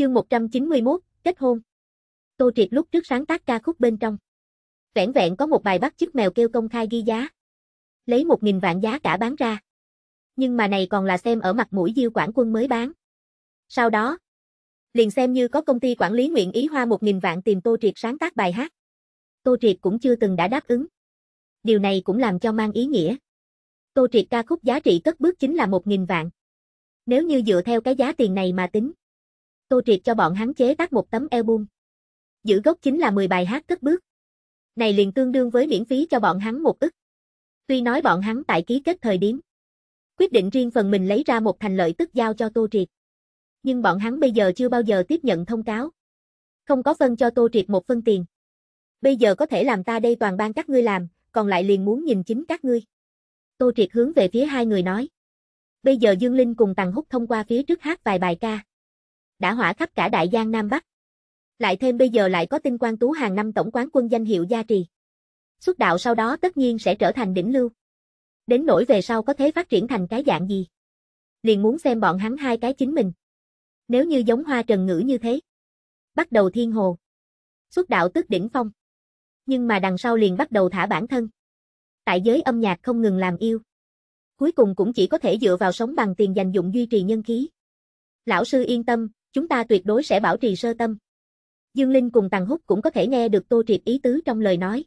Chương 191, kết hôn. Tô Triệt lúc trước sáng tác ca khúc bên trong. Vẹn vẹn có một bài bắt chiếc mèo kêu công khai ghi giá. Lấy 1.000 vạn giá cả bán ra. Nhưng mà này còn là xem ở mặt mũi Diêu Quảng Quân mới bán. Sau đó, liền xem như có công ty quản lý nguyện ý hoa 1.000 vạn tìm Tô Triệt sáng tác bài hát. Tô Triệt cũng chưa từng đã đáp ứng. Điều này cũng làm cho mang ý nghĩa. Tô Triệt ca khúc giá trị cất bước chính là 1.000 vạn. Nếu như dựa theo cái giá tiền này mà tính. Tô Triệt cho bọn hắn chế tác một tấm album. Giữ gốc chính là 10 bài hát cất bước. Này liền tương đương với miễn phí cho bọn hắn một ức. Tuy nói bọn hắn tại ký kết thời điểm. Quyết định riêng phần mình lấy ra một thành lợi tức giao cho Tô Triệt. Nhưng bọn hắn bây giờ chưa bao giờ tiếp nhận thông cáo. Không có phân cho Tô Triệt một phân tiền. Bây giờ có thể làm ta đây toàn ban các ngươi làm, còn lại liền muốn nhìn chính các ngươi. Tô Triệt hướng về phía hai người nói. Bây giờ Dương Linh cùng Tàng Húc thông qua phía trước hát vài bài ca đã hỏa khắp cả Đại Giang Nam Bắc. Lại thêm bây giờ lại có tinh quan tú hàng năm tổng quán quân danh hiệu gia trì. Xuất đạo sau đó tất nhiên sẽ trở thành đỉnh lưu. Đến nỗi về sau có thế phát triển thành cái dạng gì. Liền muốn xem bọn hắn hai cái chính mình. Nếu như giống hoa trần ngữ như thế. Bắt đầu thiên hồ. Xuất đạo tức đỉnh phong. Nhưng mà đằng sau liền bắt đầu thả bản thân. Tại giới âm nhạc không ngừng làm yêu cuối cùng cũng chỉ có thể dựa vào sống bằng tiền dành dụng duy trì nhân khí. Lão sư yên tâm, chúng ta tuyệt đối sẽ bảo trì sơ tâm. Dương Linh cùng Tàng Húc cũng có thể nghe được Tô Triệt ý tứ trong lời nói.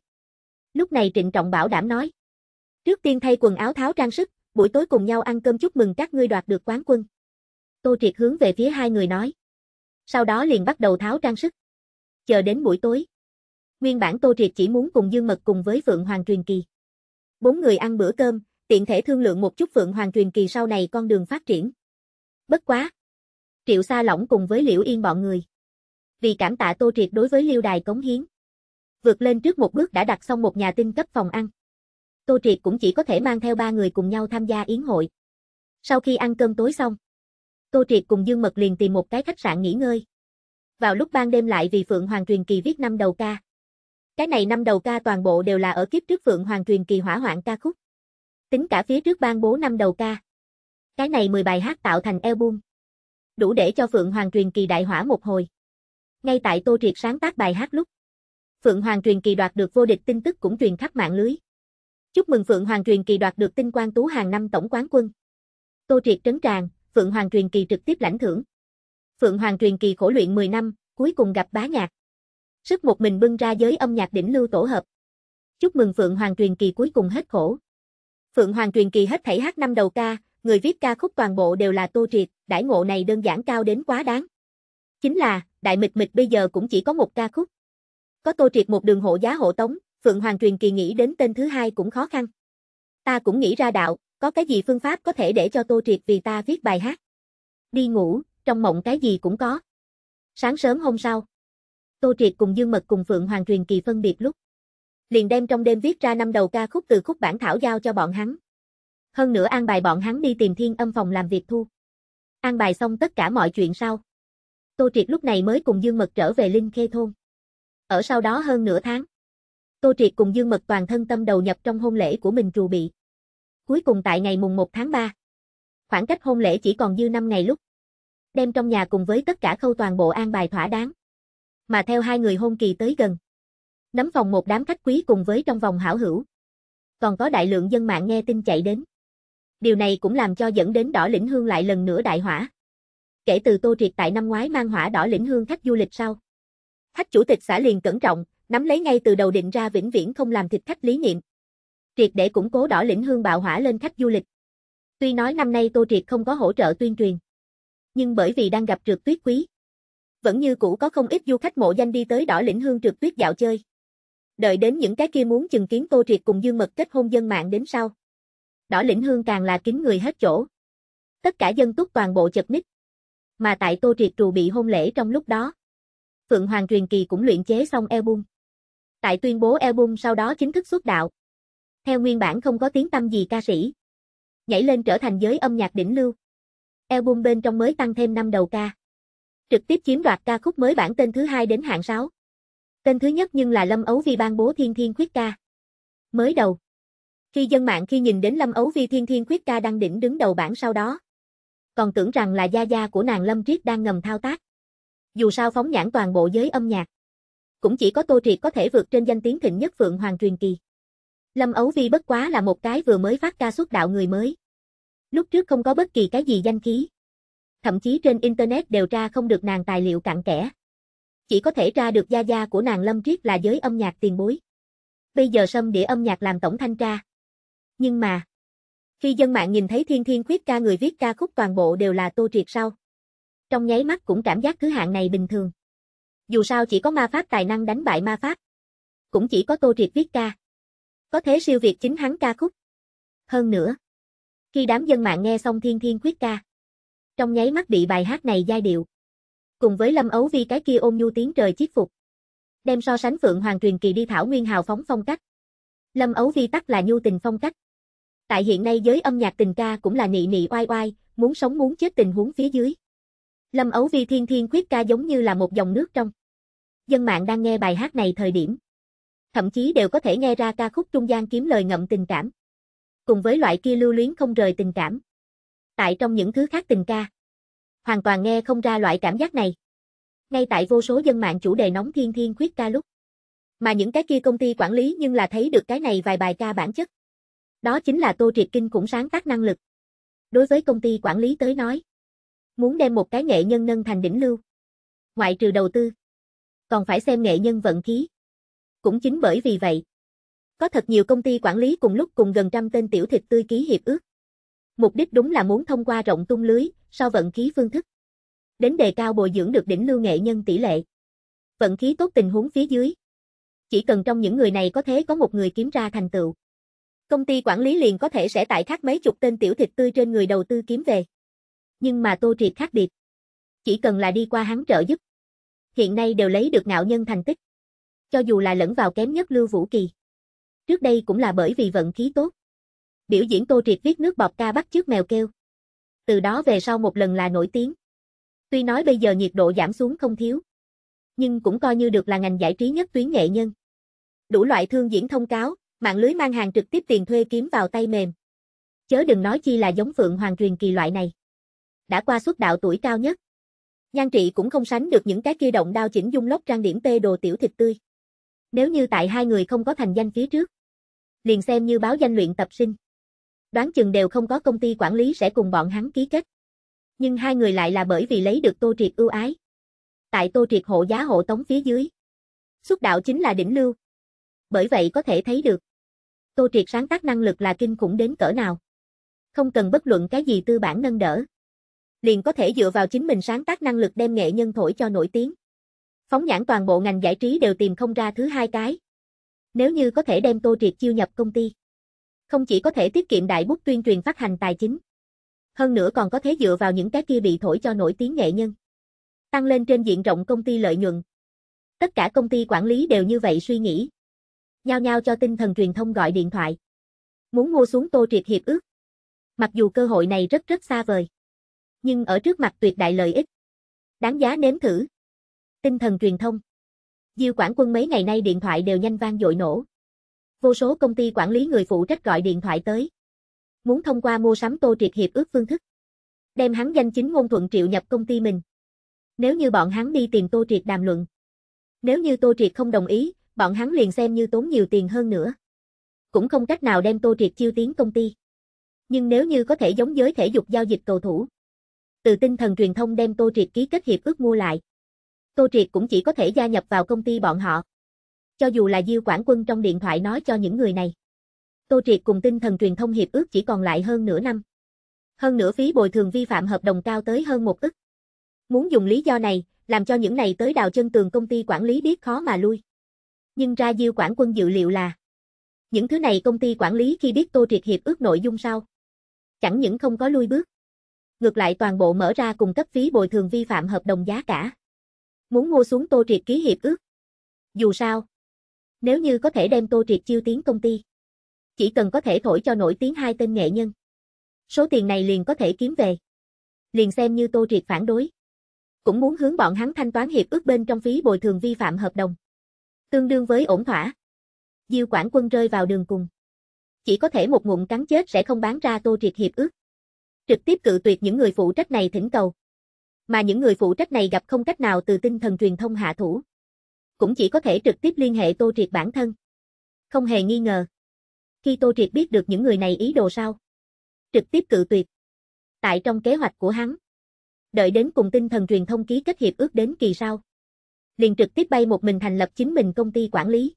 Lúc này trịnh trọng bảo đảm nói. Trước tiên thay quần áo tháo trang sức, buổi tối cùng nhau ăn cơm chúc mừng các ngươi đoạt được quán quân. Tô Triệt hướng về phía hai người nói. Sau đó liền bắt đầu tháo trang sức. Chờ đến buổi tối. Nguyên bản Tô Triệt chỉ muốn cùng Dương Mật cùng với Phượng Hoàng Truyền Kỳ. Bốn người ăn bữa cơm, tiện thể thương lượng một chút Phượng Hoàng Truyền Kỳ sau này con đường phát triển. Bất quá, Triệu Sa Lỏng cùng với Liễu Yên bọn người. Vì cảm tạ Tô Triệt đối với Liêu Đài cống hiến. Vượt lên trước một bước đã đặt xong một nhà tinh cấp phòng ăn. Tô Triệt cũng chỉ có thể mang theo ba người cùng nhau tham gia yến hội. Sau khi ăn cơm tối xong, Tô Triệt cùng Dương Mật liền tìm một cái khách sạn nghỉ ngơi. Vào lúc ban đêm lại vì Phượng Hoàng truyền kỳ viết năm đầu ca. Cái này năm đầu ca toàn bộ đều là ở kiếp trước Phượng Hoàng truyền kỳ hỏa hoạn ca khúc. Tính cả phía trước ban bố năm đầu ca. Cái này 10 bài hát tạo thành album đủ để cho Phượng Hoàng truyền kỳ đại hỏa một hồi. Ngay tại Tô Triệt sáng tác bài hát lúc, Phượng Hoàng truyền kỳ đoạt được vô địch tin tức cũng truyền khắp mạng lưới. Chúc mừng Phượng Hoàng truyền kỳ đoạt được tinh quang tú hàng năm tổng quán quân. Tô Triệt trấn tràng, Phượng Hoàng truyền kỳ trực tiếp lãnh thưởng. Phượng Hoàng truyền kỳ khổ luyện 10 năm, cuối cùng gặp bá nhạc. Sức một mình bưng ra giới âm nhạc đỉnh lưu tổ hợp. Chúc mừng Phượng Hoàng truyền kỳ cuối cùng hết khổ. Phượng Hoàng truyền kỳ hết thảy hát năm đầu ca, người viết ca khúc toàn bộ đều là Tô Triệt, đãi ngộ này đơn giản cao đến quá đáng. Chính là, Đại Mịch Mịch bây giờ cũng chỉ có một ca khúc. Có Tô Triệt một đường hộ giá hộ tống, Phượng Hoàng truyền kỳ nghĩ đến tên thứ hai cũng khó khăn. Ta cũng nghĩ ra đạo, có cái gì phương pháp có thể để cho Tô Triệt vì ta viết bài hát. Đi ngủ, trong mộng cái gì cũng có. Sáng sớm hôm sau, Tô Triệt cùng Dương Mật cùng Phượng Hoàng truyền kỳ phân biệt lúc. Liền đem trong đêm viết ra năm đầu ca khúc từ khúc bản thảo giao cho bọn hắn, hơn nữa an bài bọn hắn đi tìm thiên âm phòng làm việc thu. An bài xong tất cả mọi chuyện sau. Tô Triệt lúc này mới cùng Dương Mật trở về Linh Khê Thôn. Ở sau đó hơn nửa tháng. Tô Triệt cùng Dương Mật toàn thân tâm đầu nhập trong hôn lễ của mình trù bị. Cuối cùng tại ngày mùng 1 tháng 3. Khoảng cách hôn lễ chỉ còn dư 5 ngày lúc. Đem trong nhà cùng với tất cả khâu toàn bộ an bài thỏa đáng. Mà theo hai người hôn kỳ tới gần. Nắm phòng một đám khách quý cùng với trong vòng hảo hữu. Còn có đại lượng dân mạng nghe tin chạy đến điều này cũng làm cho dẫn đến đỏ lĩnh hương lại lần nữa đại hỏa. Kể từ Tô Triệt tại năm ngoái mang hỏa đỏ lĩnh hương khách du lịch sau. Khách chủ tịch xã liền cẩn trọng, nắm lấy ngay từ đầu định ra vĩnh viễn không làm thịt khách lý niệm. Triệt để củng cố đỏ lĩnh hương bạo hỏa lên khách du lịch. Tuy nói năm nay Tô Triệt không có hỗ trợ tuyên truyền, nhưng bởi vì đang gặp trượt tuyết quý, vẫn như cũ có không ít du khách mộ danh đi tới đỏ lĩnh hương trượt tuyết dạo chơi. Đợi đến những cái kia muốn chừng kiến Tô Triệt cùng Dương Mật kết hôn dân mạng đến sau đỏ lĩnh hương càng là kín người hết chỗ. Tất cả dân túc toàn bộ chật ních. Mà tại Tô Triệt trù bị hôn lễ trong lúc đó. Phượng Hoàng truyền kỳ cũng luyện chế xong album. Tại tuyên bố album sau đó chính thức xuất đạo. Theo nguyên bản không có tiếng tâm gì ca sĩ. Nhảy lên trở thành giới âm nhạc đỉnh lưu. Album bên trong mới tăng thêm 5 đầu ca. Trực tiếp chiếm đoạt ca khúc mới bản tên thứ hai đến hạng 6. Tên thứ nhất nhưng là Lâm Ấu Vi ban bố Thiên Thiên Khuyết Ca. Mới đầu, khi dân mạng khi nhìn đến Lâm Ấu Vi Thiên Thiên Quyết ca đang đỉnh đứng đầu bảng sau đó. Còn tưởng rằng là gia gia của nàng Lâm Triết đang ngầm thao tác. Dù sao phóng nhãn toàn bộ giới âm nhạc. Cũng chỉ có Tô Triệt có thể vượt trên danh tiếng thịnh nhất Phượng Hoàng Truyền Kỳ. Lâm Ấu Vi bất quá là một cái vừa mới phát ca xuất đạo người mới. Lúc trước không có bất kỳ cái gì danh khí. Thậm chí trên Internet đều tra không được nàng tài liệu cặn kẽ. Chỉ có thể tra được gia gia của nàng Lâm Triết là giới âm nhạc tiền bối. Bây giờ xâm địa âm nhạc làm tổng thanh tra nhưng mà... Khi dân mạng nhìn thấy Thiên Thiên Khuyết ca người viết ca khúc toàn bộ đều là Tô Triệt sau. Trong nháy mắt cũng cảm giác thứ hạng này bình thường. Dù sao chỉ có ma pháp tài năng đánh bại ma pháp. Cũng chỉ có Tô Triệt viết ca. Có thế siêu việt chính hắn ca khúc. Hơn nữa, khi đám dân mạng nghe xong Thiên Thiên Khuyết ca, trong nháy mắt bị bài hát này giai điệu. Cùng với Lâm Ấu Vi cái kia ôm nhu tiếng trời chiết phục. Đem so sánh Phượng Hoàng truyền kỳ đi Thảo Nguyên hào phóng phong cách. Lâm Ấu Vi tắc là nhu tình phong cách. Tại hiện nay giới âm nhạc tình ca cũng là nị nị oai oai, muốn sống muốn chết tình huống phía dưới. Lâm Ấu Vi thiên thiên quyết ca giống như là một dòng nước trong. Dân mạng đang nghe bài hát này thời điểm. Thậm chí đều có thể nghe ra ca khúc trung gian kiếm lời ngậm tình cảm. Cùng với loại kia lưu luyến không rời tình cảm. Tại trong những thứ khác tình ca. Hoàn toàn nghe không ra loại cảm giác này. Ngay tại vô số dân mạng chủ đề nóng thiên thiên quyết ca lúc. Mà những cái kia công ty quản lý nhưng là thấy được cái này vài bài ca bản chất. Đó chính là Tô Triệt Kinh cũng sáng tác năng lực. Đối với công ty quản lý tới nói, muốn đem một cái nghệ nhân nâng thành đỉnh lưu, ngoại trừ đầu tư, còn phải xem nghệ nhân vận khí. Cũng chính bởi vì vậy, có thật nhiều công ty quản lý cùng lúc cùng gần trăm tên tiểu thịt tươi ký hiệp ước. Mục đích đúng là muốn thông qua rộng tung lưới, sau vận khí phương thức. Đến đề cao bồi dưỡng được đỉnh lưu nghệ nhân tỷ lệ. Vận khí tốt tình huống phía dưới. Chỉ cần trong những người này có thế có một người kiếm ra thành tựu công ty quản lý liền có thể sẽ tải khắc mấy chục tên tiểu thịt tươi trên người đầu tư kiếm về. Nhưng mà Tô Triệt khác biệt. Chỉ cần là đi qua hắn trợ giúp. Hiện nay đều lấy được ngạo nhân thành tích. Cho dù là lẫn vào kém nhất Lưu Vũ Kỳ. Trước đây cũng là bởi vì vận khí tốt. Biểu diễn Tô Triệt viết nước bọc ca bắt trước mèo kêu. Từ đó về sau một lần là nổi tiếng. Tuy nói bây giờ nhiệt độ giảm xuống không thiếu. Nhưng cũng coi như được là ngành giải trí nhất tuyến nghệ nhân. Đủ loại thương diễn thông cáo, mạng lưới mang hàng trực tiếp tiền thuê kiếm vào tay mềm. Chớ đừng nói chi là giống Phượng Hoàng truyền kỳ loại này. Đã qua xuất đạo tuổi cao nhất. Nhan trị cũng không sánh được những cái kia động đao chỉnh dung lốc trang điểm tê đồ tiểu thịt tươi. Nếu như tại hai người không có thành danh phía trước, liền xem như báo danh luyện tập sinh. Đoán chừng đều không có công ty quản lý sẽ cùng bọn hắn ký kết. Nhưng hai người lại là bởi vì lấy được Tô Triệt ưu ái. Tại Tô Triệt hộ giá hộ tống phía dưới. Xuất đạo chính là đỉnh lưu. Bởi vậy có thể thấy được. Tô Triệt sáng tác năng lực là kinh khủng đến cỡ nào. Không cần bất luận cái gì tư bản nâng đỡ. Liền có thể dựa vào chính mình sáng tác năng lực đem nghệ nhân thổi cho nổi tiếng. Phóng nhãn toàn bộ ngành giải trí đều tìm không ra thứ hai cái. Nếu như có thể đem Tô Triệt chiêu nhập công ty, không chỉ có thể tiết kiệm đại bút tuyên truyền phát hành tài chính, hơn nữa còn có thể dựa vào những cái kia bị thổi cho nổi tiếng nghệ nhân. Tăng lên trên diện rộng công ty lợi nhuận. Tất cả công ty quản lý đều như vậy suy nghĩ, nhao nhao cho tinh thần truyền thông gọi điện thoại. Muốn mua xuống Tô Triệt hiệp ước. Mặc dù cơ hội này rất rất xa vời, nhưng ở trước mặt tuyệt đại lợi ích, đáng giá nếm thử. Tinh thần truyền thông. Diêu quản Quân mấy ngày nay điện thoại đều nhanh vang dội nổ. Vô số công ty quản lý người phụ trách gọi điện thoại tới, muốn thông qua mua sắm Tô Triệt hiệp ước phương thức, đem hắn danh chính ngôn thuận triệu nhập công ty mình. Nếu như bọn hắn đi tìm Tô Triệt đàm luận, nếu như Tô Triệt không đồng ý, bọn hắn liền xem như tốn nhiều tiền hơn nữa. Cũng không cách nào đem Tô Triệt chiêu tiến công ty. Nhưng nếu như có thể giống giới thể dục giao dịch cầu thủ, từ tinh thần truyền thông đem Tô Triệt ký kết hiệp ước mua lại. Tô Triệt cũng chỉ có thể gia nhập vào công ty bọn họ. Cho dù là Diêu Quảng Quân trong điện thoại nói cho những người này. Tô Triệt cùng tinh thần truyền thông hiệp ước chỉ còn lại hơn nửa năm. Hơn nửa phí bồi thường vi phạm hợp đồng cao tới hơn một ức. Muốn dùng lý do này, làm cho những này tới đào chân tường công ty quản lý biết khó mà lui nhưng ra Diêu quản Quân dự liệu là những thứ này công ty quản lý khi biết Tô Triệt hiệp ước nội dung sau, chẳng những không có lui bước, ngược lại toàn bộ mở ra cùng cấp phí bồi thường vi phạm hợp đồng giá cả. Muốn mua xuống Tô Triệt ký hiệp ước. Dù sao, nếu như có thể đem Tô Triệt chiêu tiến công ty, chỉ cần có thể thổi cho nổi tiếng hai tên nghệ nhân, số tiền này liền có thể kiếm về. Liền xem như Tô Triệt phản đối, cũng muốn hướng bọn hắn thanh toán hiệp ước bên trong phí bồi thường vi phạm hợp đồng tương đương với ổn thỏa. Diêu quản Quân rơi vào đường cùng. Chỉ có thể một ngụm cắn chết sẽ không bán ra Tô Triệt hiệp ước. Trực tiếp cự tuyệt những người phụ trách này thỉnh cầu. Mà những người phụ trách này gặp không cách nào từ tinh thần truyền thông hạ thủ. Cũng chỉ có thể trực tiếp liên hệ Tô Triệt bản thân. Không hề nghi ngờ. Khi Tô Triệt biết được những người này ý đồ sao, Trực tiếp cự tuyệt. Tại trong kế hoạch của hắn. Đợi đến cùng tinh thần truyền thông ký kết hiệp ước đến kỳ sau liền trực tiếp bay một mình thành lập chính mình công ty quản lý.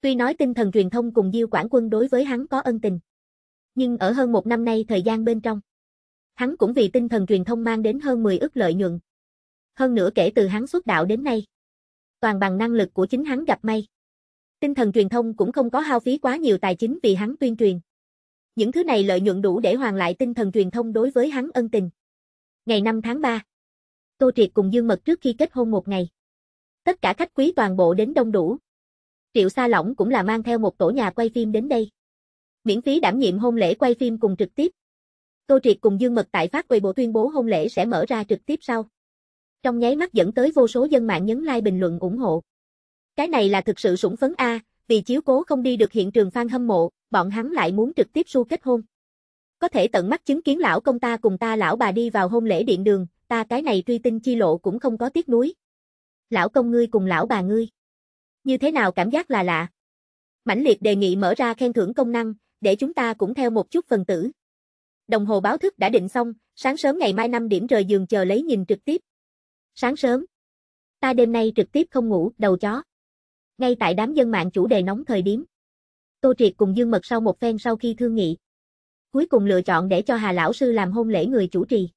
Tuy nói tinh thần truyền thông cùng Diêu Quảng Quân đối với hắn có ân tình, nhưng ở hơn một năm nay thời gian bên trong, hắn cũng vì tinh thần truyền thông mang đến hơn 10 ức lợi nhuận. Hơn nữa kể từ hắn xuất đạo đến nay, toàn bằng năng lực của chính hắn gặp may. Tinh thần truyền thông cũng không có hao phí quá nhiều tài chính vì hắn tuyên truyền. Những thứ này lợi nhuận đủ để hoàn lại tinh thần truyền thông đối với hắn ân tình. Ngày 5 tháng 3, Tô Triệt cùng Dương Mật trước khi kết hôn một ngày tất cả khách quý toàn bộ đến đông đủ. Triệu Sa Lỏng cũng là mang theo một tổ nhà quay phim đến đây. Miễn phí đảm nhiệm hôn lễ quay phim cùng trực tiếp. Tô Triệt cùng Dương Mật tại phát quay bộ tuyên bố hôn lễ sẽ mở ra trực tiếp sau. Trong nháy mắt dẫn tới vô số dân mạng nhấn like bình luận ủng hộ. Cái này là thực sự sủng phấn A, vì chiếu cố không đi được hiện trường fan hâm mộ, bọn hắn lại muốn trực tiếp su kết hôn. Có thể tận mắt chứng kiến lão công ta cùng ta lão bà đi vào hôn lễ điện đường, ta cái này truy tinh chi lộ cũng không có tiếc nuối, Lão công ngươi cùng lão bà ngươi. Như thế nào cảm giác là lạ? Mãnh liệt đề nghị mở ra khen thưởng công năng, để chúng ta cũng theo một chút phần tử. Đồng hồ báo thức đã định xong, sáng sớm ngày mai 5 điểm rời giường chờ lấy nhìn trực tiếp. Sáng sớm. Ta đêm nay trực tiếp không ngủ, đầu chó. Ngay tại đám dân mạng chủ đề nóng thời điểm. Tô Triệt cùng Dương Mật sau một phen sau khi thương nghị. Cuối cùng lựa chọn để cho Hà Lão Sư làm hôn lễ người chủ trì.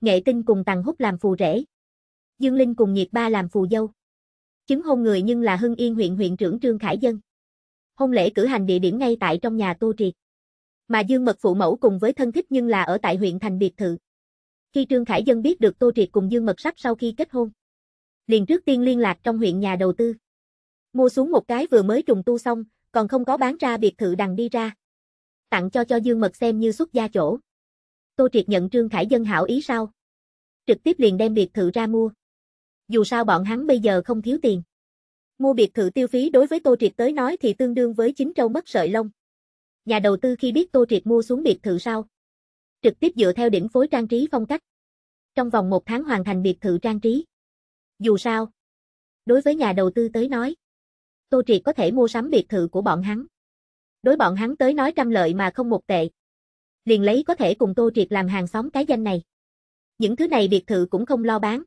Nghệ tinh cùng Tàng hút làm phù rể. Dương Linh cùng Nhiệt Ba làm phù dâu. Chứng hôn người nhưng là Hưng Yên huyện huyện trưởng Trương Khải Dân. Hôn lễ cử hành địa điểm ngay tại trong nhà Tô Triệt. Mà Dương Mật phụ mẫu cùng với thân thích nhưng là ở tại huyện thành biệt thự. Khi Trương Khải Dân biết được Tô Triệt cùng Dương Mật sắp sau khi kết hôn, liền trước tiên liên lạc trong huyện nhà đầu tư. Mua xuống một cái vừa mới trùng tu xong, còn không có bán ra biệt thự đằng đi ra. Tặng cho cho Dương Mật xem như xuất gia chỗ. Tô Triệt nhận Trương Khải Dân hảo ý sau, Trực tiếp liền đem biệt thự ra mua dù sao bọn hắn bây giờ không thiếu tiền. Mua biệt thự tiêu phí đối với Tô Triệt tới nói thì tương đương với chín trâu mất sợi lông. Nhà đầu tư khi biết Tô Triệt mua xuống biệt thự sau, trực tiếp dựa theo đỉnh phối trang trí phong cách. Trong vòng một tháng hoàn thành biệt thự trang trí. Dù sao, đối với nhà đầu tư tới nói, Tô Triệt có thể mua sắm biệt thự của bọn hắn. Đối bọn hắn tới nói trăm lợi mà không một tệ. Liền lấy có thể cùng Tô Triệt làm hàng xóm cái danh này. Những thứ này biệt thự cũng không lo bán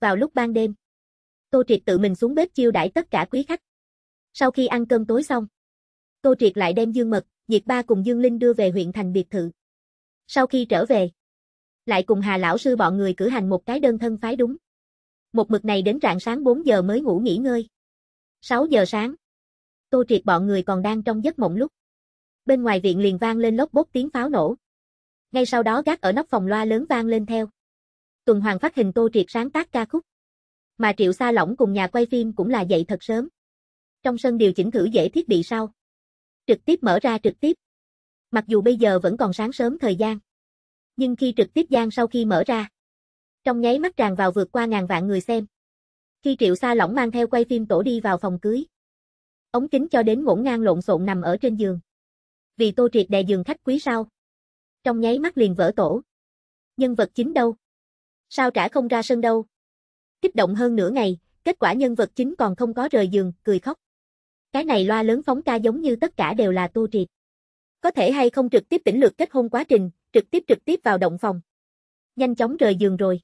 vào lúc ban đêm. Tô Triệt tự mình xuống bếp chiêu đãi tất cả quý khách. Sau khi ăn cơm tối xong, Tô Triệt lại đem Dương Mật, Diệt Ba cùng Dương Linh đưa về huyện thành biệt thự. Sau khi trở về, lại cùng Hà lão sư bọn người cử hành một cái đơn thân phái đúng. Một mực này đến rạng sáng 4 giờ mới ngủ nghỉ ngơi. 6 giờ sáng, Tô Triệt bọn người còn đang trong giấc mộng lúc. Bên ngoài viện liền vang lên lốc bốt tiếng pháo nổ. Ngay sau đó gác ở nóc phòng loa lớn vang lên theo tuần hoàn phát hình Tô Triệt sáng tác ca khúc. Mà Triệu Sa Lỏng cùng nhà quay phim cũng là dậy thật sớm. Trong sân điều chỉnh thử dễ thiết bị sau. Trực tiếp mở ra trực tiếp. Mặc dù bây giờ vẫn còn sáng sớm thời gian. Nhưng khi trực tiếp gian sau khi mở ra. Trong nháy mắt tràn vào vượt qua ngàn vạn người xem. Khi Triệu Sa Lỏng mang theo quay phim tổ đi vào phòng cưới. Ống kính cho đến ngổn ngang lộn xộn nằm ở trên giường. Vì Tô Triệt đè giường khách quý sau. Trong nháy mắt liền vỡ tổ. Nhân vật chính đâu? sao trả không ra sân đâu. Kích động hơn nửa ngày, kết quả nhân vật chính còn không có rời giường, cười khóc. Cái này loa lớn phóng ca giống như tất cả đều là tu triệt. Có thể hay không trực tiếp tỉnh lược kết hôn quá trình, trực tiếp trực tiếp vào động phòng. Nhanh chóng rời giường rồi.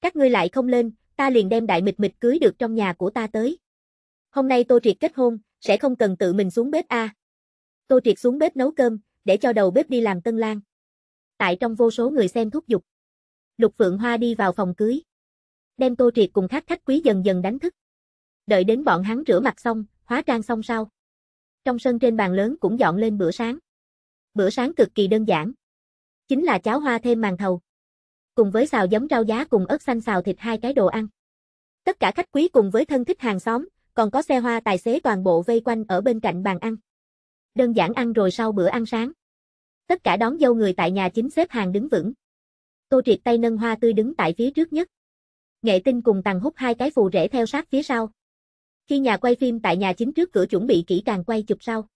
Các ngươi lại không lên, ta liền đem đại mịch mịch cưới được trong nhà của ta tới. Hôm nay Tô Triệt kết hôn, sẽ không cần tự mình xuống bếp a. Tô Triệt xuống bếp nấu cơm, để cho đầu bếp đi làm tân lang. Tại trong vô số người xem thúc giục. Lục Phượng Hoa đi vào phòng cưới. Đem Tô Triệt cùng khách khách quý dần dần đánh thức. Đợi đến bọn hắn rửa mặt xong, hóa trang xong sau, Trong sân trên bàn lớn cũng dọn lên bữa sáng. Bữa sáng cực kỳ đơn giản. Chính là cháo hoa thêm màn thầu. Cùng với xào giấm rau giá cùng ớt xanh xào thịt hai cái đồ ăn. Tất cả khách quý cùng với thân thích hàng xóm, còn có xe hoa tài xế toàn bộ vây quanh ở bên cạnh bàn ăn. Đơn giản ăn rồi sau bữa ăn sáng. Tất cả đón dâu người tại nhà chính xếp hàng đứng vững. Tô Triệt tay nâng hoa tươi đứng tại phía trước nhất. Nghệ tinh cùng tàng hút hai cái phù rễ theo sát phía sau. Khi nhà quay phim tại nhà chính trước cửa chuẩn bị kỹ càng quay chụp sau.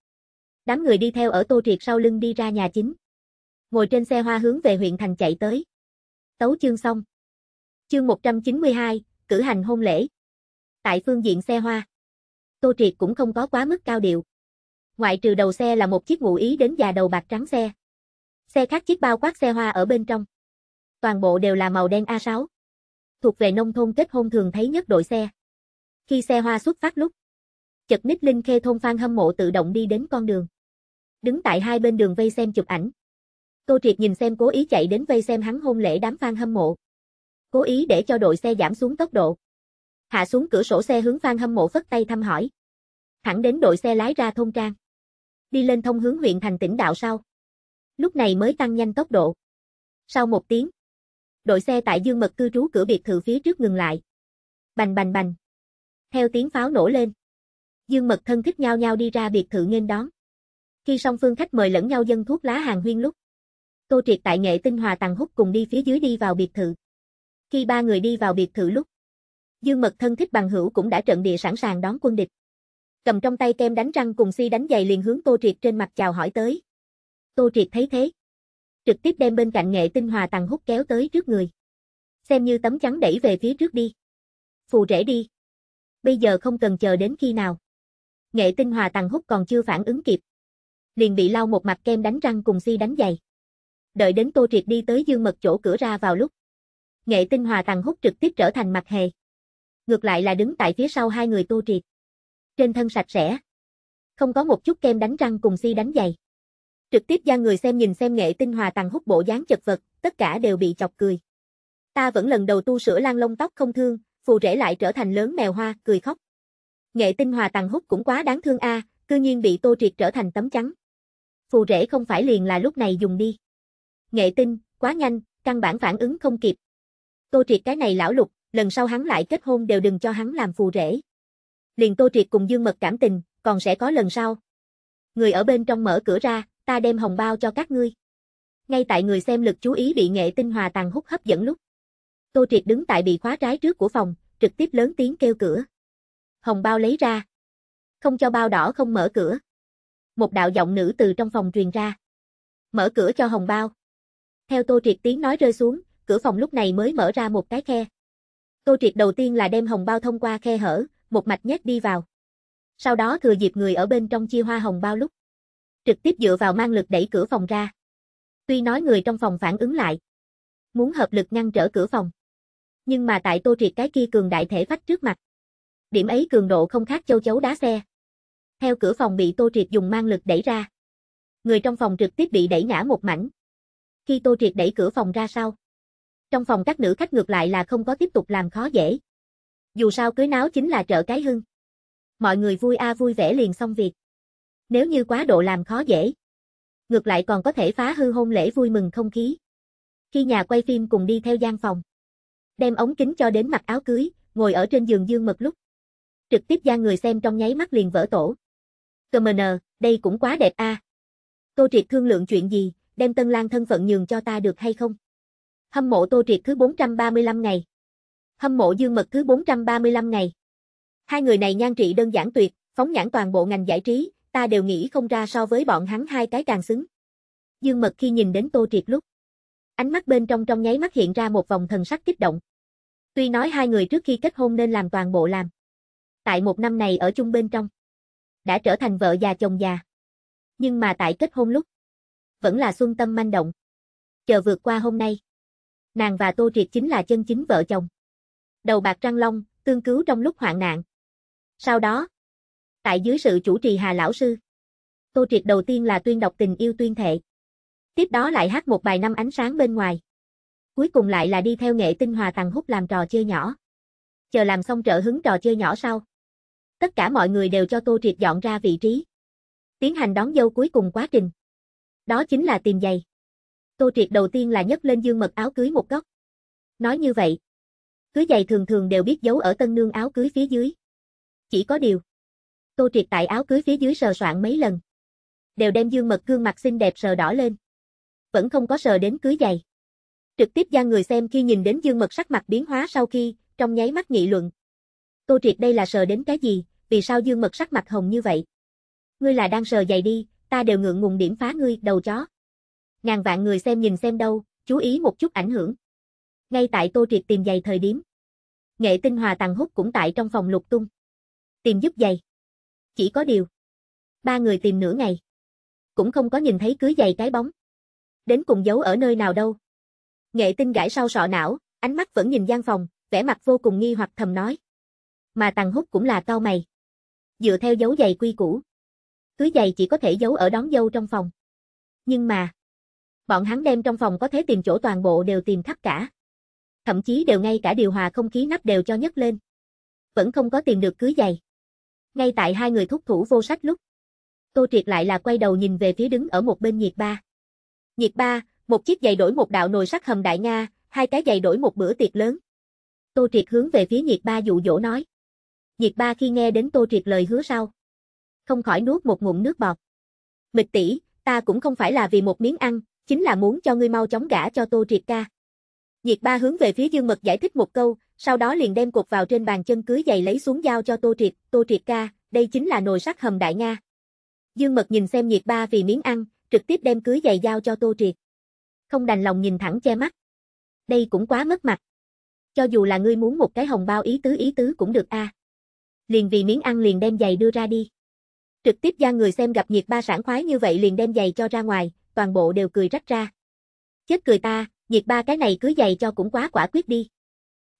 Đám người đi theo ở Tô Triệt sau lưng đi ra nhà chính. Ngồi trên xe hoa hướng về huyện thành chạy tới. Tấu chương xong. Chương 192, cử hành hôn lễ. Tại phương diện xe hoa. Tô Triệt cũng không có quá mức cao điệu. Ngoại trừ đầu xe là một chiếc ngụ ý đến già đầu bạc trắng xe. Xe khác chiếc bao quát xe hoa ở bên trong toàn bộ đều là màu đen A6. Thuộc về nông thôn kết hôn thường thấy nhất đội xe. Khi xe hoa xuất phát lúc, chật ních Linh Khê thôn Phan Hâm Mộ tự động đi đến con đường. Đứng tại hai bên đường vây xem chụp ảnh. Tô Triệt nhìn xem cố ý chạy đến vây xem hắn hôn lễ đám Phan Hâm Mộ. Cố ý để cho đội xe giảm xuống tốc độ. Hạ xuống cửa sổ xe hướng Phan Hâm Mộ phất tay thăm hỏi. Thẳng đến đội xe lái ra thôn trang. Đi lên thông hướng huyện thành tỉnh đạo sau. Lúc này mới tăng nhanh tốc độ. Sau một tiếng, đội xe tại Dương Mật cư trú cửa biệt thự phía trước ngừng lại. Bành bành bành. Theo tiếng pháo nổ lên. Dương Mật thân thích nhau nhau đi ra biệt thự nghênh đón. Khi song phương khách mời lẫn nhau dân thuốc lá hàng huyên lúc. Tô Triệt tại nghệ tinh hòa tàng hút cùng đi phía dưới đi vào biệt thự. Khi ba người đi vào biệt thự lúc. Dương Mật thân thích bằng hữu cũng đã trận địa sẵn sàng đón quân địch. Cầm trong tay kem đánh răng cùng si đánh giày liền hướng Tô Triệt trên mặt chào hỏi tới. Tô Triệt thấy thế trực tiếp đem bên cạnh nghệ tinh hòa tàng hút kéo tới trước người. Xem như tấm chắn đẩy về phía trước đi. Phù rễ đi. Bây giờ không cần chờ đến khi nào. Nghệ tinh hòa tàng hút còn chưa phản ứng kịp. Liền bị lau một mặt kem đánh răng cùng si đánh giày. Đợi đến tô triệt đi tới dương mật chỗ cửa ra vào lúc. Nghệ tinh hòa tàng hút trực tiếp trở thành mặt hề. Ngược lại là đứng tại phía sau hai người tô triệt. Trên thân sạch sẽ. Không có một chút kem đánh răng cùng si đánh giày Trực tiếp ra người xem nhìn xem nghệ tinh hòa tằng hút bộ dáng chật vật, tất cả đều bị chọc cười. Ta vẫn lần đầu tu sửa lan lông tóc không thương, phù rễ lại trở thành lớn mèo hoa, cười khóc. Nghệ tinh hòa tằng hút cũng quá đáng thương a, à, cư nhiên bị tô triệt trở thành tấm trắng. Phù rễ không phải liền là lúc này dùng đi. Nghệ tinh, quá nhanh, căn bản phản ứng không kịp. Tô triệt cái này lão lục, lần sau hắn lại kết hôn đều đừng cho hắn làm phù rễ Liền Tô Triệt cùng Dương Mật cảm tình, còn sẽ có lần sau. Người ở bên trong mở cửa ra, ta đem hồng bao cho các ngươi. Ngay tại người xem lực chú ý bị nghệ tinh hòa tàn hút hấp dẫn lúc. Tô Triệt đứng tại bị khóa trái trước của phòng, trực tiếp lớn tiếng kêu cửa. Hồng bao lấy ra. Không cho bao đỏ không mở cửa. Một đạo giọng nữ từ trong phòng truyền ra. Mở cửa cho hồng bao. Theo Tô Triệt tiếng nói rơi xuống, cửa phòng lúc này mới mở ra một cái khe. Tô Triệt đầu tiên là đem hồng bao thông qua khe hở, một mạch nhét đi vào. Sau đó thừa dịp người ở bên trong chia hoa hồng bao lúc trực tiếp dựa vào mang lực đẩy cửa phòng ra. Tuy nói người trong phòng phản ứng lại, muốn hợp lực ngăn trở cửa phòng. Nhưng mà tại Tô Triệt cái kia cường đại thể phách trước mặt. Điểm ấy cường độ không khác châu chấu đá xe. Theo cửa phòng bị Tô Triệt dùng mang lực đẩy ra. Người trong phòng trực tiếp bị đẩy ngã một mảnh. Khi Tô Triệt đẩy cửa phòng ra sau. Trong phòng các nữ khách ngược lại là không có tiếp tục làm khó dễ. Dù sao cưới náo chính là trợ cái hưng. Mọi người vui a vui vẻ liền xong việc nếu như quá độ làm khó dễ. Ngược lại còn có thể phá hư hôn lễ vui mừng không khí. Khi nhà quay phim cùng đi theo gian phòng, đem ống kính cho đến mặt áo cưới, ngồi ở trên giường dương mật lúc. Trực tiếp ra người xem trong nháy mắt liền vỡ tổ. cơm Commoner, đây cũng quá đẹp a. Tô Triệt thương lượng chuyện gì, đem Tân Lan thân phận nhường cho ta được hay không? Hâm mộ Tô Triệt thứ 435 ngày. Hâm mộ Dương Mật thứ 435 ngày. Hai người này nhan trị đơn giản tuyệt, phóng nhãn toàn bộ ngành giải trí, ta đều nghĩ không ra so với bọn hắn hai cái càng xứng. Dương Mật khi nhìn đến Tô Triệt lúc, ánh mắt bên trong trong nháy mắt hiện ra một vòng thần sắc kích động. Tuy nói hai người trước khi kết hôn nên làm toàn bộ làm. Tại một năm này ở chung bên trong, đã trở thành vợ già chồng già. Nhưng mà tại kết hôn lúc, vẫn là xuân tâm manh động. Chờ vượt qua hôm nay, nàng và Tô Triệt chính là chân chính vợ chồng. Đầu bạc trăng long, tương cứu trong lúc hoạn nạn. Sau đó, Tại dưới sự chủ trì Hà Lão Sư, Tô Triệt đầu tiên là tuyên đọc tình yêu tuyên thệ. Tiếp đó lại hát một bài năm ánh sáng bên ngoài. Cuối cùng lại là đi theo nghệ tinh hòa tàng hút làm trò chơi nhỏ. Chờ làm xong trợ hứng trò chơi nhỏ sau. Tất cả mọi người đều cho Tô Triệt dọn ra vị trí. Tiến hành đón dâu cuối cùng quá trình. Đó chính là tìm giày. Tô Triệt đầu tiên là nhấc lên dương mật áo cưới một góc. Nói như vậy, cưới giày thường thường đều biết giấu ở tân nương áo cưới phía dưới. Chỉ có điều, Tô Triệt tại áo cưới phía dưới sờ soạn mấy lần. Đều đem Dương Mật gương mặt xinh đẹp sờ đỏ lên. Vẫn không có sờ đến cưới giày. Trực tiếp ra người xem khi nhìn đến Dương Mật sắc mặt biến hóa sau khi, trong nháy mắt nghị luận. Tô Triệt đây là sờ đến cái gì, vì sao Dương Mật sắc mặt hồng như vậy? Ngươi là đang sờ giày đi, ta đều ngượng ngùng điểm phá ngươi, đầu chó. Ngàn vạn người xem nhìn xem đâu, chú ý một chút ảnh hưởng. Ngay tại Tô Triệt tìm giày thời điểm. Nghệ tinh hòa tàng hút cũng tại trong phòng lục tung. Tìm giúp giày. Chỉ có điều. Ba người tìm nửa ngày. Cũng không có nhìn thấy cưới giày cái bóng. Đến cùng giấu ở nơi nào đâu. Nghệ tinh gãi sau sọ não, ánh mắt vẫn nhìn gian phòng, vẻ mặt vô cùng nghi hoặc thầm nói. Mà Tằng Húc cũng là cao mày. Dựa theo dấu giày quy cũ Cưới giày chỉ có thể giấu ở đón dâu trong phòng. Nhưng mà. Bọn hắn đem trong phòng có thể tìm chỗ toàn bộ đều tìm khắp cả. Thậm chí đều ngay cả điều hòa không khí nắp đều cho nhấc lên. Vẫn không có tìm được cưới giày. Ngay tại hai người thúc thủ vô sách lúc. Tô Triệt lại là quay đầu nhìn về phía đứng ở một bên nhiệt ba. Nhiệt ba, một chiếc giày đổi một đạo nồi sắt hầm đại Nga, hai cái giày đổi một bữa tiệc lớn. Tô Triệt hướng về phía nhiệt ba dụ dỗ nói. Nhiệt ba khi nghe đến Tô Triệt lời hứa sau. Không khỏi nuốt một ngụm nước bọt. Mịch tỷ, ta cũng không phải là vì một miếng ăn, chính là muốn cho ngươi mau chóng gả cho Tô Triệt ca. Nhiệt ba hướng về phía Dương Mật giải thích một câu, sau đó liền đem cột vào trên bàn chân cưới giày lấy xuống dao cho Tô Triệt, Tô Triệt ca, đây chính là nồi sắt hầm đại Nga. Dương Mật nhìn xem nhiệt ba vì miếng ăn, trực tiếp đem cưới giày dao cho Tô Triệt. Không đành lòng nhìn thẳng che mắt. Đây cũng quá mất mặt. Cho dù là ngươi muốn một cái hồng bao ý tứ ý tứ cũng được a. À. Liền vì miếng ăn liền đem giày đưa ra đi. Trực tiếp ra người xem gặp nhiệt ba sảng khoái như vậy liền đem giày cho ra ngoài, toàn bộ đều cười rách ra. Chết cười ta, nhiệt ba cái này cứ giày cho cũng quá quả quyết đi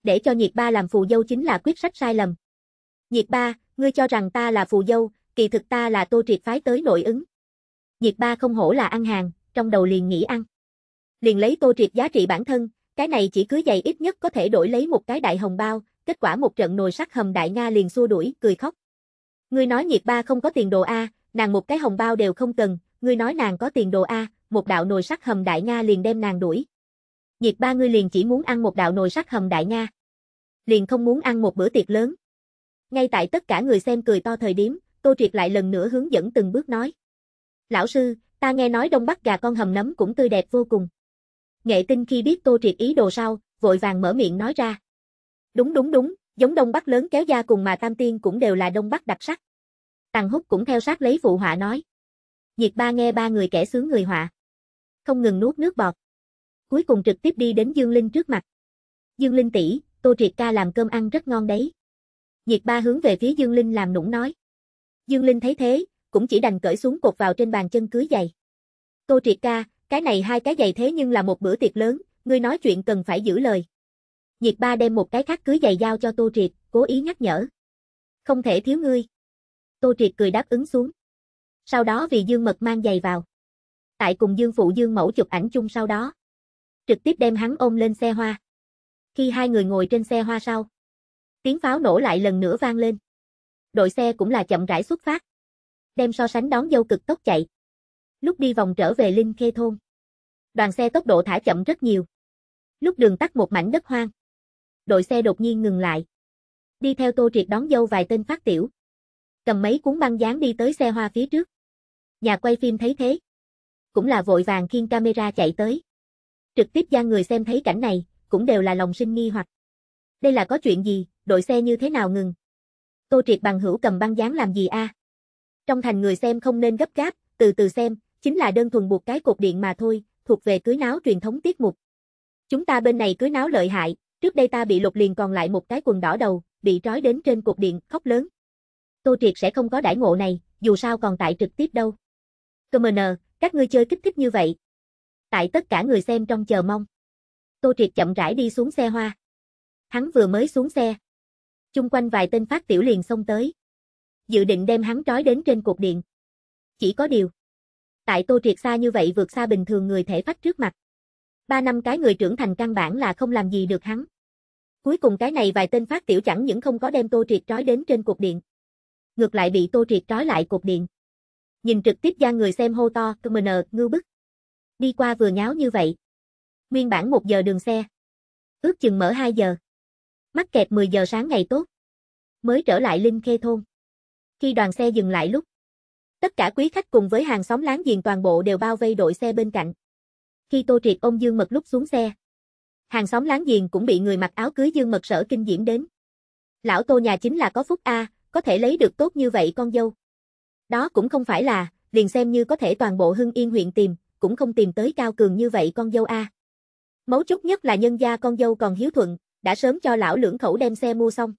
để cho nhiệt ba làm phù dâu chính là quyết sách sai lầm. Nhiệt ba, ngươi cho rằng ta là phù dâu, kỳ thực ta là tô triệt phái tới nội ứng. Nhiệt ba không hổ là ăn hàng, trong đầu liền nghĩ ăn. Liền lấy tô triệt giá trị bản thân, cái này chỉ cưới giày ít nhất có thể đổi lấy một cái đại hồng bao, kết quả một trận nồi sắt hầm đại Nga liền xua đuổi, cười khóc. Ngươi nói nhiệt ba không có tiền đồ A, nàng một cái hồng bao đều không cần, ngươi nói nàng có tiền đồ A, một đạo nồi sắt hầm đại Nga liền đem nàng đuổi. Diệp ba ngươi liền chỉ muốn ăn một đạo nồi sắt hầm đại nha. Liền không muốn ăn một bữa tiệc lớn. Ngay tại tất cả người xem cười to thời điểm, Tô Triệt lại lần nữa hướng dẫn từng bước nói. Lão sư, ta nghe nói Đông Bắc gà con hầm nấm cũng tươi đẹp vô cùng. Nghệ tinh khi biết Tô Triệt ý đồ sau, vội vàng mở miệng nói ra. Đúng đúng đúng, giống Đông Bắc lớn kéo da cùng mà Tam Tiên cũng đều là Đông Bắc đặc sắc. Tàng Húc cũng theo sát lấy phụ họa nói. Diệp ba nghe ba người kẻ sướng người họa. Không ngừng nuốt nước bọt cuối cùng trực tiếp đi đến Dương Linh trước mặt. Dương Linh tỷ, Tô Triệt ca làm cơm ăn rất ngon đấy. Nhiệt ba hướng về phía Dương Linh làm nũng nói. Dương Linh thấy thế, cũng chỉ đành cởi xuống cột vào trên bàn chân cưới giày. Tô Triệt ca, cái này hai cái giày thế nhưng là một bữa tiệc lớn, ngươi nói chuyện cần phải giữ lời. Nhiệt ba đem một cái khác cưới giày giao cho Tô Triệt, cố ý nhắc nhở. Không thể thiếu ngươi. Tô Triệt cười đáp ứng xuống. Sau đó vì Dương Mật mang giày vào. Tại cùng Dương Phụ Dương Mẫu chụp ảnh chung sau đó trực tiếp đem hắn ôm lên xe hoa. Khi hai người ngồi trên xe hoa sau, tiếng pháo nổ lại lần nữa vang lên. Đội xe cũng là chậm rãi xuất phát, đem so sánh đón dâu cực tốc chạy. Lúc đi vòng trở về Linh Khê thôn, đoàn xe tốc độ thả chậm rất nhiều. Lúc đường tắt một mảnh đất hoang, đội xe đột nhiên ngừng lại. Đi theo Tô Triệt đón dâu vài tên phát tiểu, cầm mấy cuốn băng dán đi tới xe hoa phía trước. Nhà quay phim thấy thế, cũng là vội vàng khiêng camera chạy tới. Trực tiếp gian người xem thấy cảnh này, cũng đều là lòng sinh nghi hoặc. Đây là có chuyện gì, đội xe như thế nào ngừng? Tô Triệt bằng hữu cầm băng dán làm gì a? À? Trong thành người xem không nên gấp gáp, từ từ xem, chính là đơn thuần buộc cái cột điện mà thôi, thuộc về cưới náo truyền thống tiết mục. Chúng ta bên này cưới náo lợi hại, trước đây ta bị lục liền còn lại một cái quần đỏ đầu, bị trói đến trên cột điện, khóc lớn. Tô Triệt sẽ không có đãi ngộ này, dù sao còn tại trực tiếp đâu. Cơ mờ nờ, các ngươi chơi kích thích như vậy, tại tất cả người xem trong chờ mong. Tô Triệt chậm rãi đi xuống xe hoa. Hắn vừa mới xuống xe. Chung quanh vài tên phát tiểu liền xông tới. Dự định đem hắn trói đến trên cột điện. Chỉ có điều. Tại Tô Triệt xa như vậy vượt xa bình thường người thể phát trước mặt. Ba năm cái người trưởng thành căn bản là không làm gì được hắn. Cuối cùng cái này vài tên phát tiểu chẳng những không có đem Tô Triệt trói đến trên cột điện. Ngược lại bị Tô Triệt trói lại cột điện. Nhìn trực tiếp ra người xem hô to, cơ mờ ngư bức. Đi qua vừa nháo như vậy. Nguyên bản một giờ đường xe. Ước chừng mở 2 giờ. Mắc kẹt 10 giờ sáng ngày tốt. Mới trở lại Linh Khê Thôn. Khi đoàn xe dừng lại lúc. Tất cả quý khách cùng với hàng xóm láng giềng toàn bộ đều bao vây đội xe bên cạnh. Khi Tô Triệt ông Dương Mật lúc xuống xe. Hàng xóm láng giềng cũng bị người mặc áo cưới Dương Mật sở kinh diễm đến. Lão Tô nhà chính là có phúc A, có thể lấy được tốt như vậy con dâu. Đó cũng không phải là, liền xem như có thể toàn bộ Hưng Yên huyện tìm, cũng không tìm tới cao cường như vậy con dâu a. Mấu chốt nhất là nhân gia con dâu còn hiếu thuận, đã sớm cho lão lưỡng khẩu đem xe mua xong.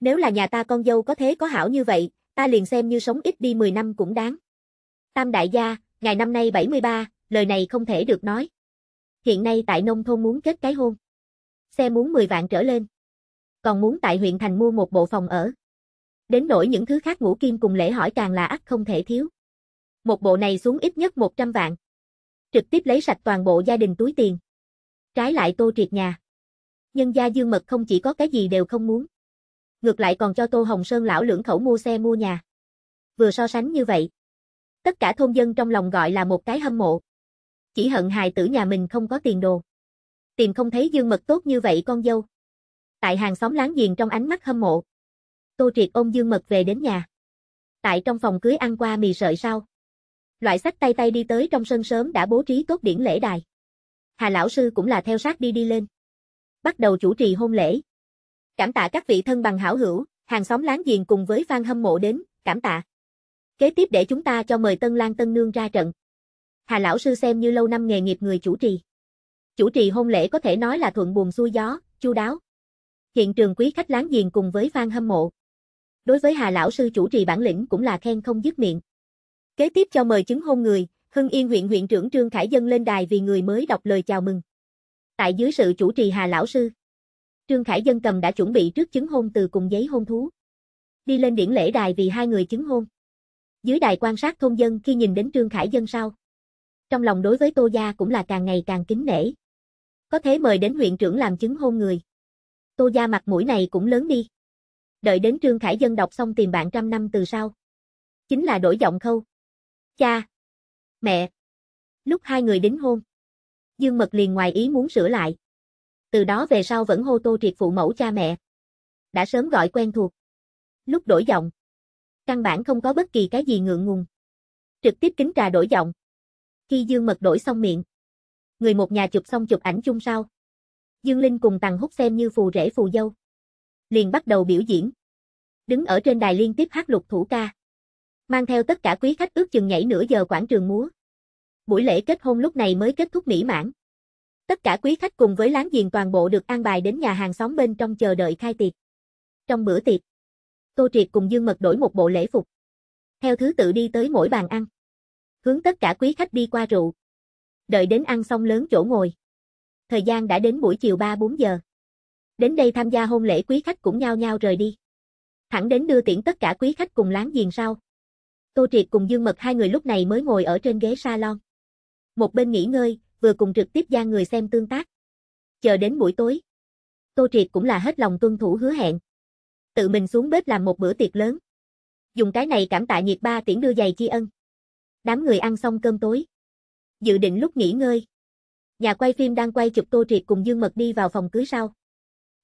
Nếu là nhà ta con dâu có thế có hảo như vậy, ta liền xem như sống ít đi 10 năm cũng đáng. Tam đại gia, ngày năm nay 73, lời này không thể được nói. Hiện nay tại nông thôn muốn kết cái hôn. Xe muốn 10 vạn trở lên. Còn muốn tại huyện thành mua một bộ phòng ở. Đến nỗi những thứ khác ngũ kim cùng lễ hỏi càng là ắt không thể thiếu. Một bộ này xuống ít nhất 100 vạn trực tiếp lấy sạch toàn bộ gia đình túi tiền. Trái lại Tô Triệt nhà. Nhân gia Dương Mật không chỉ có cái gì đều không muốn. Ngược lại còn cho Tô Hồng Sơn lão lưỡng khẩu mua xe mua nhà. Vừa so sánh như vậy. Tất cả thôn dân trong lòng gọi là một cái hâm mộ. Chỉ hận hài tử nhà mình không có tiền đồ. Tìm không thấy Dương Mật tốt như vậy con dâu. Tại hàng xóm láng giềng trong ánh mắt hâm mộ. Tô Triệt ôm Dương Mật về đến nhà. Tại trong phòng cưới ăn qua mì sợi sau. Loại sách tay tay đi tới trong sân sớm đã bố trí tốt điển lễ đài. Hà lão sư cũng là theo sát đi đi lên. Bắt đầu chủ trì hôn lễ. Cảm tạ các vị thân bằng hảo hữu, hàng xóm láng giềng cùng với fan hâm mộ đến, cảm tạ. Kế tiếp để chúng ta cho mời Tân Lan Tân Nương ra trận. Hà lão sư xem như lâu năm nghề nghiệp người chủ trì. Chủ trì hôn lễ có thể nói là thuận buồm xuôi gió, chu đáo. Hiện trường quý khách láng giềng cùng với fan hâm mộ. Đối với Hà lão sư chủ trì bản lĩnh cũng là khen không dứt miệng. Kế tiếp cho mời chứng hôn người, Hưng Yên huyện huyện trưởng Trương Khải Dân lên đài vì người mới đọc lời chào mừng. Tại dưới sự chủ trì Hà Lão Sư, Trương Khải Dân cầm đã chuẩn bị trước chứng hôn từ cùng giấy hôn thú. Đi lên điển lễ đài vì hai người chứng hôn. Dưới đài quan sát thôn dân khi nhìn đến Trương Khải Dân sau. Trong lòng đối với Tô Gia cũng là càng ngày càng kính nể. Có thế mời đến huyện trưởng làm chứng hôn người. Tô Gia mặt mũi này cũng lớn đi. Đợi đến Trương Khải Dân đọc xong tìm bạn trăm năm từ sau. Chính là đổi giọng khâu cha, mẹ. Lúc hai người đính hôn, Dương Mật liền ngoài ý muốn sửa lại. Từ đó về sau vẫn hô Tô Triệt phụ mẫu cha mẹ. Đã sớm gọi quen thuộc. Lúc đổi giọng, căn bản không có bất kỳ cái gì ngượng ngùng. Trực tiếp kính trà đổi giọng. Khi Dương Mật đổi xong miệng, người một nhà chụp xong chụp ảnh chung sau. Dương Linh cùng Tằng Húc xem như phù rể phù dâu. Liền bắt đầu biểu diễn. Đứng ở trên đài liên tiếp hát lục thủ ca mang theo tất cả quý khách ước chừng nhảy nửa giờ quảng trường múa. Buổi lễ kết hôn lúc này mới kết thúc mỹ mãn. Tất cả quý khách cùng với láng giềng toàn bộ được an bài đến nhà hàng xóm bên trong chờ đợi khai tiệc. Trong bữa tiệc, Tô Triệt cùng Dương Mật đổi một bộ lễ phục. Theo thứ tự đi tới mỗi bàn ăn. Hướng tất cả quý khách đi qua rượu. Đợi đến ăn xong lớn chỗ ngồi. Thời gian đã đến buổi chiều 3-4 giờ. Đến đây tham gia hôn lễ quý khách cũng nhao nhao rời đi. Thẳng đến đưa tiễn tất cả quý khách cùng láng giềng sau, Tô Triệt cùng Dương Mật hai người lúc này mới ngồi ở trên ghế salon. Một bên nghỉ ngơi, vừa cùng trực tiếp gian người xem tương tác. Chờ đến buổi tối. Tô Triệt cũng là hết lòng tuân thủ hứa hẹn. Tự mình xuống bếp làm một bữa tiệc lớn. Dùng cái này cảm tạ nhiệt ba tiễn đưa giày chi ân. Đám người ăn xong cơm tối. Dự định lúc nghỉ ngơi. Nhà quay phim đang quay chụp Tô Triệt cùng Dương Mật đi vào phòng cưới sau.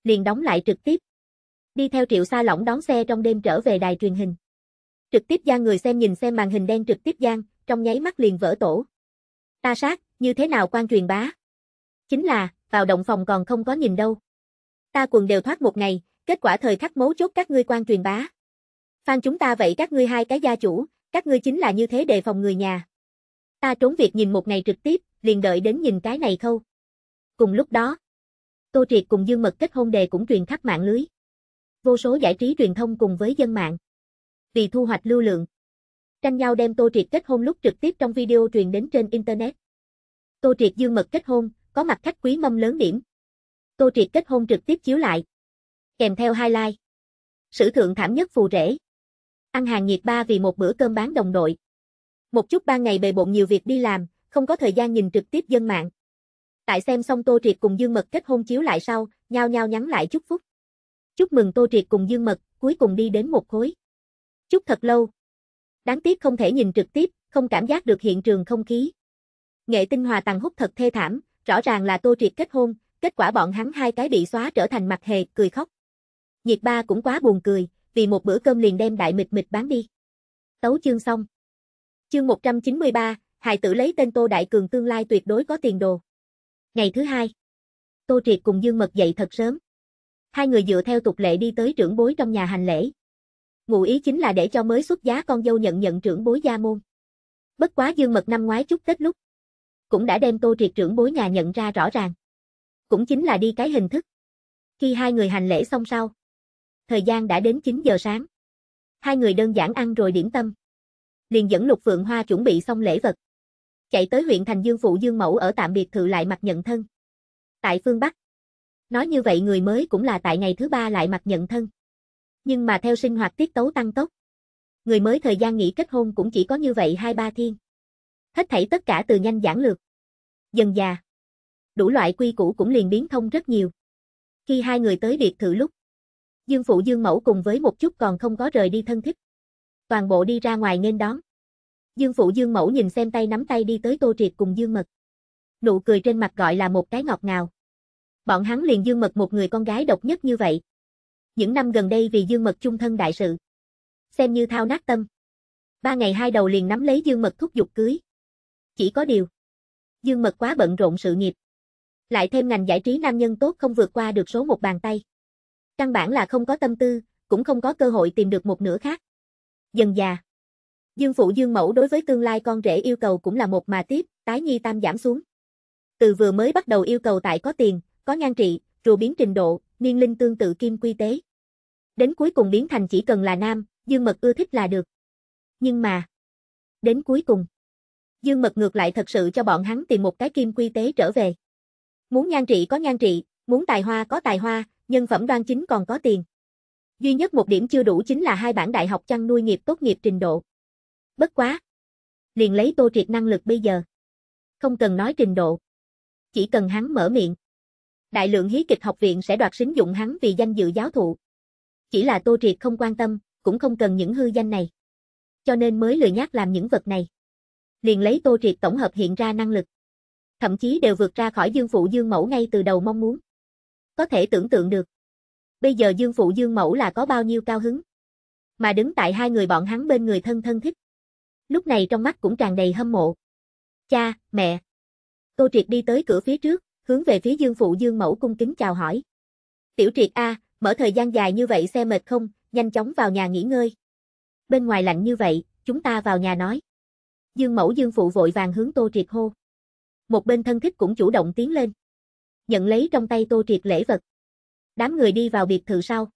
Liền đóng lại trực tiếp. Đi theo Triệu Sa Lỏng đón xe trong đêm trở về đài truyền hình. Trực tiếp gian người xem nhìn xem màn hình đen trực tiếp gian, trong nháy mắt liền vỡ tổ. Ta sát, như thế nào quan truyền bá? Chính là, vào động phòng còn không có nhìn đâu. Ta quần đều thoát một ngày, kết quả thời khắc mấu chốt các ngươi quan truyền bá. Phan chúng ta vậy các ngươi hai cái gia chủ, các ngươi chính là như thế đề phòng người nhà. Ta trốn việc nhìn một ngày trực tiếp, liền đợi đến nhìn cái này khâu. Cùng lúc đó, Tô Triệt cùng Dương Mật kết hôn đề cũng truyền khắp mạng lưới. Vô số giải trí truyền thông cùng với dân mạng vì thu hoạch lưu lượng. Tranh nhau đem Tô Triệt kết hôn lúc trực tiếp trong video truyền đến trên Internet. Tô Triệt dương mật kết hôn, có mặt khách quý mâm lớn điểm. Tô Triệt kết hôn trực tiếp chiếu lại. Kèm theo highlight. Sử thượng thảm nhất phù rể. Ăn hàng nhiệt ba vì một bữa cơm bán đồng đội. Một chút ba ngày bề bộn nhiều việc đi làm, không có thời gian nhìn trực tiếp dân mạng. Tại xem xong Tô Triệt cùng Dương Mật kết hôn chiếu lại sau, nhau nhau nhắn lại chúc phúc. Chúc mừng Tô Triệt cùng Dương Mật, cuối cùng đi đến một khối. Chút thật lâu. Đáng tiếc không thể nhìn trực tiếp, không cảm giác được hiện trường không khí. Nghệ tinh hòa tàng hút thật thê thảm, rõ ràng là Tô Triệt kết hôn, kết quả bọn hắn hai cái bị xóa trở thành mặt hề, cười khóc. Nhiệt ba cũng quá buồn cười, vì một bữa cơm liền đem đại mịch mịch bán đi. Tấu chương xong. Chương 193, hài tử lấy tên Tô Đại Cường tương lai tuyệt đối có tiền đồ. Ngày thứ hai. Tô Triệt cùng Dương Mật dậy thật sớm. Hai người dựa theo tục lệ đi tới trưởng bối trong nhà hành lễ, ngụ ý chính là để cho mới xuất giá con dâu nhận nhận trưởng bối gia môn. Bất quá Dương Mật năm ngoái chút Tết lúc, cũng đã đem Tô Triệt trưởng bối nhà nhận ra rõ ràng. Cũng chính là đi cái hình thức. Khi hai người hành lễ xong sau, thời gian đã đến 9 giờ sáng. Hai người đơn giản ăn rồi điểm tâm. Liền dẫn Lục Phượng Hoa chuẩn bị xong lễ vật. Chạy tới huyện thành Dương Phụ Dương Mẫu ở tạm biệt thự lại mặt nhận thân. Tại phương Bắc. Nói như vậy người mới cũng là tại ngày thứ ba lại mặt nhận thân nhưng mà theo sinh hoạt tiết tấu tăng tốc. Người mới thời gian nghỉ kết hôn cũng chỉ có như vậy hai ba thiên. Hết thảy tất cả từ nhanh giản lược. Dần già. Đủ loại quy củ cũng liền biến thông rất nhiều. Khi hai người tới biệt thự lúc. Dương phụ Dương mẫu cùng với một chút còn không có rời đi thân thích. Toàn bộ đi ra ngoài nên đón. Dương phụ Dương mẫu nhìn xem tay nắm tay đi tới Tô Triệt cùng Dương Mật. Nụ cười trên mặt gọi là một cái ngọt ngào. Bọn hắn liền Dương Mật một người con gái độc nhất như vậy, những năm gần đây vì Dương Mật chung thân đại sự. Xem như thao nát tâm. Ba ngày hai đầu liền nắm lấy Dương Mật thúc giục cưới. Chỉ có điều. Dương Mật quá bận rộn sự nghiệp. Lại thêm ngành giải trí nam nhân tốt không vượt qua được số một bàn tay. Căn bản là không có tâm tư, cũng không có cơ hội tìm được một nửa khác. Dần già. Dương phụ Dương mẫu đối với tương lai con rể yêu cầu cũng là một mà tiếp, tái nhi tam giảm xuống. Từ vừa mới bắt đầu yêu cầu tại có tiền, có nhan trị, rùa biến trình độ, niên linh tương tự kim quy tế. Đến cuối cùng biến thành chỉ cần là nam, dương mật ưa thích là được. Nhưng mà, đến cuối cùng, dương mật ngược lại thật sự cho bọn hắn tìm một cái kim quy tế trở về. Muốn nhan trị có nhan trị, muốn tài hoa có tài hoa, nhân phẩm đoan chính còn có tiền. Duy nhất một điểm chưa đủ chính là hai bản đại học chăn nuôi nghiệp tốt nghiệp trình độ. Bất quá. Liền lấy tô triệt năng lực bây giờ. Không cần nói trình độ. Chỉ cần hắn mở miệng đại lượng hí kịch học viện sẽ đoạt sính dụng hắn vì danh dự giáo thụ. Chỉ là Tô Triệt không quan tâm, cũng không cần những hư danh này. Cho nên mới lười nhác làm những vật này. Liền lấy Tô Triệt tổng hợp hiện ra năng lực. Thậm chí đều vượt ra khỏi Dương Phụ Dương Mẫu ngay từ đầu mong muốn. Có thể tưởng tượng được. Bây giờ Dương Phụ Dương Mẫu là có bao nhiêu cao hứng. Mà đứng tại hai người bọn hắn bên người thân thân thích. Lúc này trong mắt cũng tràn đầy hâm mộ. Cha, mẹ. Tô Triệt đi tới cửa phía trước, hướng về phía Dương Phụ Dương Mẫu cung kính chào hỏi. Tiểu triệt A, mở thời gian dài như vậy xe mệt không, nhanh chóng vào nhà nghỉ ngơi. Bên ngoài lạnh như vậy, chúng ta vào nhà nói. Dương Mẫu Dương Phụ vội vàng hướng Tô Triệt hô. Một bên thân thích cũng chủ động tiến lên. Nhận lấy trong tay Tô Triệt lễ vật. Đám người đi vào biệt thự sau.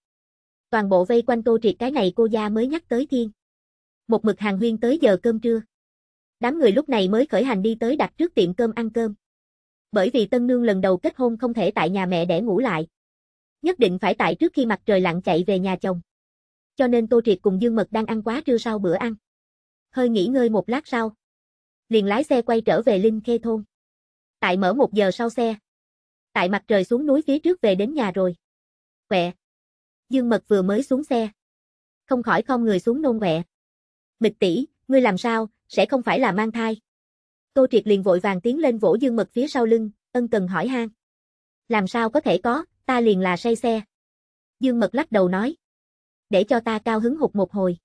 Toàn bộ vây quanh Tô Triệt cái này cô gia mới nhắc tới thiên. Một mực hàng huyên tới giờ cơm trưa. Đám người lúc này mới khởi hành đi tới đặt trước tiệm cơm ăn cơm bởi vì tân nương lần đầu kết hôn không thể tại nhà mẹ đẻ ngủ lại. Nhất định phải tại trước khi mặt trời lặn chạy về nhà chồng. Cho nên Tô Triệt cùng Dương Mật đang ăn quá trưa sau bữa ăn. Hơi nghỉ ngơi một lát sau. Liền lái xe quay trở về Linh Khê Thôn. Tại mở một giờ sau xe. Tại mặt trời xuống núi phía trước về đến nhà rồi. Quẹ. Dương Mật vừa mới xuống xe. Không khỏi không người xuống nôn quẹ. Mịch tỷ, ngươi làm sao, sẽ không phải là mang thai. Tô Triệt liền vội vàng tiến lên vỗ Dương Mật phía sau lưng, ân cần hỏi han. Làm sao có thể có, ta liền là say xe. Dương Mật lắc đầu nói. Để cho ta cao hứng hụt một hồi.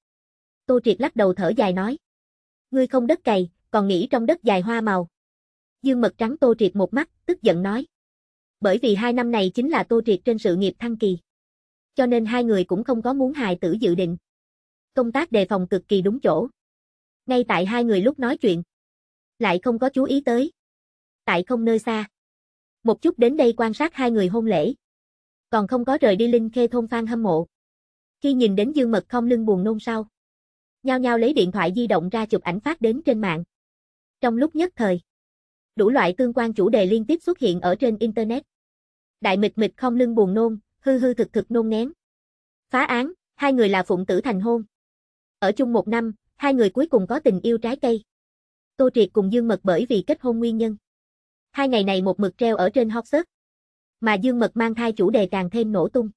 Tô Triệt lắc đầu thở dài nói. Ngươi không đất cày, còn nghĩ trong đất dài hoa màu. Dương Mật trắng Tô Triệt một mắt, tức giận nói. Bởi vì hai năm này chính là Tô Triệt trên sự nghiệp thăng kỳ. Cho nên hai người cũng không có muốn hài tử dự định. Công tác đề phòng cực kỳ đúng chỗ. Ngay tại hai người lúc nói chuyện, lại không có chú ý tới. Tại không nơi xa. Một chút đến đây quan sát hai người hôn lễ. Còn không có rời đi Linh Khê thôn Phan hâm mộ. Khi nhìn đến Dương Mật không lưng buồn nôn sau. Nhao nhao lấy điện thoại di động ra chụp ảnh phát đến trên mạng. Trong lúc nhất thời. Đủ loại tương quan chủ đề liên tiếp xuất hiện ở trên Internet. Đại mịch mịch không lưng buồn nôn, hư hư thực thực nôn nén. Phá án, hai người là phụng tử thành hôn. Ở chung một năm, hai người cuối cùng có tình yêu trái cây. Tô Triệt cùng Dương Mật bởi vì kết hôn nguyên nhân. Hai ngày này một mực treo ở trên hot search. Mà Dương Mật mang thai chủ đề càng thêm nổ tung.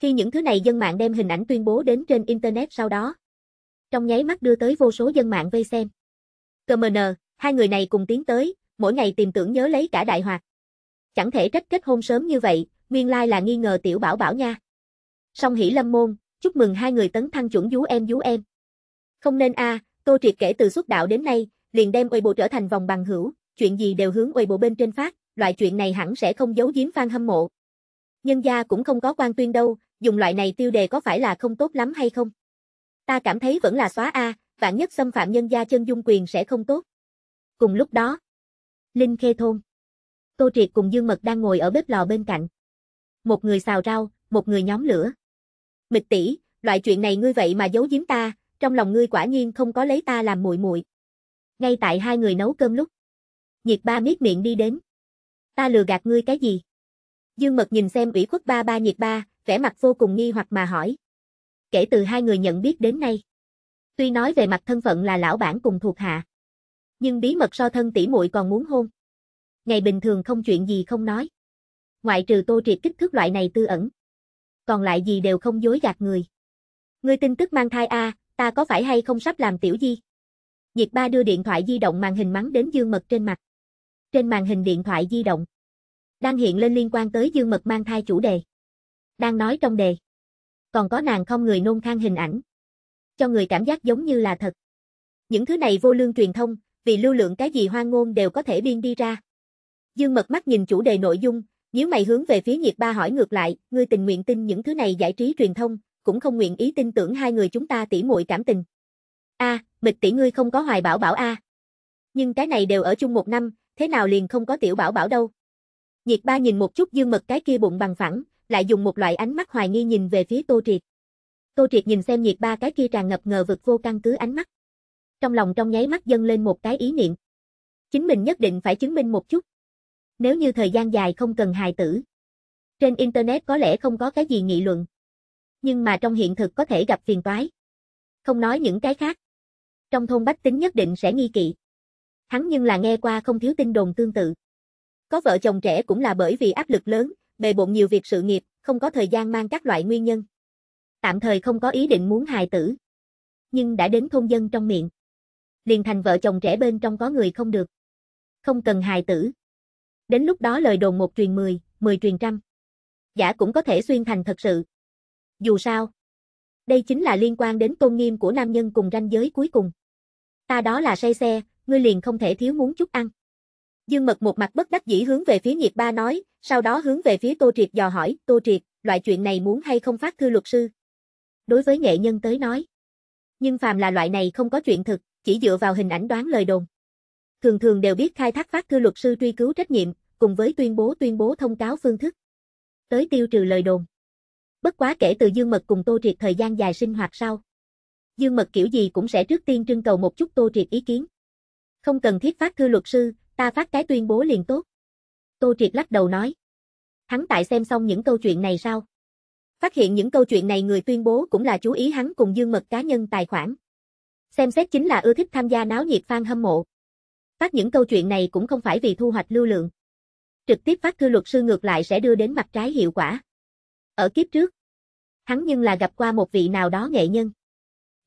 Khi những thứ này dân mạng đem hình ảnh tuyên bố đến trên Internet sau đó. Trong nháy mắt đưa tới vô số dân mạng vây xem. CMN, hai người này cùng tiến tới, mỗi ngày tìm tưởng nhớ lấy cả đại hoạt. Chẳng thể trách kết hôn sớm như vậy, nguyên lai là nghi ngờ tiểu bảo bảo nha. Song hỷ lâm môn, chúc mừng hai người tấn thăng chuẩn vú em vú em. Không nên a, à, Tô Triệt kể từ xuất đạo đến nay, liền đem Weibo trở thành vòng bằng hữu, chuyện gì đều hướng Weibo bên trên phát, loại chuyện này hẳn sẽ không giấu giếm fan hâm mộ. Nhân gia cũng không có quan tuyên đâu, dùng loại này tiêu đề có phải là không tốt lắm hay không? Ta cảm thấy vẫn là xóa A, vạn nhất xâm phạm nhân gia chân dung quyền sẽ không tốt. Cùng lúc đó, Linh Khê Thôn Tô Triệt cùng Dương Mật đang ngồi ở bếp lò bên cạnh. Một người xào rau, một người nhóm lửa. Mịch tỷ, loại chuyện này ngươi vậy mà giấu giếm ta, trong lòng ngươi quả nhiên không có lấy ta làm muội muội. Ngay tại hai người nấu cơm lúc. Nhiệt ba miết miệng đi đến. Ta lừa gạt ngươi cái gì? Dương Mật nhìn xem ủy khuất ba ba nhiệt ba, vẻ mặt vô cùng nghi hoặc mà hỏi. Kể từ hai người nhận biết đến nay. Tuy nói về mặt thân phận là lão bản cùng thuộc hạ. Nhưng bí mật so thân tỷ muội còn muốn hôn. Ngày bình thường không chuyện gì không nói. Ngoại trừ tô triệt kích thước loại này tư ẩn. Còn lại gì đều không dối gạt người. Ngươi tin tức mang thai a, ta có phải hay không sắp làm tiểu di? Diệp Ba đưa điện thoại di động màn hình mắng đến Dương Mật trên mặt. Trên màn hình điện thoại di động, đang hiện lên liên quan tới Dương Mật mang thai chủ đề. Đang nói trong đề. Còn có nàng không người nôn khang hình ảnh. Cho người cảm giác giống như là thật. Những thứ này vô lương truyền thông, vì lưu lượng cái gì hoang ngôn đều có thể biên đi ra. Dương Mật mắt nhìn chủ đề nội dung, nếu mày hướng về phía nhiệt ba hỏi ngược lại, ngươi tình nguyện tin những thứ này giải trí truyền thông, cũng không nguyện ý tin tưởng hai người chúng ta tỉ muội cảm tình a, à, Mịch tỷ ngươi không có hoài bảo bảo a. À. Nhưng cái này đều ở chung một năm, thế nào liền không có tiểu bảo bảo đâu. Nhiệt ba nhìn một chút dương mật cái kia bụng bằng phẳng, lại dùng một loại ánh mắt hoài nghi nhìn về phía Tô Triệt. Tô Triệt nhìn xem nhiệt ba cái kia tràn ngập ngờ vực vô căn cứ ánh mắt. Trong lòng trong nháy mắt dâng lên một cái ý niệm. Chính mình nhất định phải chứng minh một chút. Nếu như thời gian dài không cần hài tử. Trên Internet có lẽ không có cái gì nghị luận. Nhưng mà trong hiện thực có thể gặp phiền toái. Không nói những cái khác trong thôn bách tính nhất định sẽ nghi kỵ. Hắn nhưng là nghe qua không thiếu tin đồn tương tự. Có vợ chồng trẻ cũng là bởi vì áp lực lớn, bề bộn nhiều việc sự nghiệp, không có thời gian mang các loại nguyên nhân. Tạm thời không có ý định muốn hài tử. Nhưng đã đến thôn dân trong miệng. Liền thành vợ chồng trẻ bên trong có người không được. Không cần hài tử. Đến lúc đó lời đồn một truyền mười, mười truyền trăm. Giả cũng có thể xuyên thành thật sự. Dù sao, đây chính là liên quan đến tôn nghiêm của nam nhân cùng ranh giới cuối cùng. Ta đó là say xe, ngươi liền không thể thiếu muốn chút ăn. Dương Mật một mặt bất đắc dĩ hướng về phía Nhiệt Ba nói, sau đó hướng về phía Tô Triệt dò hỏi, Tô Triệt, loại chuyện này muốn hay không phát thư luật sư? Đối với nghệ nhân tới nói. Nhưng phàm là loại này không có chuyện thực, chỉ dựa vào hình ảnh đoán lời đồn. Thường thường đều biết khai thác phát thư luật sư truy cứu trách nhiệm, cùng với tuyên bố tuyên bố thông cáo phương thức. Tới tiêu trừ lời đồn. Bất quá kể từ Dương Mật cùng Tô Triệt thời gian dài sinh hoạt sau. Dương Mật kiểu gì cũng sẽ trước tiên trưng cầu một chút Tô Triệt ý kiến. Không cần thiết phát thư luật sư, ta phát cái tuyên bố liền tốt. Tô Triệt lắc đầu nói. Hắn tại xem xong những câu chuyện này sao? Phát hiện những câu chuyện này người tuyên bố cũng là chú ý hắn cùng Dương Mật cá nhân tài khoản. Xem xét chính là ưa thích tham gia náo nhiệt fan hâm mộ. Phát những câu chuyện này cũng không phải vì thu hoạch lưu lượng. Trực tiếp phát thư luật sư ngược lại sẽ đưa đến mặt trái hiệu quả. Ở kiếp trước, hắn nhưng là gặp qua một vị nào đó nghệ nhân.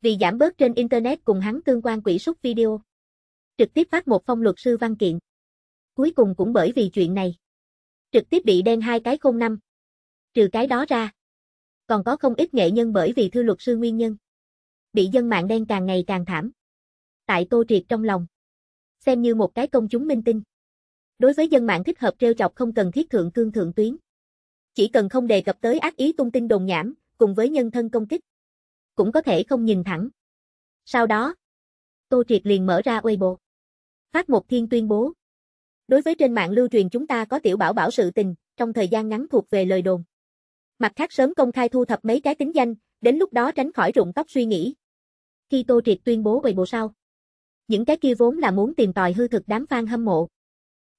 Vì giảm bớt trên Internet cùng hắn tương quan quỹ súc video. Trực tiếp phát một phong luật sư văn kiện. Cuối cùng cũng bởi vì chuyện này. Trực tiếp bị đen hai cái không năm. Trừ cái đó ra. Còn có không ít nghệ nhân bởi vì thư luật sư nguyên nhân. Bị dân mạng đen càng ngày càng thảm. Tại tô triệt trong lòng. Xem như một cái công chúng minh tinh. Đối với dân mạng thích hợp treo chọc không cần thiết thượng cương thượng tuyến. Chỉ cần không đề cập tới ác ý tung tin đồn nhảm, cùng với nhân thân công kích. Cũng có thể không nhìn thẳng. Sau đó, Tô Triệt liền mở ra Weibo. Phát một thiên tuyên bố. Đối với trên mạng lưu truyền chúng ta có tiểu bảo bảo sự tình, trong thời gian ngắn thuộc về lời đồn. Mặt khác sớm công khai thu thập mấy cái tính danh, đến lúc đó tránh khỏi rụng tóc suy nghĩ. Khi Tô Triệt tuyên bố Weibo sau, những cái kia vốn là muốn tìm tòi hư thực đám fan hâm mộ.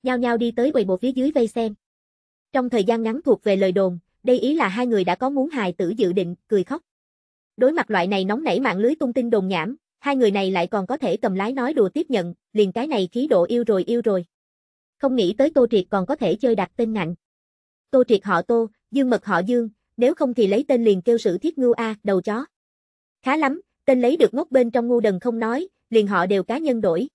Nhao nhao đi tới Weibo phía dưới vây xem. Trong thời gian ngắn thuộc về lời đồn, đây ý là hai người đã có muốn hài tử dự định, cười khóc. Đối mặt loại này nóng nảy mạng lưới tung tin đồn nhảm, hai người này lại còn có thể cầm lái nói đùa tiếp nhận, liền cái này khí độ yêu rồi yêu rồi. Không nghĩ tới Tô Triệt còn có thể chơi đặt tên ngạnh. Tô Triệt họ Tô, Dương Mật họ Dương, nếu không thì lấy tên liền kêu sử thiết ngưu A, đầu chó. Khá lắm, tên lấy được ngốc bên trong ngu đần không nói, liền họ đều cá nhân đổi.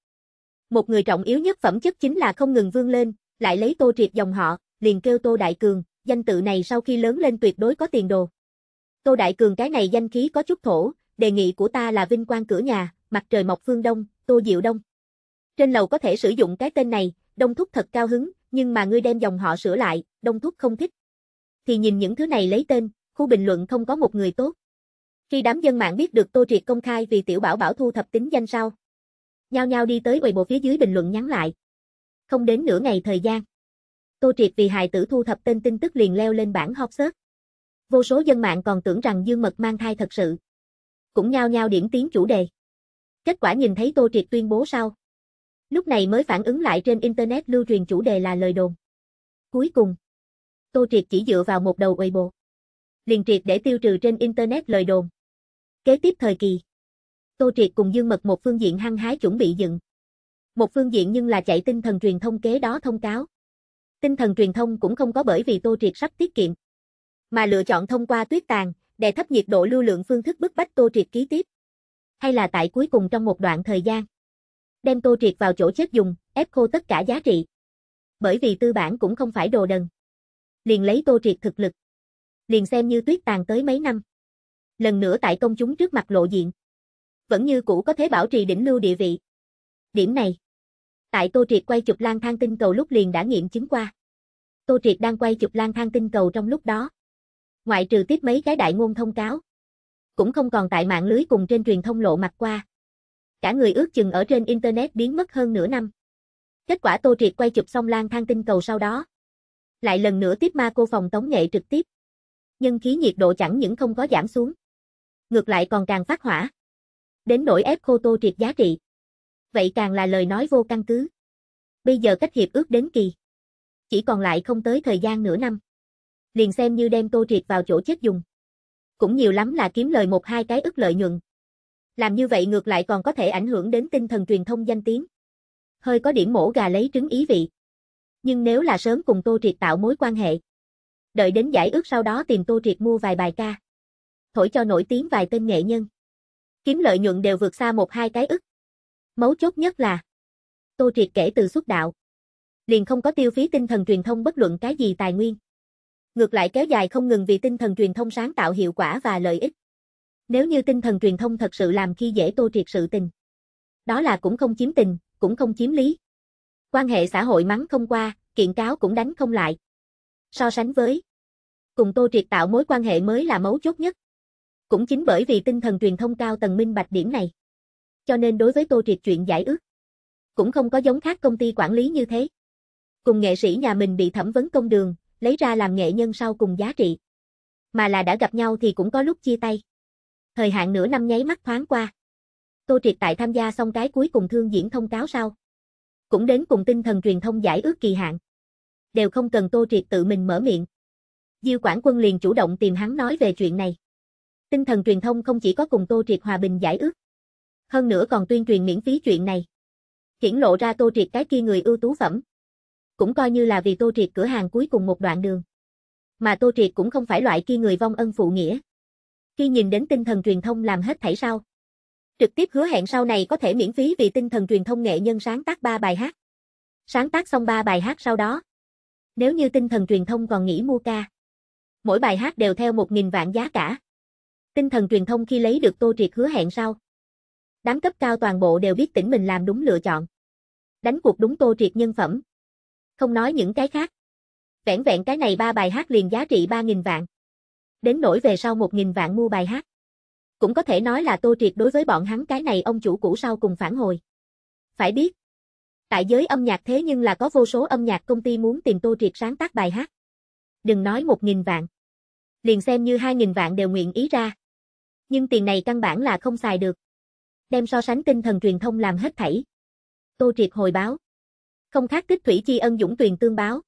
Một người trọng yếu nhất phẩm chất chính là không ngừng vươn lên, lại lấy Tô Triệt dòng họ, liền kêu Tô Đại Cường, danh tự này sau khi lớn lên tuyệt đối có tiền đồ. Tô Đại Cường cái này danh khí có chút thổ, đề nghị của ta là vinh quang cửa nhà, mặt trời mọc phương đông, Tô Diệu Đông. Trên lầu có thể sử dụng cái tên này, Đông Thúc thật cao hứng, nhưng mà ngươi đem dòng họ sửa lại, Đông Thúc không thích. Thì nhìn những thứ này lấy tên, khu bình luận không có một người tốt. Khi đám dân mạng biết được Tô Triệt công khai vì tiểu bảo bảo thu thập tính danh sau, nhao nhao đi tới quầy bộ phía dưới bình luận nhắn lại. Không đến nửa ngày thời gian, Tô Triệt vì hài tử thu thập tên tin tức liền leo lên bảng hot search. Vô số dân mạng còn tưởng rằng Dương Mật mang thai thật sự. Cũng nhao nhao điểm tiếng chủ đề. Kết quả nhìn thấy Tô Triệt tuyên bố sau. Lúc này mới phản ứng lại trên Internet lưu truyền chủ đề là lời đồn. Cuối cùng, Tô Triệt chỉ dựa vào một đầu Weibo. Liền triệt để tiêu trừ trên Internet lời đồn. Kế tiếp thời kỳ, Tô Triệt cùng Dương Mật một phương diện hăng hái chuẩn bị dựng. Một phương diện nhưng là chạy tinh thần truyền thông kế đó thông cáo tinh thần truyền thông cũng không có bởi vì Tô Triệt sắp tiết kiệm, mà lựa chọn thông qua tuyết tàn, để thấp nhiệt độ lưu lượng phương thức bức bách Tô Triệt ký tiếp. Hay là tại cuối cùng trong một đoạn thời gian, đem Tô Triệt vào chỗ chết dùng, ép khô tất cả giá trị. Bởi vì tư bản cũng không phải đồ đần. Liền lấy Tô Triệt thực lực, liền xem như tuyết tàn tới mấy năm. Lần nữa tại công chúng trước mặt lộ diện, vẫn như cũ có thể bảo trì đỉnh lưu địa vị. Điểm này, Tại Tô Triệt quay chụp lang thang tinh cầu lúc liền đã nghiệm chứng qua. Tô Triệt đang quay chụp lang thang tinh cầu trong lúc đó. Ngoại trừ tiếp mấy cái đại ngôn thông cáo. Cũng không còn tại mạng lưới cùng trên truyền thông lộ mặt qua. Cả người ước chừng ở trên Internet biến mất hơn nửa năm. Kết quả Tô Triệt quay chụp xong lang thang tinh cầu sau đó. Lại lần nữa tiếp ma cô phòng tống nghệ trực tiếp. Nhân khí nhiệt độ chẳng những không có giảm xuống. Ngược lại còn càng phát hỏa. Đến nỗi ép khô Tô Triệt giá trị vậy càng là lời nói vô căn cứ. Bây giờ cách hiệp ước đến kỳ. Chỉ còn lại không tới thời gian nửa năm. Liền xem như đem Tô Triệt vào chỗ chết dùng. Cũng nhiều lắm là kiếm lời một hai cái ức lợi nhuận. Làm như vậy ngược lại còn có thể ảnh hưởng đến tinh thần truyền thông danh tiếng. Hơi có điểm mổ gà lấy trứng ý vị. Nhưng nếu là sớm cùng Tô Triệt tạo mối quan hệ. Đợi đến giải ước sau đó tìm Tô Triệt mua vài bài ca. Thổi cho nổi tiếng vài tên nghệ nhân. Kiếm lợi nhuận đều vượt xa một hai cái ức Mấu chốt nhất là Tô Triệt kể từ xuất đạo. Liền không có tiêu phí tinh thần truyền thông bất luận cái gì tài nguyên. Ngược lại kéo dài không ngừng vì tinh thần truyền thông sáng tạo hiệu quả và lợi ích. Nếu như tinh thần truyền thông thật sự làm khi dễ Tô Triệt sự tình. Đó là cũng không chiếm tình, cũng không chiếm lý. Quan hệ xã hội mắng không qua, kiện cáo cũng đánh không lại. So sánh với cùng Tô Triệt tạo mối quan hệ mới là mấu chốt nhất. Cũng chính bởi vì tinh thần truyền thông cao tầng minh bạch điểm này cho nên đối với Tô Triệt chuyện giải ước, cũng không có giống khác công ty quản lý như thế. Cùng nghệ sĩ nhà mình bị thẩm vấn công đường, lấy ra làm nghệ nhân sau cùng giá trị. Mà là đã gặp nhau thì cũng có lúc chia tay. Thời hạn nửa năm nháy mắt thoáng qua. Tô Triệt tại tham gia xong cái cuối cùng thương diễn thông cáo sau. Cũng đến cùng tinh thần truyền thông giải ước kỳ hạn. Đều không cần Tô Triệt tự mình mở miệng. Diêu quản Quân liền chủ động tìm hắn nói về chuyện này. Tinh thần truyền thông không chỉ có cùng Tô Triệt hòa bình giải ước, hơn nữa còn tuyên truyền miễn phí chuyện này. Hiển lộ ra Tô Triệt cái kia người ưu tú phẩm. Cũng coi như là vì Tô Triệt cửa hàng cuối cùng một đoạn đường. Mà Tô Triệt cũng không phải loại kia người vong ân phụ nghĩa. Khi nhìn đến tinh thần truyền thông làm hết thảy sau, trực tiếp hứa hẹn sau này có thể miễn phí vì tinh thần truyền thông nghệ nhân sáng tác 3 bài hát. Sáng tác xong 3 bài hát sau đó, nếu như tinh thần truyền thông còn nghĩ mua ca, mỗi bài hát đều theo 1.000 vạn giá cả. Tinh thần truyền thông khi lấy được Tô Triệt hứa hẹn sau, Đám cấp cao toàn bộ đều biết tỉnh mình làm đúng lựa chọn. Đánh cuộc đúng tô triệt nhân phẩm. Không nói những cái khác. Vẹn vẹn cái này ba bài hát liền giá trị 3.000 vạn. Đến nổi về sau 1.000 vạn mua bài hát. Cũng có thể nói là tô triệt đối với bọn hắn cái này ông chủ cũ sau cùng phản hồi. Phải biết. Tại giới âm nhạc thế nhưng là có vô số âm nhạc công ty muốn tìm tô triệt sáng tác bài hát. Đừng nói 1.000 vạn. Liền xem như 2.000 vạn đều nguyện ý ra. Nhưng tiền này căn bản là không xài được đem so sánh tinh thần truyền thông làm hết thảy. Tô Triệt hồi báo. Không khác kích thủy chi ân dũng tuyền tương báo.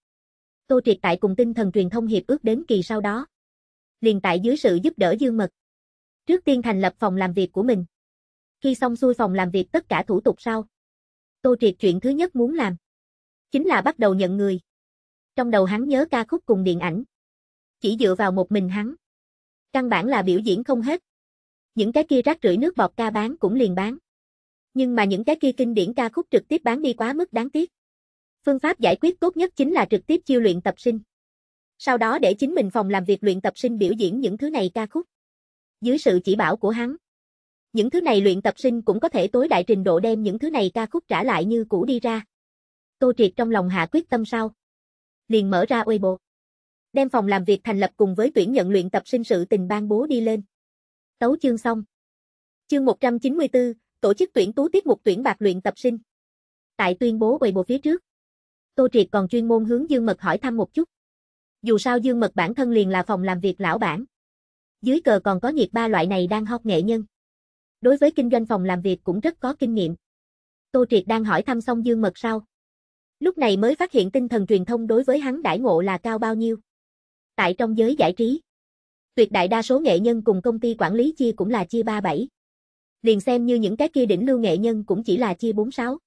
Tô Triệt tại cùng tinh thần truyền thông hiệp ước đến kỳ sau đó. Liền tại dưới sự giúp đỡ Dương Mật. Trước tiên thành lập phòng làm việc của mình. Khi xong xuôi phòng làm việc tất cả thủ tục sau. Tô Triệt chuyện thứ nhất muốn làm. Chính là bắt đầu nhận người. Trong đầu hắn nhớ ca khúc cùng điện ảnh. Chỉ dựa vào một mình hắn. Căn bản là biểu diễn không hết những cái kia rác rưởi nước bọt ca bán cũng liền bán. Nhưng mà những cái kia kinh điển ca khúc trực tiếp bán đi quá mức đáng tiếc. Phương pháp giải quyết tốt nhất chính là trực tiếp chiêu luyện tập sinh. Sau đó để chính mình phòng làm việc luyện tập sinh biểu diễn những thứ này ca khúc. Dưới sự chỉ bảo của hắn, những thứ này luyện tập sinh cũng có thể tối đại trình độ đem những thứ này ca khúc trả lại như cũ đi ra. Tô Triệt trong lòng hạ quyết tâm sau, liền mở ra Weibo, đem phòng làm việc thành lập cùng với tuyển nhận luyện tập sinh sự tình ban bố đi lên. Tấu chương xong. Chương 194, tổ chức tuyển tú tiết mục tuyển bạc luyện tập sinh. Tại tuyên bố quầy bộ phía trước, Tô Triệt còn chuyên môn hướng Dương Mật hỏi thăm một chút. Dù sao Dương Mật bản thân liền là phòng làm việc lão bản. Dưới cờ còn có nhiệt ba loại này đang học nghệ nhân. Đối với kinh doanh phòng làm việc cũng rất có kinh nghiệm. Tô Triệt đang hỏi thăm xong Dương Mật sau. Lúc này mới phát hiện tinh thần truyền thông đối với hắn đãi ngộ là cao bao nhiêu. Tại trong giới giải trí, Tuyệt đại đa số nghệ nhân cùng công ty quản lý chia cũng là chia 37. Liền xem như những cái kia đỉnh lưu nghệ nhân cũng chỉ là chia 46.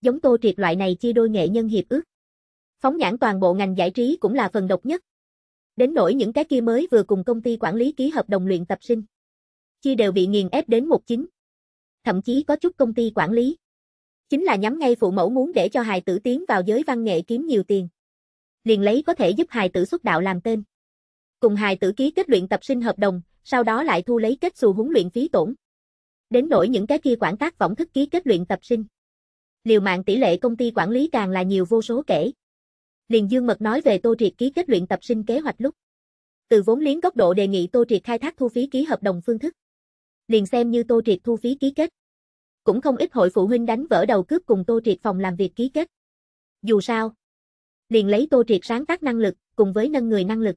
Giống Tô Triệt loại này chia đôi nghệ nhân hiệp ước. Phóng nhãn toàn bộ ngành giải trí cũng là phần độc nhất. Đến nỗi những cái kia mới vừa cùng công ty quản lý ký hợp đồng luyện tập sinh. Chia đều bị nghiền ép đến một chính. Thậm chí có chút công ty quản lý. Chính là nhắm ngay phụ mẫu muốn để cho hài tử tiến vào giới văn nghệ kiếm nhiều tiền. Liền lấy có thể giúp hài tử xuất đạo làm tên cùng hài tử ký kết luyện tập sinh hợp đồng, sau đó lại thu lấy kết xù huấn luyện phí tổn. Đến nỗi những cái kia quảng tác võng thức ký kết luyện tập sinh. Liều mạng tỷ lệ công ty quản lý càng là nhiều vô số kể. Liền Dương Mật nói về Tô Triệt ký kết luyện tập sinh kế hoạch lúc. Từ vốn liếng góc độ đề nghị Tô Triệt khai thác thu phí ký hợp đồng phương thức. Liền xem như Tô Triệt thu phí ký kết. Cũng không ít hội phụ huynh đánh vỡ đầu cướp cùng Tô Triệt phòng làm việc ký kết. Dù sao, liền lấy Tô Triệt sáng tác năng lực, cùng với nâng người năng lực.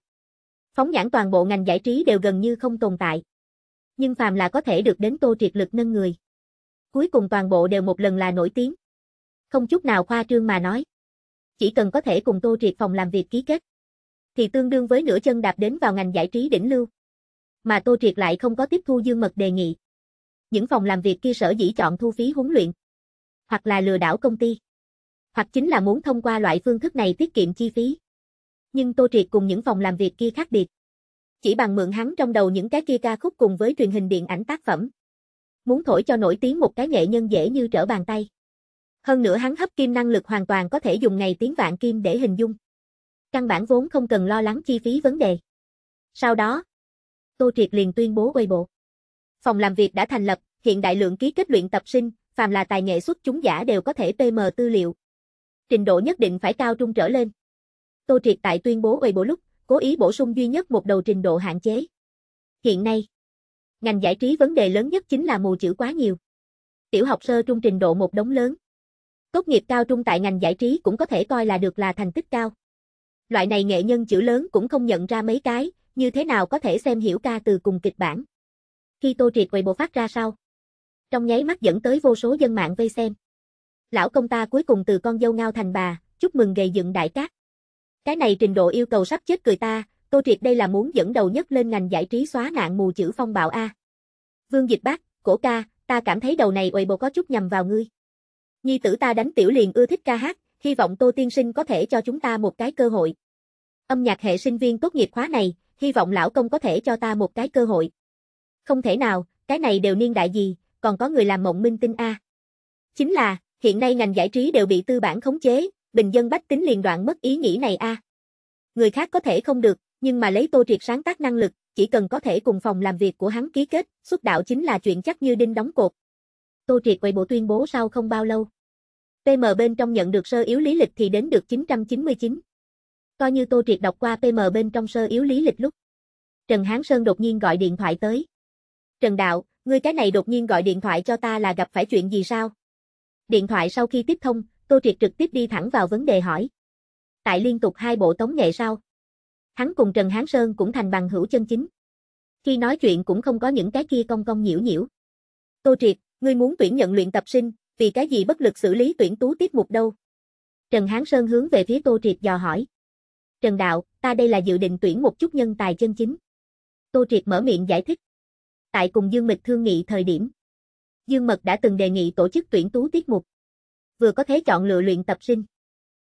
Phóng nhãn toàn bộ ngành giải trí đều gần như không tồn tại. Nhưng phàm là có thể được đến Tô Triệt lực nâng người. Cuối cùng toàn bộ đều một lần là nổi tiếng. Không chút nào khoa trương mà nói. Chỉ cần có thể cùng Tô Triệt phòng làm việc ký kết. Thì tương đương với nửa chân đạp đến vào ngành giải trí đỉnh lưu. Mà Tô Triệt lại không có tiếp thu Dương Mật đề nghị. Những phòng làm việc kia sở dĩ chọn thu phí huấn luyện. Hoặc là lừa đảo công ty. Hoặc chính là muốn thông qua loại phương thức này tiết kiệm chi phí nhưng Tô Triệt cùng những phòng làm việc kia khác biệt. Chỉ bằng mượn hắn trong đầu những cái kia ca khúc cùng với truyền hình điện ảnh tác phẩm. Muốn thổi cho nổi tiếng một cái nghệ nhân dễ như trở bàn tay. Hơn nữa hắn hấp kim năng lực hoàn toàn có thể dùng ngày tiếng vạn kim để hình dung. Căn bản vốn không cần lo lắng chi phí vấn đề. Sau đó, Tô Triệt liền tuyên bố quay bộ. Phòng làm việc đã thành lập, hiện đại lượng ký kết luyện tập sinh, phàm là tài nghệ xuất chúng giả đều có thể PM tư liệu. Trình độ nhất định phải cao trung trở lên. Tô Triệt tại tuyên bố Weibo lúc, cố ý bổ sung duy nhất một đầu trình độ hạn chế. Hiện nay, ngành giải trí vấn đề lớn nhất chính là mù chữ quá nhiều. Tiểu học sơ trung trình độ một đống lớn. Tốt nghiệp cao trung tại ngành giải trí cũng có thể coi là được là thành tích cao. Loại này nghệ nhân chữ lớn cũng không nhận ra mấy cái, như thế nào có thể xem hiểu ca từ cùng kịch bản. Khi Tô Triệt Weibo phát ra sau, trong nháy mắt dẫn tới vô số dân mạng vây xem. Lão công ta cuối cùng từ con dâu ngao thành bà, chúc mừng gầy dựng đại cát. Cái này trình độ yêu cầu sắp chết cười ta, Tô Triệt đây là muốn dẫn đầu nhất lên ngành giải trí xóa nạn mù chữ phong bạo A. Vương Dịch Bác, cổ ca, ta cảm thấy đầu này uầy bộ có chút nhầm vào ngươi. Nhi tử ta đánh tiểu liền ưa thích ca hát, hy vọng Tô Tiên Sinh có thể cho chúng ta một cái cơ hội. Âm nhạc hệ sinh viên tốt nghiệp khóa này, hy vọng lão công có thể cho ta một cái cơ hội. Không thể nào, cái này đều niên đại gì, còn có người làm mộng minh tinh A. Chính là, hiện nay ngành giải trí đều bị tư bản khống chế, bình dân bách tính liền đoạn mất ý nghĩ này a. Người khác có thể không được, nhưng mà lấy Tô Triệt sáng tác năng lực, chỉ cần có thể cùng phòng làm việc của hắn ký kết, xuất đạo chính là chuyện chắc như đinh đóng cột. Tô Triệt quay bộ tuyên bố sau không bao lâu. PM bên trong nhận được sơ yếu lý lịch thì đến được 999. Coi như Tô Triệt đọc qua PM bên trong sơ yếu lý lịch lúc. Trần Hán Sơn đột nhiên gọi điện thoại tới. Trần Đạo, ngươi cái này đột nhiên gọi điện thoại cho ta là gặp phải chuyện gì sao? Điện thoại sau khi tiếp thông, Tô Triệt trực tiếp đi thẳng vào vấn đề hỏi. Tại liên tục hai bộ tống nghệ sau, hắn cùng Trần Hán Sơn cũng thành bằng hữu chân chính. Khi nói chuyện cũng không có những cái kia cong cong nhiễu nhiễu. Tô Triệt, ngươi muốn tuyển nhận luyện tập sinh, vì cái gì bất lực xử lý tuyển tú tiết mục đâu? Trần Hán Sơn hướng về phía Tô Triệt dò hỏi. Trần Đạo, ta đây là dự định tuyển một chút nhân tài chân chính. Tô Triệt mở miệng giải thích. Tại cùng Dương Mịch thương nghị thời điểm. Dương Mật đã từng đề nghị tổ chức tuyển tú tiết mục vừa có thể chọn lựa luyện tập sinh.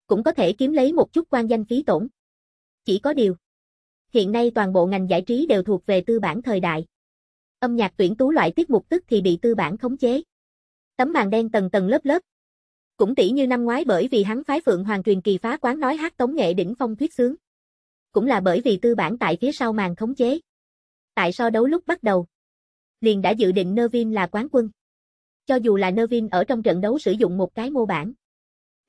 Cũng có thể kiếm lấy một chút quan danh phí tổn. Chỉ có điều, hiện nay toàn bộ ngành giải trí đều thuộc về tư bản thời đại. Âm nhạc tuyển tú loại tiết mục tức thì bị tư bản khống chế. Tấm màn đen tầng tầng lớp lớp. Cũng tỷ như năm ngoái bởi vì hắn phái Phượng Hoàng truyền kỳ phá quán nói hát tống nghệ đỉnh phong thuyết sướng. Cũng là bởi vì tư bản tại phía sau màn khống chế. Tại so đấu lúc bắt đầu, liền đã dự định Nervin là quán quân cho dù là Nervin ở trong trận đấu sử dụng một cái mô bản.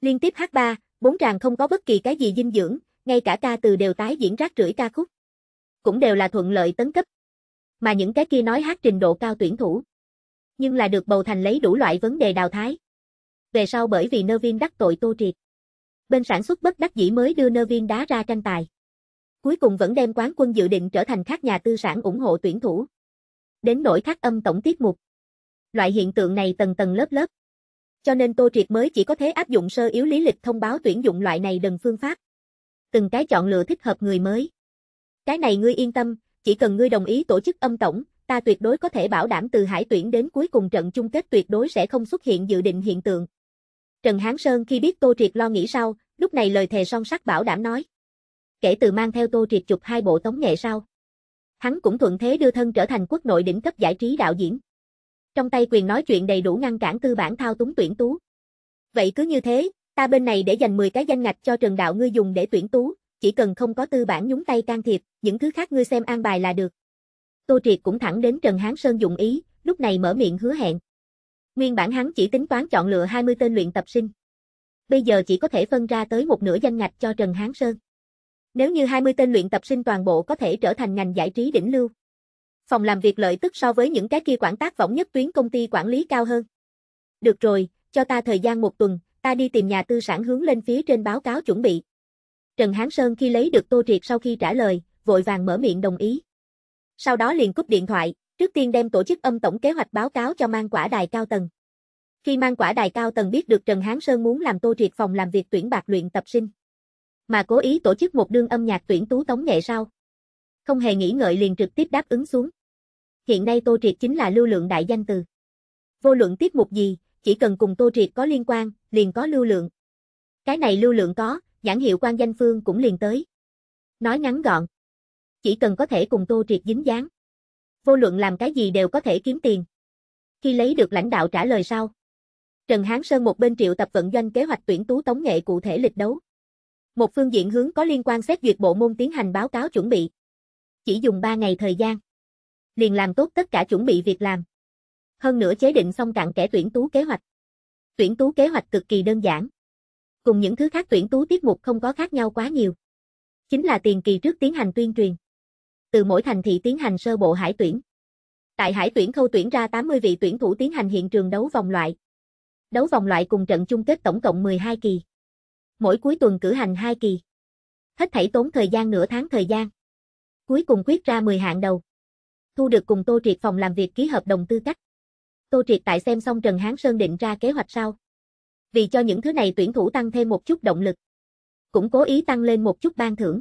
Liên tiếp hát 3, bốn tràng không có bất kỳ cái gì dinh dưỡng, ngay cả ca từ đều tái diễn rác rưởi ca khúc. Cũng đều là thuận lợi tấn cấp. Mà những cái kia nói hát trình độ cao tuyển thủ. Nhưng là được bầu thành lấy đủ loại vấn đề đào thái. Về sau bởi vì Nervin đắc tội Tô Triệt. Bên sản xuất bất đắc dĩ mới đưa Nervin đá ra tranh tài. Cuối cùng vẫn đem quán quân dự định trở thành các nhà tư sản ủng hộ tuyển thủ. Đến nỗi khắc âm tổng tiết mục loại hiện tượng này tầng tầng lớp lớp. Cho nên Tô Triệt mới chỉ có thể áp dụng sơ yếu lý lịch thông báo tuyển dụng loại này đần phương pháp. Từng cái chọn lựa thích hợp người mới. Cái này ngươi yên tâm, chỉ cần ngươi đồng ý tổ chức âm tổng, ta tuyệt đối có thể bảo đảm từ hải tuyển đến cuối cùng trận chung kết tuyệt đối sẽ không xuất hiện dự định hiện tượng. Trần Hán Sơn khi biết Tô Triệt lo nghĩ sau, lúc này lời thề son sắc bảo đảm nói. Kể từ mang theo Tô Triệt chụp hai bộ tống nghệ sau. Hắn cũng thuận thế đưa thân trở thành quốc nội đỉnh cấp giải trí đạo diễn trong tay quyền nói chuyện đầy đủ ngăn cản tư bản thao túng tuyển tú. Vậy cứ như thế, ta bên này để dành 10 cái danh ngạch cho Trần Đạo ngươi dùng để tuyển tú, chỉ cần không có tư bản nhúng tay can thiệp, những thứ khác ngươi xem an bài là được. Tô Triệt cũng thẳng đến Trần Hán Sơn dụng ý, lúc này mở miệng hứa hẹn. Nguyên bản hắn chỉ tính toán chọn lựa 20 tên luyện tập sinh. Bây giờ chỉ có thể phân ra tới một nửa danh ngạch cho Trần Hán Sơn. Nếu như 20 tên luyện tập sinh toàn bộ có thể trở thành ngành giải trí đỉnh lưu, phòng làm việc lợi tức so với những cái kia quản tác võng nhất tuyến công ty quản lý cao hơn. Được rồi, cho ta thời gian một tuần, ta đi tìm nhà tư sản hướng lên phía trên báo cáo chuẩn bị. Trần Hán Sơn khi lấy được Tô Triệt sau khi trả lời, vội vàng mở miệng đồng ý. Sau đó liền cúp điện thoại, trước tiên đem tổ chức âm tổng kế hoạch báo cáo cho mang quả đài cao tầng. Khi mang quả đài cao tầng biết được Trần Hán Sơn muốn làm Tô Triệt phòng làm việc tuyển bạc luyện tập sinh, mà cố ý tổ chức một đương âm nhạc tuyển tú tống nghệ sau. Không hề nghĩ ngợi liền trực tiếp đáp ứng xuống hiện nay Tô Triệt chính là lưu lượng đại danh từ. Vô luận tiết mục gì, chỉ cần cùng Tô Triệt có liên quan, liền có lưu lượng. Cái này lưu lượng có, nhãn hiệu quan danh phương cũng liền tới. Nói ngắn gọn, chỉ cần có thể cùng Tô Triệt dính dáng. Vô luận làm cái gì đều có thể kiếm tiền. Khi lấy được lãnh đạo trả lời sau, Trần Hán Sơn một bên triệu tập vận doanh kế hoạch tuyển tú tống nghệ cụ thể lịch đấu. Một phương diện hướng có liên quan xét duyệt bộ môn tiến hành báo cáo chuẩn bị. Chỉ dùng 3 ngày thời gian liền làm tốt tất cả chuẩn bị việc làm. Hơn nữa chế định xong cặn kẻ tuyển tú kế hoạch. Tuyển tú kế hoạch cực kỳ đơn giản. Cùng những thứ khác tuyển tú tiết mục không có khác nhau quá nhiều. Chính là tiền kỳ trước tiến hành tuyên truyền. Từ mỗi thành thị tiến hành sơ bộ hải tuyển. Tại hải tuyển khâu tuyển ra 80 vị tuyển thủ tiến hành hiện trường đấu vòng loại. Đấu vòng loại cùng trận chung kết tổng cộng 12 kỳ. Mỗi cuối tuần cử hành 2 kỳ. Hết thảy tốn thời gian nửa tháng thời gian. Cuối cùng quyết ra 10 hạng đầu thu được cùng Tô Triệt phòng làm việc ký hợp đồng tư cách. Tô Triệt tại xem xong Trần Hán Sơn định ra kế hoạch sau. Vì cho những thứ này tuyển thủ tăng thêm một chút động lực, cũng cố ý tăng lên một chút ban thưởng.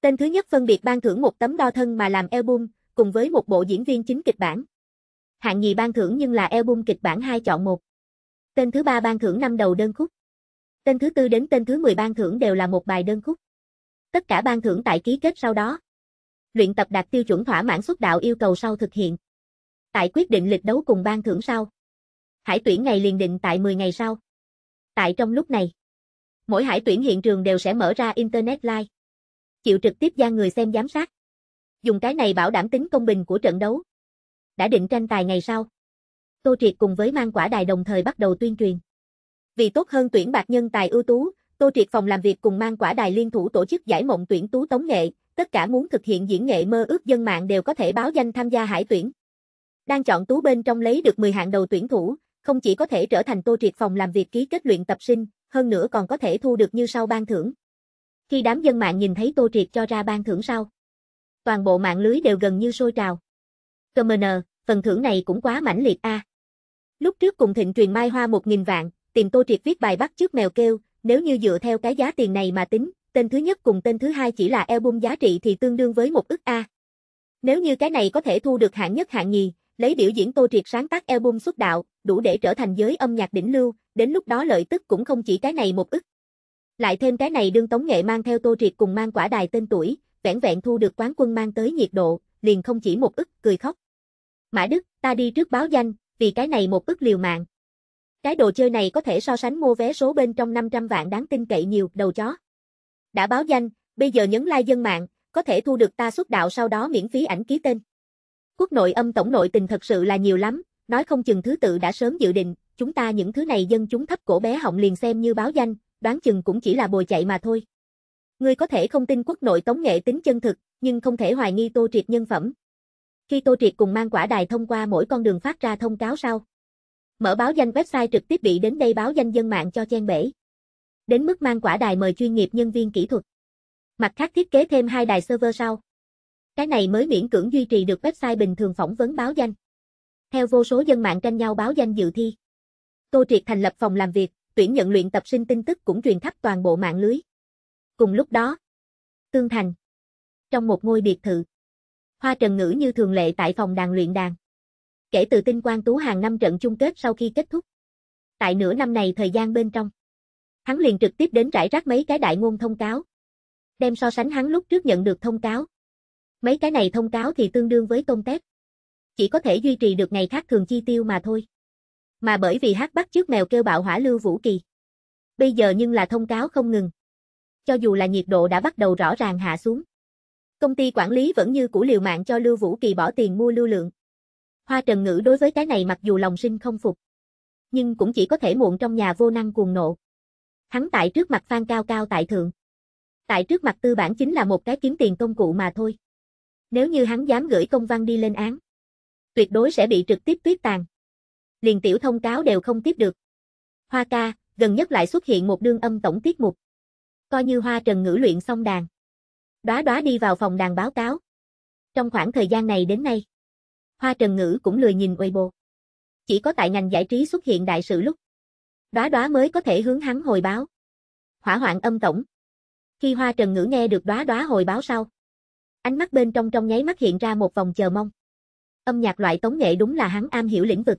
Tên thứ nhất phân biệt ban thưởng một tấm đo thân mà làm album, cùng với một bộ diễn viên chính kịch bản. Hạng nhì ban thưởng nhưng là album kịch bản hai chọn một. Tên thứ ba ban thưởng năm đầu đơn khúc. Tên thứ tư đến tên thứ 10 ban thưởng đều là một bài đơn khúc. Tất cả ban thưởng tại ký kết sau đó, luyện tập đạt tiêu chuẩn thỏa mãn xuất đạo yêu cầu sau thực hiện. Tại quyết định lịch đấu cùng ban thưởng sau. Hải tuyển ngày liền định tại 10 ngày sau. Tại trong lúc này, mỗi hải tuyển hiện trường đều sẽ mở ra Internet Live. Chịu trực tiếp ra người xem giám sát. Dùng cái này bảo đảm tính công bình của trận đấu. Đã định tranh tài ngày sau. Tô Triệt cùng với mang quả đài đồng thời bắt đầu tuyên truyền. Vì tốt hơn tuyển bạc nhân tài ưu tú, Tô Triệt phòng làm việc cùng mang quả đài liên thủ tổ chức giải mộng tuyển tú tống nghệ, tất cả muốn thực hiện diễn nghệ mơ ước dân mạng đều có thể báo danh tham gia hải tuyển. Đang chọn tú bên trong lấy được 10 hạng đầu tuyển thủ, không chỉ có thể trở thành tô triệt phòng làm việc ký kết luyện tập sinh, hơn nữa còn có thể thu được như sau ban thưởng. Khi đám dân mạng nhìn thấy tô triệt cho ra ban thưởng sau, toàn bộ mạng lưới đều gần như sôi trào. Commoner, phần thưởng này cũng quá mãnh liệt a. À. Lúc trước cùng thịnh truyền Mai Hoa 1.000 vạn, tìm Tô Triệt viết bài bắt trước mèo kêu, nếu như dựa theo cái giá tiền này mà tính, tên thứ nhất cùng tên thứ hai chỉ là album giá trị thì tương đương với một ức A. Nếu như cái này có thể thu được hạng nhất hạng nhì, lấy biểu diễn Tô Triệt sáng tác album xuất đạo, đủ để trở thành giới âm nhạc đỉnh lưu, đến lúc đó lợi tức cũng không chỉ cái này một ức. Lại thêm cái này đương Tống Nghệ mang theo Tô Triệt cùng mang quả đài tên tuổi, vẹn vẹn thu được quán quân mang tới nhiệt độ, liền không chỉ một ức, cười khóc. Mã Đức, ta đi trước báo danh, vì cái này một ức liều mạng. Cái đồ chơi này có thể so sánh mua vé số bên trong 500 vạn đáng tin cậy nhiều, đầu chó đã báo danh, bây giờ nhấn like dân mạng, có thể thu được ta xuất đạo sau đó miễn phí ảnh ký tên. Quốc nội âm tổng nội tình thật sự là nhiều lắm, nói không chừng thứ tự đã sớm dự định, chúng ta những thứ này dân chúng thấp cổ bé họng liền xem như báo danh, đoán chừng cũng chỉ là bồi chạy mà thôi. Ngươi có thể không tin quốc nội tống nghệ tính chân thực, nhưng không thể hoài nghi Tô Triệt nhân phẩm. Khi Tô Triệt cùng mang quả đài thông qua mỗi con đường phát ra thông cáo sau. Mở báo danh website trực tiếp bị đến đây báo danh dân mạng cho chen bể đến mức mang quả đài mời chuyên nghiệp nhân viên kỹ thuật. Mặt khác thiết kế thêm hai đài server sau. Cái này mới miễn cưỡng duy trì được website bình thường phỏng vấn báo danh. Theo vô số dân mạng tranh nhau báo danh dự thi. Tô Triệt thành lập phòng làm việc, tuyển nhận luyện tập sinh tin tức cũng truyền khắp toàn bộ mạng lưới. Cùng lúc đó, Tương Thành, trong một ngôi biệt thự, Hoa Trần Ngữ như thường lệ tại phòng đàn luyện đàn. Kể từ tinh quang tú hàng năm trận chung kết sau khi kết thúc, tại nửa năm này thời gian bên trong, Hắn liền trực tiếp đến rải rác mấy cái đại ngôn thông cáo. Đem so sánh hắn lúc trước nhận được thông cáo. Mấy cái này thông cáo thì tương đương với tôm tép. Chỉ có thể duy trì được ngày khác thường chi tiêu mà thôi. Mà bởi vì hát bắt trước mèo kêu bạo hỏa lưu vũ kỳ. Bây giờ nhưng là thông cáo không ngừng. Cho dù là nhiệt độ đã bắt đầu rõ ràng hạ xuống. Công ty quản lý vẫn như cũ liều mạng cho Lưu Vũ Kỳ bỏ tiền mua lưu lượng. Hoa Trần Ngữ đối với cái này mặc dù lòng sinh không phục, nhưng cũng chỉ có thể muộn trong nhà vô năng cuồng nộ hắn tại trước mặt Phan cao cao tại thượng. Tại trước mặt tư bản chính là một cái kiếm tiền công cụ mà thôi. Nếu như hắn dám gửi công văn đi lên án, tuyệt đối sẽ bị trực tiếp tuyết tàn. Liền tiểu thông cáo đều không tiếp được. Hoa ca, gần nhất lại xuất hiện một đương âm tổng tiết mục. Coi như hoa trần ngữ luyện xong đàn. Đóa đóa đi vào phòng đàn báo cáo. Trong khoảng thời gian này đến nay, hoa trần ngữ cũng lười nhìn Weibo. Chỉ có tại ngành giải trí xuất hiện đại sự lúc, Đóa đóa mới có thể hướng hắn hồi báo. Hỏa hoạn âm tổng. Khi Hoa Trần Ngữ nghe được đóa đóa hồi báo sau, ánh mắt bên trong trong nháy mắt hiện ra một vòng chờ mong. Âm nhạc loại tống nghệ đúng là hắn am hiểu lĩnh vực.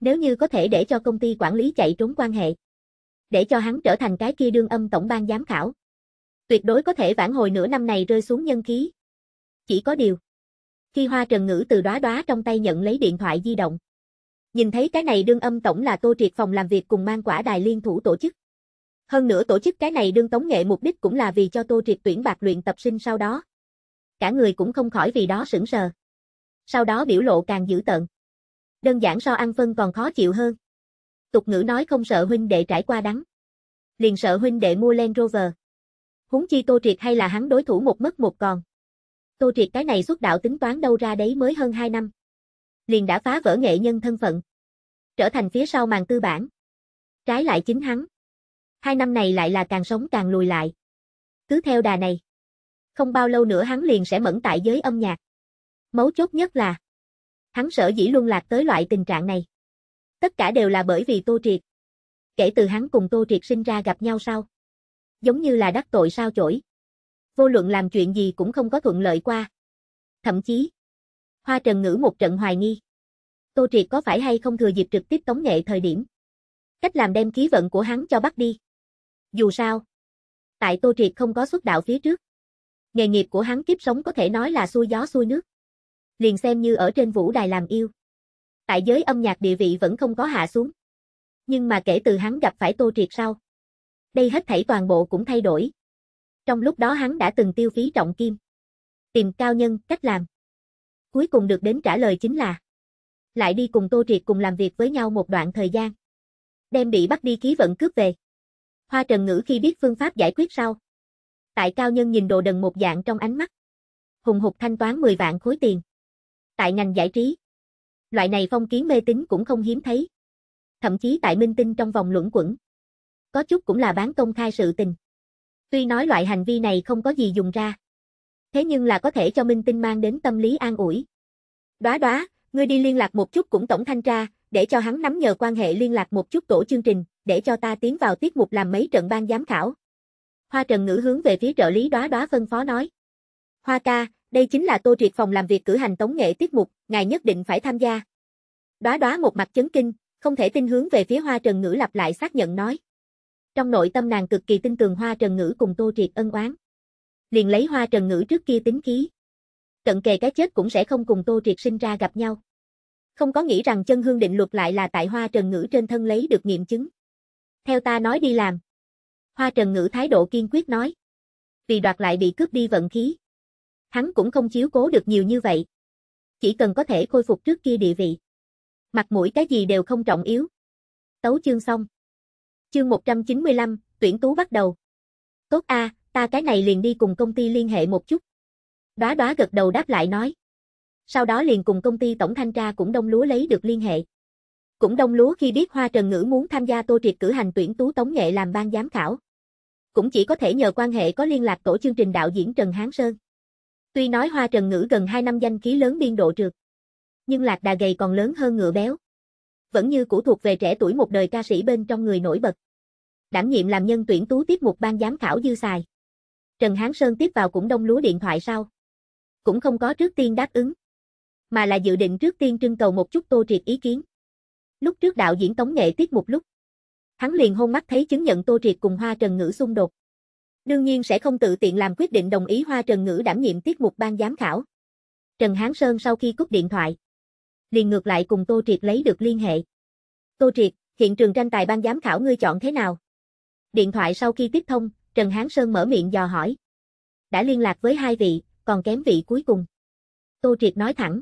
Nếu như có thể để cho công ty quản lý chạy trốn quan hệ, để cho hắn trở thành cái kia đương âm tổng ban giám khảo, tuyệt đối có thể vãn hồi nửa năm này rơi xuống nhân khí. Chỉ có điều, khi Hoa Trần Ngữ từ đóa đóa trong tay nhận lấy điện thoại di động, Nhìn thấy cái này đương âm tổng là Tô Triệt phòng làm việc cùng mang quả đài liên thủ tổ chức. Hơn nữa tổ chức cái này đương tống nghệ mục đích cũng là vì cho Tô Triệt tuyển bạc luyện tập sinh sau đó. Cả người cũng không khỏi vì đó sững sờ. Sau đó biểu lộ càng dữ tận Đơn giản so ăn phân còn khó chịu hơn. Tục ngữ nói không sợ huynh đệ trải qua đắng. Liền sợ huynh đệ mua Land Rover. Húng chi Tô Triệt hay là hắn đối thủ một mất một còn. Tô Triệt cái này xuất đạo tính toán đâu ra đấy mới hơn 2 năm liền đã phá vỡ nghệ nhân thân phận. Trở thành phía sau màn tư bản. Trái lại chính hắn. Hai năm này lại là càng sống càng lùi lại. Cứ theo đà này. Không bao lâu nữa hắn liền sẽ mẫn tại giới âm nhạc. Mấu chốt nhất là. Hắn sở dĩ luân lạc tới loại tình trạng này. Tất cả đều là bởi vì Tô Triệt. Kể từ hắn cùng Tô Triệt sinh ra gặp nhau sau. Giống như là đắc tội sao chổi. Vô luận làm chuyện gì cũng không có thuận lợi qua. Thậm chí, Hoa Trần Ngữ một trận hoài nghi. Tô Triệt có phải hay không thừa dịp trực tiếp tống nghệ thời điểm? Cách làm đem khí vận của hắn cho bắt đi. Dù sao, tại Tô Triệt không có xuất đạo phía trước. Nghề nghiệp của hắn kiếp sống có thể nói là xuôi gió xuôi nước. Liền xem như ở trên vũ đài làm yêu. Tại giới âm nhạc địa vị vẫn không có hạ xuống. Nhưng mà kể từ hắn gặp phải Tô Triệt sau. Đây hết thảy toàn bộ cũng thay đổi. Trong lúc đó hắn đã từng tiêu phí trọng kim. Tìm cao nhân, cách làm cuối cùng được đến trả lời chính là lại đi cùng Tô Triệt cùng làm việc với nhau một đoạn thời gian. Đem bị bắt đi ký vận cướp về. Hoa Trần Ngữ khi biết phương pháp giải quyết sau. Tại cao nhân nhìn đồ đần một dạng trong ánh mắt. Hùng hục thanh toán 10 vạn khối tiền. Tại ngành giải trí. Loại này phong kiến mê tín cũng không hiếm thấy. Thậm chí tại minh tinh trong vòng luẩn quẩn. Có chút cũng là bán công khai sự tình. Tuy nói loại hành vi này không có gì dùng ra thế nhưng là có thể cho Minh Tinh mang đến tâm lý an ủi. Đóa đóa, ngươi đi liên lạc một chút cũng tổng thanh tra, để cho hắn nắm nhờ quan hệ liên lạc một chút tổ chương trình, để cho ta tiến vào tiết mục làm mấy trận ban giám khảo. Hoa Trần Ngữ hướng về phía trợ lý đóa đóa phân phó nói. Hoa ca, đây chính là Tô Triệt phòng làm việc cử hành tống nghệ tiết mục, ngài nhất định phải tham gia. Đóa đóa một mặt chấn kinh, không thể tin hướng về phía Hoa Trần Ngữ lặp lại xác nhận nói. Trong nội tâm nàng cực kỳ tin tưởng Hoa Trần Ngữ cùng Tô Triệt ân oán liền lấy hoa trần ngữ trước kia tính khí. Cận kề cái chết cũng sẽ không cùng Tô Triệt sinh ra gặp nhau. Không có nghĩ rằng chân hương định luật lại là tại hoa trần ngữ trên thân lấy được nghiệm chứng. Theo ta nói đi làm. Hoa trần ngữ thái độ kiên quyết nói. Vì đoạt lại bị cướp đi vận khí. Hắn cũng không chiếu cố được nhiều như vậy. Chỉ cần có thể khôi phục trước kia địa vị. Mặt mũi cái gì đều không trọng yếu. Tấu chương xong. Chương 195, tuyển tú bắt đầu. Tốt a, ta cái này liền đi cùng công ty liên hệ một chút. Đóa đóa gật đầu đáp lại nói. Sau đó liền cùng công ty tổng thanh tra cũng đông lúa lấy được liên hệ. Cũng đông lúa khi biết Hoa Trần Ngữ muốn tham gia tô triệt cử hành tuyển tú tống nghệ làm ban giám khảo. Cũng chỉ có thể nhờ quan hệ có liên lạc tổ chương trình đạo diễn Trần Hán Sơn. Tuy nói Hoa Trần Ngữ gần 2 năm danh khí lớn biên độ trượt. Nhưng lạc đà gầy còn lớn hơn ngựa béo. Vẫn như cũ thuộc về trẻ tuổi một đời ca sĩ bên trong người nổi bật đảm nhiệm làm nhân tuyển tú tiếp một ban giám khảo dư xài. Trần Hán Sơn tiếp vào cũng đông lúa điện thoại sau. Cũng không có trước tiên đáp ứng. Mà là dự định trước tiên trưng cầu một chút Tô Triệt ý kiến. Lúc trước đạo diễn tống nghệ tiết một lúc. Hắn liền hôn mắt thấy chứng nhận Tô Triệt cùng Hoa Trần Ngữ xung đột. Đương nhiên sẽ không tự tiện làm quyết định đồng ý Hoa Trần Ngữ đảm nhiệm tiết mục ban giám khảo. Trần Hán Sơn sau khi cúp điện thoại. Liền ngược lại cùng Tô Triệt lấy được liên hệ. Tô Triệt, hiện trường tranh tài ban giám khảo ngươi chọn thế nào? Điện thoại sau khi tiếp thông, Trần Hán Sơn mở miệng dò hỏi. Đã liên lạc với hai vị, còn kém vị cuối cùng. Tô Triệt nói thẳng.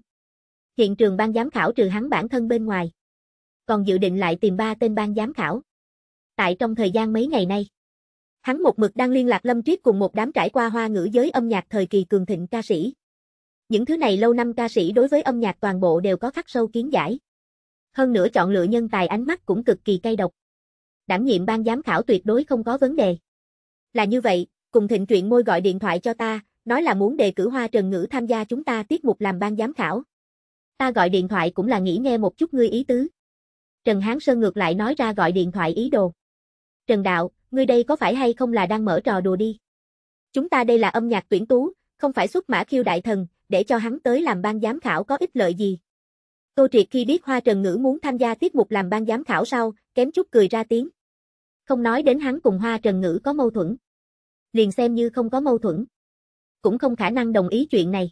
Hiện trường ban giám khảo trừ hắn bản thân bên ngoài. Còn dự định lại tìm ba tên ban giám khảo. Tại trong thời gian mấy ngày nay, hắn một mực đang liên lạc Lâm Triết cùng một đám trải qua hoa ngữ giới âm nhạc thời kỳ cường thịnh ca sĩ. Những thứ này lâu năm ca sĩ đối với âm nhạc toàn bộ đều có khắc sâu kiến giải. Hơn nữa chọn lựa nhân tài ánh mắt cũng cực kỳ cay độc. Đảm nhiệm ban giám khảo tuyệt đối không có vấn đề. Là như vậy, cùng thịnh truyện môi gọi điện thoại cho ta, nói là muốn đề cử Hoa Trần Ngữ tham gia chúng ta tiết mục làm ban giám khảo. Ta gọi điện thoại cũng là nghĩ nghe một chút ngươi ý tứ. Trần Hán Sơn ngược lại nói ra gọi điện thoại ý đồ. Trần Đạo, ngươi đây có phải hay không là đang mở trò đùa đi? Chúng ta đây là âm nhạc tuyển tú, không phải xuất mã khiêu đại thần, để cho hắn tới làm ban giám khảo có ích lợi gì. Tô Triệt khi biết Hoa Trần Ngữ muốn tham gia tiết mục làm ban giám khảo sau, kém chút cười ra tiếng. Không nói đến hắn cùng Hoa Trần Ngữ có mâu thuẫn liền xem như không có mâu thuẫn. Cũng không khả năng đồng ý chuyện này.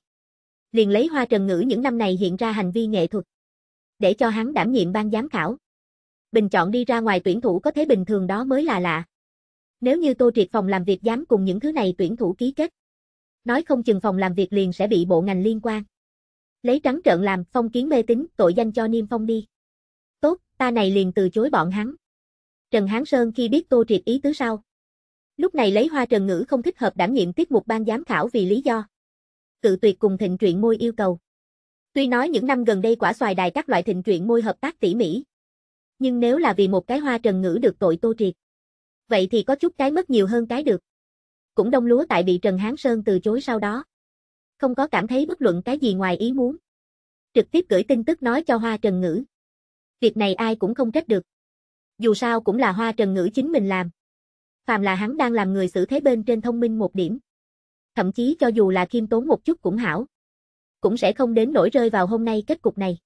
Liền lấy Hoa Trần Ngữ những năm này hiện ra hành vi nghệ thuật. Để cho hắn đảm nhiệm ban giám khảo. Bình chọn đi ra ngoài tuyển thủ có thế bình thường đó mới là lạ. Nếu như Tô Triệt phòng làm việc dám cùng những thứ này tuyển thủ ký kết. Nói không chừng phòng làm việc liền sẽ bị bộ ngành liên quan. Lấy trắng trợn làm phong kiến mê tín tội danh cho Niêm Phong đi. Tốt, ta này liền từ chối bọn hắn. Trần Hán Sơn khi biết Tô Triệt ý tứ sau, Lúc này lấy Hoa Trần Ngữ không thích hợp đảm nhiệm tiết mục ban giám khảo vì lý do. Cự tuyệt cùng thịnh truyện môi yêu cầu. Tuy nói những năm gần đây quả xoài đài các loại thịnh truyện môi hợp tác tỉ mỉ. Nhưng nếu là vì một cái Hoa Trần Ngữ được tội tô triệt. Vậy thì có chút cái mất nhiều hơn cái được. Cũng đông lúa tại bị Trần Hán Sơn từ chối sau đó. Không có cảm thấy bất luận cái gì ngoài ý muốn. Trực tiếp gửi tin tức nói cho Hoa Trần Ngữ. Việc này ai cũng không trách được. Dù sao cũng là Hoa Trần Ngữ chính mình làm phàm là hắn đang làm người xử thế bên trên thông minh một điểm. Thậm chí cho dù là khiêm tốn một chút cũng hảo. Cũng sẽ không đến nỗi rơi vào hôm nay kết cục này.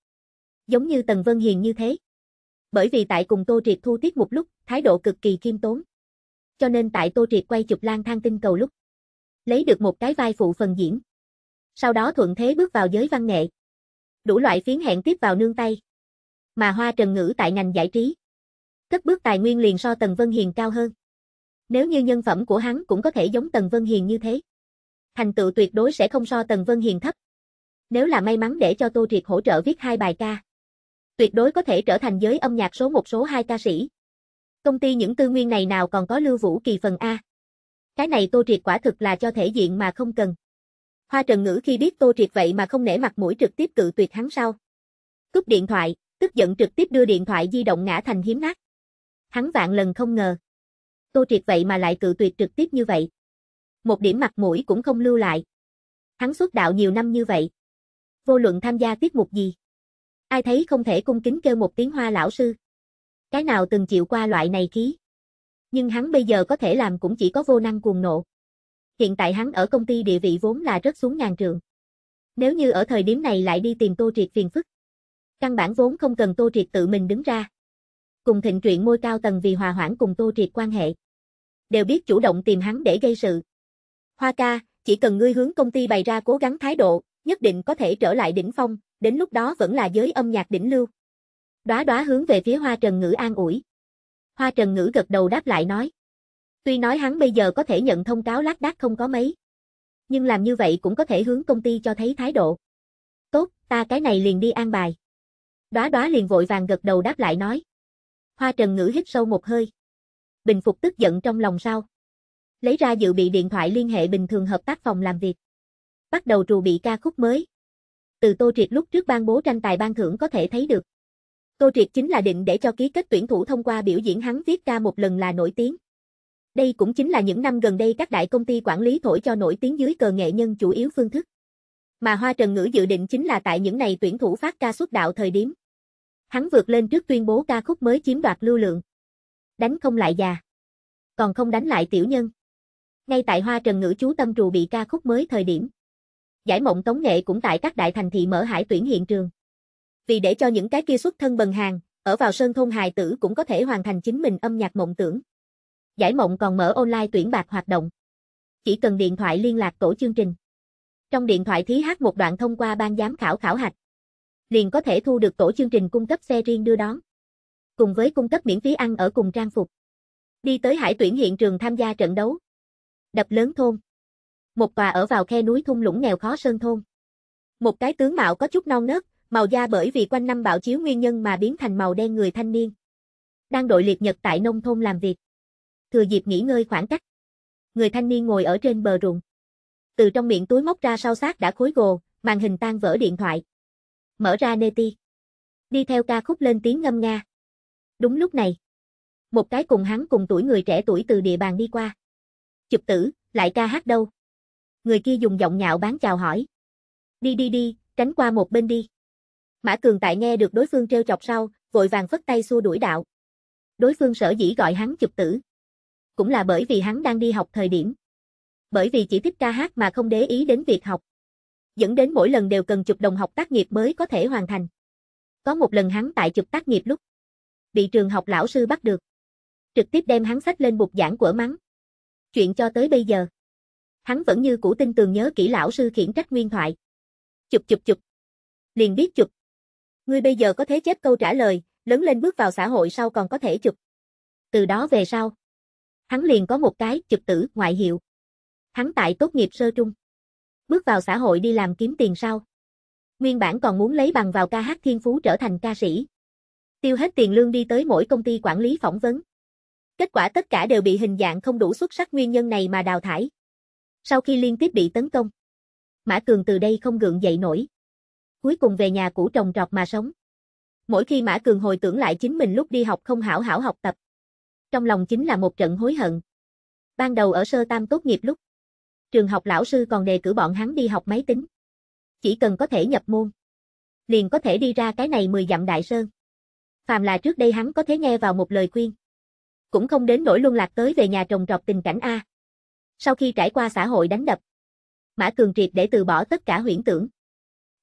Giống như Tần Vân Hiền như thế. Bởi vì tại cùng Tô Triệt thu tiết một lúc, thái độ cực kỳ khiêm tốn. Cho nên tại Tô Triệt quay chụp lang thang tinh cầu lúc. Lấy được một cái vai phụ phần diễn. Sau đó thuận thế bước vào giới văn nghệ. Đủ loại phiến hẹn tiếp vào nương tay. Mà Hoa Trần Ngữ tại ngành giải trí. Cất bước tài nguyên liền so Tần Vân Hiền cao hơn. Nếu như nhân phẩm của hắn cũng có thể giống Tần Vân Hiền như thế. Thành tựu tuyệt đối sẽ không so Tần Vân Hiền thấp. Nếu là may mắn để cho Tô Triệt hỗ trợ viết hai bài ca. Tuyệt đối có thể trở thành giới âm nhạc số một số hai ca sĩ. Công ty những tư nguyên này nào còn có Lưu Vũ Kỳ phần A. Cái này Tô Triệt quả thực là cho thể diện mà không cần. Hoa Trần Ngữ khi biết Tô Triệt vậy mà không nể mặt mũi trực tiếp cự tuyệt hắn sau. Cúp điện thoại, tức giận trực tiếp đưa điện thoại di động ngã thành hiếm nát. Hắn vạn lần không ngờ. Tô Triệt vậy mà lại cự tuyệt trực tiếp như vậy. Một điểm mặt mũi cũng không lưu lại. Hắn xuất đạo nhiều năm như vậy. Vô luận tham gia tiết mục gì. Ai thấy không thể cung kính kêu một tiếng hoa lão sư. Cái nào từng chịu qua loại này khí. Nhưng hắn bây giờ có thể làm cũng chỉ có vô năng cuồng nộ. Hiện tại hắn ở công ty địa vị vốn là rất xuống ngàn trường. Nếu như ở thời điểm này lại đi tìm Tô Triệt phiền phức. Căn bản vốn không cần Tô Triệt tự mình đứng ra cùng thịnh truyện môi cao tầng vì hòa hoãn cùng Tô Triệt quan hệ. Đều biết chủ động tìm hắn để gây sự. Hoa ca, chỉ cần ngươi hướng công ty bày ra cố gắng thái độ, nhất định có thể trở lại đỉnh phong, đến lúc đó vẫn là giới âm nhạc đỉnh lưu. Đóa đóa hướng về phía Hoa Trần Ngữ an ủi. Hoa Trần Ngữ gật đầu đáp lại nói. Tuy nói hắn bây giờ có thể nhận thông cáo lác đác không có mấy. Nhưng làm như vậy cũng có thể hướng công ty cho thấy thái độ. Tốt, ta cái này liền đi an bài. Đóa đóa liền vội vàng gật đầu đáp lại nói. Hoa Trần Ngữ hít sâu một hơi. Bình phục tức giận trong lòng sau, Lấy ra dự bị điện thoại liên hệ bình thường hợp tác phòng làm việc. Bắt đầu trù bị ca khúc mới. Từ Tô Triệt lúc trước ban bố tranh tài ban thưởng có thể thấy được. Tô Triệt chính là định để cho ký kết tuyển thủ thông qua biểu diễn hắn viết ca một lần là nổi tiếng. Đây cũng chính là những năm gần đây các đại công ty quản lý thổi cho nổi tiếng dưới cờ nghệ nhân chủ yếu phương thức. Mà Hoa Trần Ngữ dự định chính là tại những này tuyển thủ phát ca xuất đạo thời điểm. Hắn vượt lên trước tuyên bố ca khúc mới chiếm đoạt lưu lượng. Đánh không lại già. Còn không đánh lại tiểu nhân. Ngay tại Hoa Trần Ngữ chú tâm trù bị ca khúc mới thời điểm. Giải mộng tống nghệ cũng tại các đại thành thị mở hải tuyển hiện trường. Vì để cho những cái kia xuất thân bần hàng, ở vào sơn thôn hài tử cũng có thể hoàn thành chính mình âm nhạc mộng tưởng. Giải mộng còn mở online tuyển bạc hoạt động. Chỉ cần điện thoại liên lạc tổ chương trình. Trong điện thoại thí hát một đoạn thông qua ban giám khảo khảo hạch liền có thể thu được tổ chương trình cung cấp xe riêng đưa đón. Cùng với cung cấp miễn phí ăn ở cùng trang phục. Đi tới hải tuyển hiện trường tham gia trận đấu. Đập lớn thôn. Một tòa ở vào khe núi thung lũng nghèo khó sơn thôn. Một cái tướng mạo có chút non nớt, màu da bởi vì quanh năm bạo chiếu nguyên nhân mà biến thành màu đen người thanh niên. Đang đội liệt nhật tại nông thôn làm việc. Thừa dịp nghỉ ngơi khoảng cách. Người thanh niên ngồi ở trên bờ ruộng. Từ trong miệng túi móc ra sau sát đã khối gồ, màn hình tan vỡ điện thoại mở ra neti. Đi theo ca khúc lên tiếng ngâm nga. Đúng lúc này, một cái cùng hắn cùng tuổi người trẻ tuổi từ địa bàn đi qua. Chụp tử, lại ca hát đâu? Người kia dùng giọng nhạo bán chào hỏi. Đi đi đi, tránh qua một bên đi. Mã Cường tại nghe được đối phương treo chọc sau, vội vàng phất tay xua đuổi đạo. Đối phương sở dĩ gọi hắn chụp tử. Cũng là bởi vì hắn đang đi học thời điểm. Bởi vì chỉ thích ca hát mà không để ý đến việc học dẫn đến mỗi lần đều cần chụp đồng học tác nghiệp mới có thể hoàn thành. Có một lần hắn tại chụp tác nghiệp lúc bị trường học lão sư bắt được, trực tiếp đem hắn sách lên bục giảng của mắng. Chuyện cho tới bây giờ, hắn vẫn như cũ tin tường nhớ kỹ lão sư khiển trách nguyên thoại. Chụp chụp chụp, liền biết chụp. Ngươi bây giờ có thế chép câu trả lời, lớn lên bước vào xã hội sau còn có thể chụp. Từ đó về sau, hắn liền có một cái chụp tử ngoại hiệu. Hắn tại tốt nghiệp sơ trung bước vào xã hội đi làm kiếm tiền sau. Nguyên bản còn muốn lấy bằng vào ca hát thiên phú trở thành ca sĩ. Tiêu hết tiền lương đi tới mỗi công ty quản lý phỏng vấn. Kết quả tất cả đều bị hình dạng không đủ xuất sắc nguyên nhân này mà đào thải. Sau khi liên tiếp bị tấn công, Mã Cường từ đây không gượng dậy nổi. Cuối cùng về nhà cũ trồng trọt mà sống. Mỗi khi Mã Cường hồi tưởng lại chính mình lúc đi học không hảo hảo học tập. Trong lòng chính là một trận hối hận. Ban đầu ở sơ tam tốt nghiệp lúc, trường học lão sư còn đề cử bọn hắn đi học máy tính. Chỉ cần có thể nhập môn, liền có thể đi ra cái này 10 dặm đại sơn. Phàm là trước đây hắn có thể nghe vào một lời khuyên. Cũng không đến nỗi luân lạc tới về nhà trồng trọt tình cảnh A. Sau khi trải qua xã hội đánh đập, Mã Cường Triệt để từ bỏ tất cả huyễn tưởng.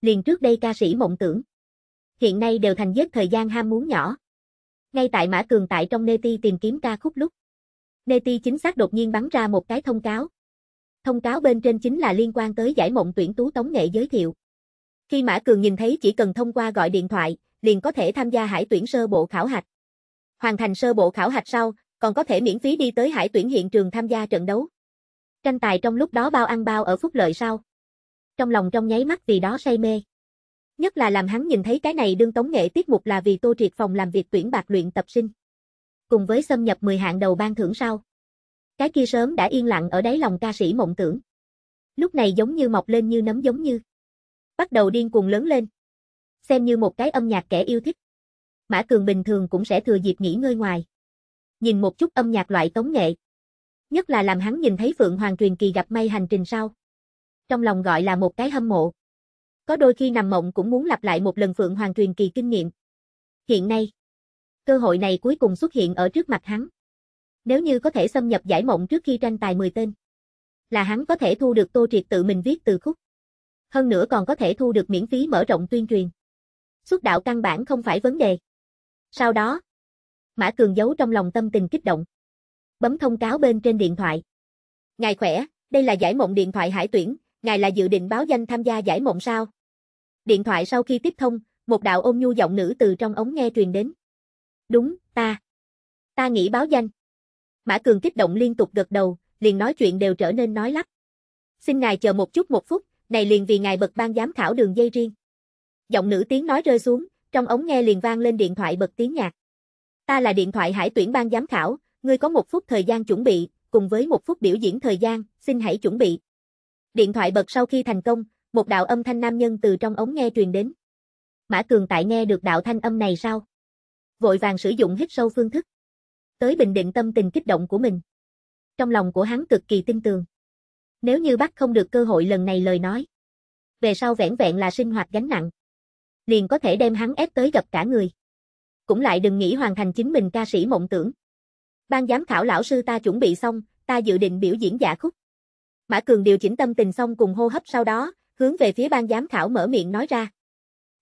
Liền trước đây ca sĩ mộng tưởng. Hiện nay đều thành giết thời gian ham muốn nhỏ. Ngay tại Mã Cường tại trong Neti tìm kiếm ca khúc lúc. Neti chính xác đột nhiên bắn ra một cái thông cáo. Thông cáo bên trên chính là liên quan tới giải mộng tuyển tú tống nghệ giới thiệu. Khi Mã Cường nhìn thấy chỉ cần thông qua gọi điện thoại, liền có thể tham gia hải tuyển sơ bộ khảo hạch. Hoàn thành sơ bộ khảo hạch sau, còn có thể miễn phí đi tới hải tuyển hiện trường tham gia trận đấu. Tranh tài trong lúc đó bao ăn bao ở phúc lợi sau. Trong lòng trong nháy mắt vì đó say mê. Nhất là làm hắn nhìn thấy cái này đương tống nghệ tiết mục là vì Tô Triệt phòng làm việc tuyển bạc luyện tập sinh. Cùng với xâm nhập 10 hạng đầu ban thưởng sau. Cái kia sớm đã yên lặng ở đáy lòng ca sĩ mộng tưởng. Lúc này giống như mọc lên như nấm giống như. Bắt đầu điên cuồng lớn lên. Xem như một cái âm nhạc kẻ yêu thích. Mã Cường bình thường cũng sẽ thừa dịp nghỉ ngơi ngoài. Nhìn một chút âm nhạc loại tống nghệ. Nhất là làm hắn nhìn thấy Phượng Hoàng truyền kỳ gặp may hành trình sau. Trong lòng gọi là một cái hâm mộ. Có đôi khi nằm mộng cũng muốn lặp lại một lần Phượng Hoàng truyền kỳ kinh nghiệm. Hiện nay, cơ hội này cuối cùng xuất hiện ở trước mặt hắn. Nếu như có thể xâm nhập giải mộng trước khi tranh tài 10 tên, là hắn có thể thu được Tô Triệt tự mình viết từ khúc. Hơn nữa còn có thể thu được miễn phí mở rộng tuyên truyền. Xuất đạo căn bản không phải vấn đề. Sau đó, Mã Cường giấu trong lòng tâm tình kích động. Bấm thông cáo bên trên điện thoại. Ngài khỏe, đây là giải mộng điện thoại hải tuyển, ngài là dự định báo danh tham gia giải mộng sao? Điện thoại sau khi tiếp thông, một đạo ôm nhu giọng nữ từ trong ống nghe truyền đến. Đúng, ta. Ta nghĩ báo danh. Mã Cường kích động liên tục gật đầu, liền nói chuyện đều trở nên nói lắp. Xin ngài chờ một chút một phút, này liền vì ngài bật ban giám khảo đường dây riêng. Giọng nữ tiếng nói rơi xuống, trong ống nghe liền vang lên điện thoại bật tiếng nhạc. Ta là điện thoại hải tuyển ban giám khảo, ngươi có một phút thời gian chuẩn bị, cùng với một phút biểu diễn thời gian, xin hãy chuẩn bị. Điện thoại bật sau khi thành công, một đạo âm thanh nam nhân từ trong ống nghe truyền đến. Mã Cường tại nghe được đạo thanh âm này sao? Vội vàng sử dụng hít sâu phương thức tới bình định tâm tình kích động của mình. Trong lòng của hắn cực kỳ tin tưởng. Nếu như bắt không được cơ hội lần này lời nói, về sau vẹn vẹn là sinh hoạt gánh nặng, liền có thể đem hắn ép tới gặp cả người. Cũng lại đừng nghĩ hoàn thành chính mình ca sĩ mộng tưởng. Ban giám khảo lão sư ta chuẩn bị xong, ta dự định biểu diễn giả khúc. Mã Cường điều chỉnh tâm tình xong cùng hô hấp sau đó, hướng về phía ban giám khảo mở miệng nói ra.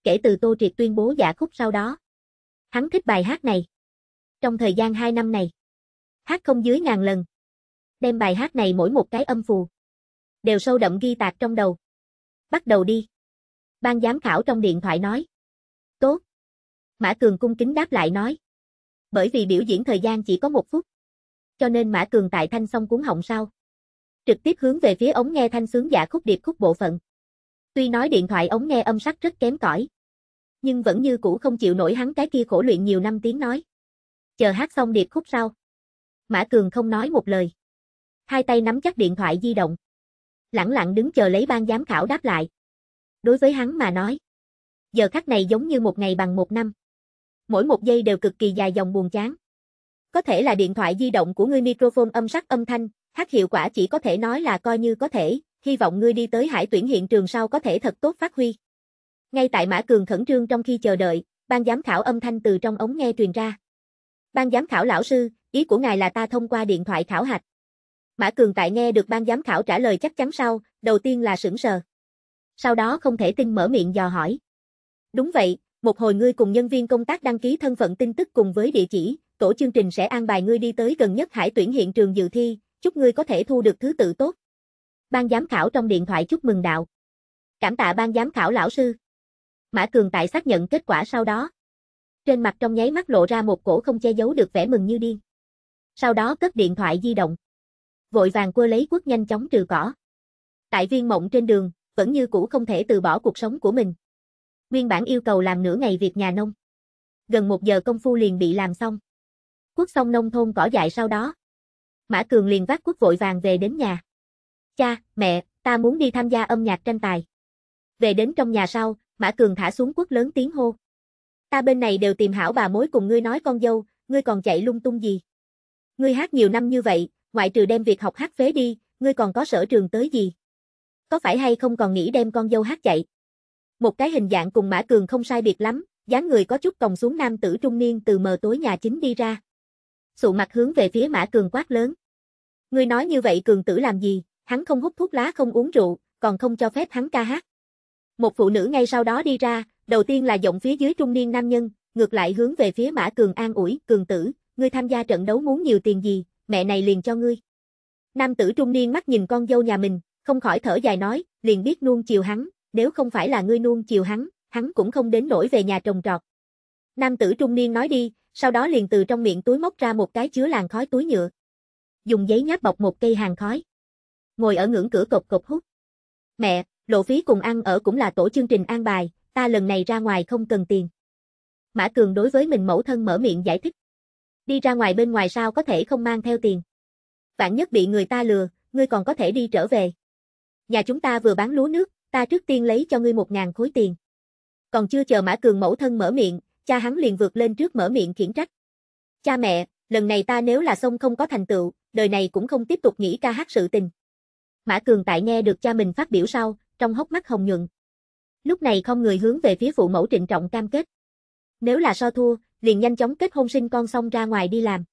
Kể từ Tô Triệt tuyên bố giả khúc sau đó, hắn thích bài hát này trong thời gian 2 năm này. Hát không dưới ngàn lần. Đem bài hát này mỗi một cái âm phù. Đều sâu đậm ghi tạc trong đầu. Bắt đầu đi. Ban giám khảo trong điện thoại nói. Tốt. Mã Cường cung kính đáp lại nói. Bởi vì biểu diễn thời gian chỉ có một phút. Cho nên Mã Cường tại thanh song cuốn họng sau. Trực tiếp hướng về phía ống nghe thanh sướng giả khúc điệp khúc bộ phận. Tuy nói điện thoại ống nghe âm sắc rất kém cỏi. Nhưng vẫn như cũ không chịu nổi hắn cái kia khổ luyện nhiều năm tiếng nói chờ hát xong điệp khúc sau. Mã Cường không nói một lời. Hai tay nắm chắc điện thoại di động. Lặng lặng đứng chờ lấy ban giám khảo đáp lại. Đối với hắn mà nói. Giờ khắc này giống như một ngày bằng một năm. Mỗi một giây đều cực kỳ dài dòng buồn chán. Có thể là điện thoại di động của ngươi microphone âm sắc âm thanh, hát hiệu quả chỉ có thể nói là coi như có thể, hy vọng ngươi đi tới hải tuyển hiện trường sau có thể thật tốt phát huy. Ngay tại Mã Cường khẩn trương trong khi chờ đợi, ban giám khảo âm thanh từ trong ống nghe truyền ra. Ban giám khảo lão sư, ý của ngài là ta thông qua điện thoại khảo hạch. Mã Cường tại nghe được ban giám khảo trả lời chắc chắn sau, đầu tiên là sững sờ. Sau đó không thể tin mở miệng dò hỏi. Đúng vậy, một hồi ngươi cùng nhân viên công tác đăng ký thân phận tin tức cùng với địa chỉ, tổ chương trình sẽ an bài ngươi đi tới gần nhất hải tuyển hiện trường dự thi, chúc ngươi có thể thu được thứ tự tốt. Ban giám khảo trong điện thoại chúc mừng đạo. Cảm tạ ban giám khảo lão sư. Mã Cường tại xác nhận kết quả sau đó, trên mặt trong nháy mắt lộ ra một cổ không che giấu được vẻ mừng như điên. Sau đó cất điện thoại di động. Vội vàng quơ lấy quất nhanh chóng trừ cỏ. Tại viên mộng trên đường, vẫn như cũ không thể từ bỏ cuộc sống của mình. Nguyên bản yêu cầu làm nửa ngày việc nhà nông. Gần một giờ công phu liền bị làm xong. Quốc xong nông thôn cỏ dại sau đó. Mã Cường liền vác quốc vội vàng về đến nhà. Cha, mẹ, ta muốn đi tham gia âm nhạc tranh tài. Về đến trong nhà sau, Mã Cường thả xuống quốc lớn tiếng hô. Ta bên này đều tìm hảo bà mối cùng ngươi nói con dâu, ngươi còn chạy lung tung gì. Ngươi hát nhiều năm như vậy, ngoại trừ đem việc học hát phế đi, ngươi còn có sở trường tới gì. Có phải hay không còn nghĩ đem con dâu hát chạy? Một cái hình dạng cùng Mã Cường không sai biệt lắm, dáng người có chút còng xuống nam tử trung niên từ mờ tối nhà chính đi ra. Sụ mặt hướng về phía Mã Cường quát lớn. Ngươi nói như vậy Cường tử làm gì, hắn không hút thuốc lá không uống rượu, còn không cho phép hắn ca hát. Một phụ nữ ngay sau đó đi ra, Đầu tiên là giọng phía dưới trung niên nam nhân, ngược lại hướng về phía Mã Cường an ủi, Cường tử, ngươi tham gia trận đấu muốn nhiều tiền gì, mẹ này liền cho ngươi. Nam tử trung niên mắt nhìn con dâu nhà mình, không khỏi thở dài nói, liền biết nuông chiều hắn, nếu không phải là ngươi nuông chiều hắn, hắn cũng không đến nổi về nhà trồng trọt. Nam tử trung niên nói đi, sau đó liền từ trong miệng túi móc ra một cái chứa làn khói túi nhựa. Dùng giấy nháp bọc một cây hàng khói. Ngồi ở ngưỡng cửa cột cột hút. Mẹ, lộ phí cùng ăn ở cũng là tổ chương trình an bài, ta lần này ra ngoài không cần tiền. Mã Cường đối với mình mẫu thân mở miệng giải thích. Đi ra ngoài bên ngoài sao có thể không mang theo tiền. Vạn nhất bị người ta lừa, ngươi còn có thể đi trở về. Nhà chúng ta vừa bán lúa nước, ta trước tiên lấy cho ngươi một ngàn khối tiền. Còn chưa chờ Mã Cường mẫu thân mở miệng, cha hắn liền vượt lên trước mở miệng khiển trách. Cha mẹ, lần này ta nếu là sông không có thành tựu, đời này cũng không tiếp tục nghĩ ca hát sự tình. Mã Cường tại nghe được cha mình phát biểu sau, trong hốc mắt hồng nhuận. Lúc này không người hướng về phía phụ mẫu trịnh trọng cam kết. Nếu là so thua, liền nhanh chóng kết hôn sinh con xong ra ngoài đi làm.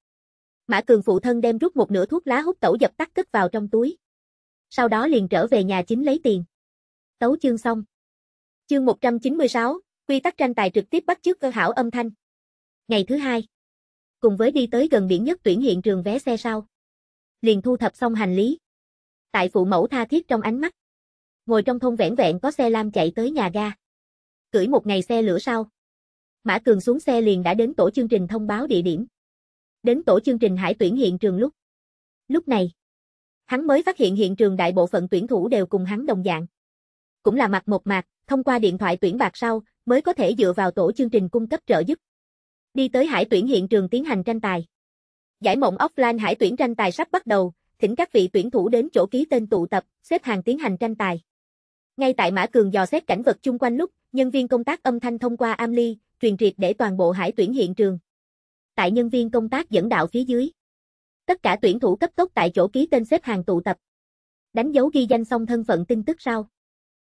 Mã Cường phụ thân đem rút một nửa thuốc lá hút tẩu dập tắt cất vào trong túi. Sau đó liền trở về nhà chính lấy tiền. Tấu chương xong. Chương 196, quy tắc tranh tài trực tiếp bắt chước cơ hảo âm thanh. Ngày thứ hai, cùng với đi tới gần biển nhất tuyển hiện trường vé xe sau. Liền thu thập xong hành lý. Tại phụ mẫu tha thiết trong ánh mắt, ngồi trong thôn vẻn vẹn có xe lam chạy tới nhà ga. Cưỡi một ngày xe lửa sau. Mã Cường xuống xe liền đã đến tổ chương trình thông báo địa điểm. Đến tổ chương trình hải tuyển hiện trường lúc. Lúc này, hắn mới phát hiện hiện trường đại bộ phận tuyển thủ đều cùng hắn đồng dạng. Cũng là mặt một mặt, thông qua điện thoại tuyển bạc sau, mới có thể dựa vào tổ chương trình cung cấp trợ giúp. Đi tới hải tuyển hiện trường tiến hành tranh tài. Giải mộng offline hải tuyển tranh tài sắp bắt đầu, thỉnh các vị tuyển thủ đến chỗ ký tên tụ tập, xếp hàng tiến hành tranh tài. Ngay tại Mã Cường dò xét cảnh vật chung quanh lúc, nhân viên công tác âm thanh thông qua amly truyền triệt để toàn bộ hải tuyển hiện trường. Tại nhân viên công tác dẫn đạo phía dưới. Tất cả tuyển thủ cấp tốc tại chỗ ký tên xếp hàng tụ tập. Đánh dấu ghi danh xong thân phận tin tức sau.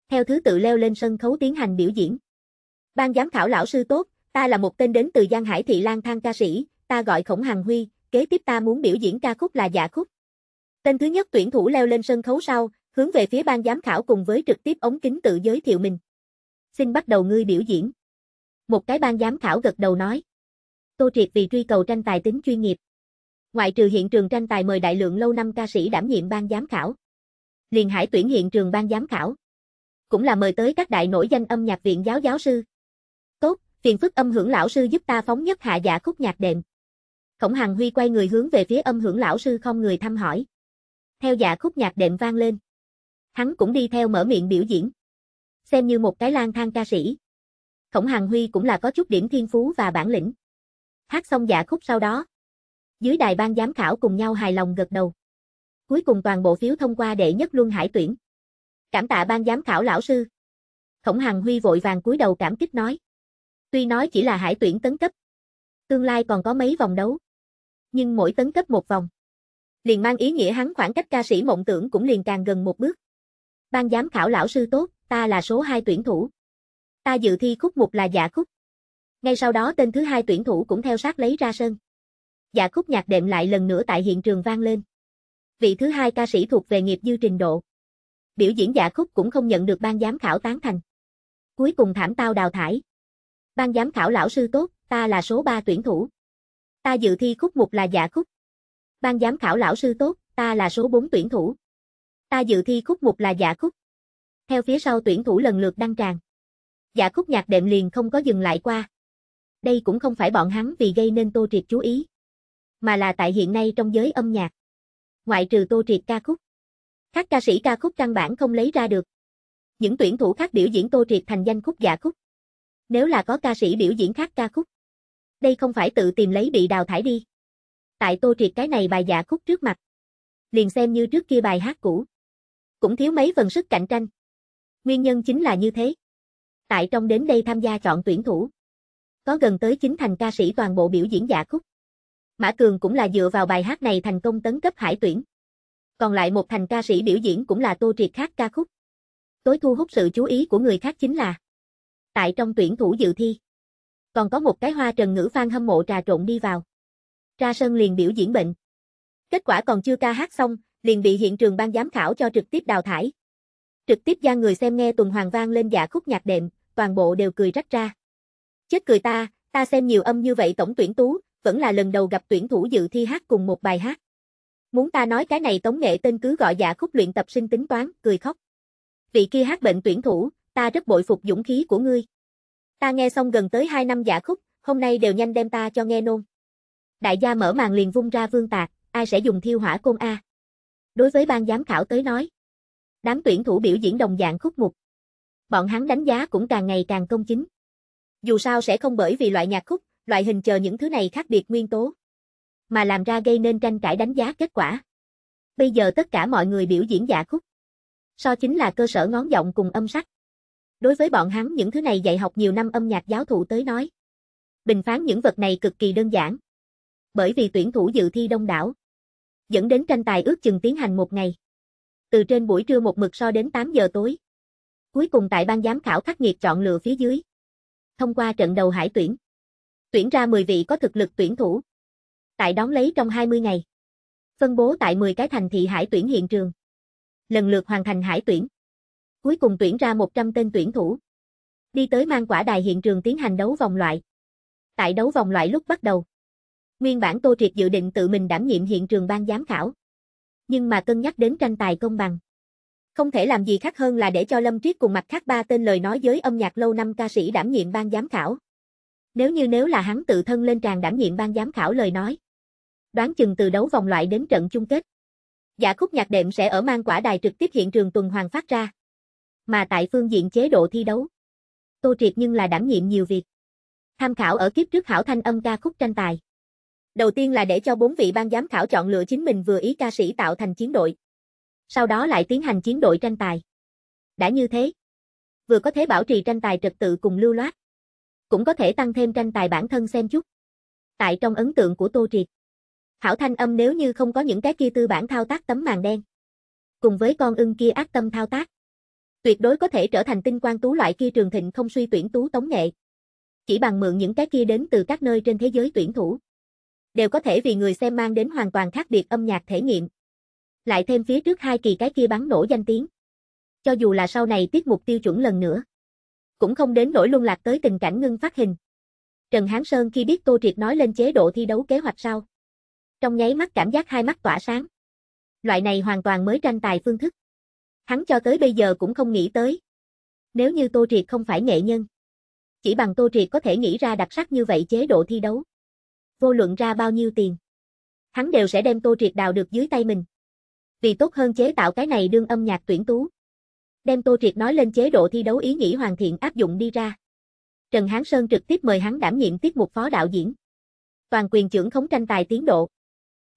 Theo thứ tự leo lên sân khấu tiến hành biểu diễn. Ban giám khảo lão sư tốt, ta là một tên đến từ Giang Hải Thị Lan Thang ca sĩ, ta gọi Khổng Hằng Huy, kế tiếp ta muốn biểu diễn ca khúc là dạ khúc. Tên thứ nhất tuyển thủ leo lên sân khấu sau, hướng về phía ban giám khảo cùng với trực tiếp ống kính tự giới thiệu mình. Xin bắt đầu ngươi biểu diễn. Một cái ban giám khảo gật đầu nói. Tô Triệt vì truy cầu tranh tài tính chuyên nghiệp. Ngoại trừ hiện trường tranh tài mời đại lượng lâu năm ca sĩ đảm nhiệm ban giám khảo. Liền hải tuyển hiện trường ban giám khảo. Cũng là mời tới các đại nổi danh âm nhạc viện giáo giáo sư. Tốt, phiền phức âm hưởng lão sư giúp ta phóng nhất hạ giả khúc nhạc đệm. Khổng Hằng Huy quay người hướng về phía âm hưởng lão sư không người thăm hỏi. Theo giả khúc nhạc đệm vang lên hắn cũng đi theo mở miệng biểu diễn. Xem như một cái lang thang ca sĩ. Khổng Hằng Huy cũng là có chút điểm thiên phú và bản lĩnh. Hát xong giả dạ khúc sau đó. Dưới đài ban giám khảo cùng nhau hài lòng gật đầu. Cuối cùng toàn bộ phiếu thông qua đệ nhất luân hải tuyển. Cảm tạ ban giám khảo lão sư. Khổng Hằng Huy vội vàng cúi đầu cảm kích nói. Tuy nói chỉ là hải tuyển tấn cấp. Tương lai còn có mấy vòng đấu. Nhưng mỗi tấn cấp một vòng. Liền mang ý nghĩa hắn khoảng cách ca sĩ mộng tưởng cũng liền càng gần một bước. Ban giám khảo lão sư tốt, ta là số 2 tuyển thủ. Ta dự thi khúc mục là giả dạ khúc. Ngay sau đó tên thứ hai tuyển thủ cũng theo sát lấy ra sân. Giả dạ khúc nhạc đệm lại lần nữa tại hiện trường vang lên. Vị thứ hai ca sĩ thuộc về nghiệp dư trình độ. Biểu diễn giả dạ khúc cũng không nhận được ban giám khảo tán thành. Cuối cùng thảm tao đào thải. Ban giám khảo lão sư tốt, ta là số 3 tuyển thủ. Ta dự thi khúc mục là giả khúc. Ban giám khảo lão sư tốt, ta là số 4 tuyển thủ. Ta dự thi khúc mục là giả khúc. Theo phía sau tuyển thủ lần lượt đăng tràng. Giả khúc nhạc đệm liền không có dừng lại qua. Đây cũng không phải bọn hắn vì gây nên Tô Triệt chú ý. Mà là tại hiện nay trong giới âm nhạc. Ngoại trừ Tô Triệt ca khúc. Các ca sĩ ca khúc căn bản không lấy ra được. Những tuyển thủ khác biểu diễn Tô Triệt thành danh khúc giả khúc. Nếu là có ca sĩ biểu diễn khác ca khúc. Đây không phải tự tìm lấy bị đào thải đi. Tại Tô Triệt cái này bài giả khúc trước mặt. Liền xem như trước kia bài hát cũ cũng thiếu mấy phần sức cạnh tranh. Nguyên nhân chính là như thế. Tại trong đến đây tham gia chọn tuyển thủ, có gần tới 9 thành ca sĩ toàn bộ biểu diễn giả khúc. Mã Cường cũng là dựa vào bài hát này thành công tấn cấp hải tuyển. Còn lại một thành ca sĩ biểu diễn cũng là Tô Triệt khác ca khúc. Tối thu hút sự chú ý của người khác chính là tại trong tuyển thủ dự thi, còn có một cái hoa trần ngữ phan hâm mộ trà trộn đi vào. Ra sân liền biểu diễn bệnh. Kết quả còn chưa ca hát xong, liền bị hiện trường ban giám khảo cho trực tiếp đào thải. Trực tiếp ra người xem nghe tuần hoàng vang lên giả dạ khúc nhạc đệm, toàn bộ đều cười rách ra. Chết cười ta, ta xem nhiều âm như vậy tổng tuyển tú, vẫn là lần đầu gặp tuyển thủ dự thi hát cùng một bài hát. Muốn ta nói cái này tống nghệ tên cứ gọi giả dạ khúc luyện tập sinh tính toán, cười khóc. Vị kia hát bệnh tuyển thủ, ta rất bội phục dũng khí của ngươi. Ta nghe xong gần tới 2 năm giả dạ khúc, hôm nay đều nhanh đem ta cho nghe nôn. Đại gia mở màn liền vung ra vương tạc, ai sẽ dùng thiêu hỏa côn A. Đối với ban giám khảo tới nói, đám tuyển thủ biểu diễn đồng dạng khúc mục. Bọn hắn đánh giá cũng càng ngày càng công chính. Dù sao sẽ không bởi vì loại nhạc khúc, loại hình chờ những thứ này khác biệt nguyên tố, mà làm ra gây nên tranh cãi đánh giá kết quả. Bây giờ tất cả mọi người biểu diễn giả dạ khúc. So chính là cơ sở ngón giọng cùng âm sắc. Đối với bọn hắn những thứ này dạy học nhiều năm âm nhạc giáo thụ tới nói. Bình phán những vật này cực kỳ đơn giản. Bởi vì tuyển thủ dự thi đông đảo dẫn đến tranh tài ước chừng tiến hành một ngày. Từ trên buổi trưa một mực so đến 8 giờ tối. Cuối cùng tại ban giám khảo khắc nghiệt chọn lựa phía dưới. Thông qua trận đầu hải tuyển. Tuyển ra 10 vị có thực lực tuyển thủ. Tại đón lấy trong 20 ngày. Phân bố tại 10 cái thành thị hải tuyển hiện trường. Lần lượt hoàn thành hải tuyển. Cuối cùng tuyển ra 100 tên tuyển thủ. Đi tới mang quả đài hiện trường tiến hành đấu vòng loại. Tại đấu vòng loại lúc bắt đầu Nguyên bản Tô Triệt dự định tự mình đảm nhiệm hiện trường ban giám khảo. Nhưng mà cân nhắc đến tranh tài công bằng. Không thể làm gì khác hơn là để cho Lâm Triết cùng mặt khác ba tên lời nói giới âm nhạc lâu năm ca sĩ đảm nhiệm ban giám khảo. Nếu như nếu là hắn tự thân lên tràng đảm nhiệm ban giám khảo lời nói. Đoán chừng từ đấu vòng loại đến trận chung kết. Giả khúc nhạc đệm sẽ ở mang quả đài trực tiếp hiện trường tuần hoàn phát ra. Mà tại phương diện chế độ thi đấu. Tô Triệt nhưng là đảm nhiệm nhiều việc. Tham khảo ở kiếp trước hảo thanh âm ca khúc tranh tài. Đầu tiên là để cho bốn vị ban giám khảo chọn lựa chính mình vừa ý ca sĩ tạo thành chiến đội. Sau đó lại tiến hành chiến đội tranh tài. Đã như thế, vừa có thể bảo trì tranh tài trật tự cùng lưu loát, cũng có thể tăng thêm tranh tài bản thân xem chút. Tại trong ấn tượng của Tô Triệt, Hảo Thanh Âm nếu như không có những cái kia tư bản thao tác tấm màn đen, cùng với con ưng kia ác tâm thao tác, tuyệt đối có thể trở thành tinh quang tú loại kia trường thịnh không suy tuyển tú tống nghệ. Chỉ bằng mượn những cái kia đến từ các nơi trên thế giới tuyển thủ đều có thể vì người xem mang đến hoàn toàn khác biệt âm nhạc thể nghiệm. Lại thêm phía trước hai kỳ cái kia bắn nổ danh tiếng. Cho dù là sau này tiết mục tiêu chuẩn lần nữa, cũng không đến nỗi luân lạc tới tình cảnh ngưng phát hình. Trần Hán Sơn khi biết Tô Triệt nói lên chế độ thi đấu kế hoạch sau, trong nháy mắt cảm giác hai mắt tỏa sáng. Loại này hoàn toàn mới tranh tài phương thức. Hắn cho tới bây giờ cũng không nghĩ tới. Nếu như Tô Triệt không phải nghệ nhân, chỉ bằng Tô Triệt có thể nghĩ ra đặc sắc như vậy chế độ thi đấu vô luận ra bao nhiêu tiền. Hắn đều sẽ đem Tô Triệt đào được dưới tay mình. Vì tốt hơn chế tạo cái này đương âm nhạc tuyển tú. Đem Tô Triệt nói lên chế độ thi đấu ý nghĩ hoàn thiện áp dụng đi ra. Trần Hán Sơn trực tiếp mời hắn đảm nhiệm tiết mục phó đạo diễn. Toàn quyền trưởng khống tranh tài tiến độ.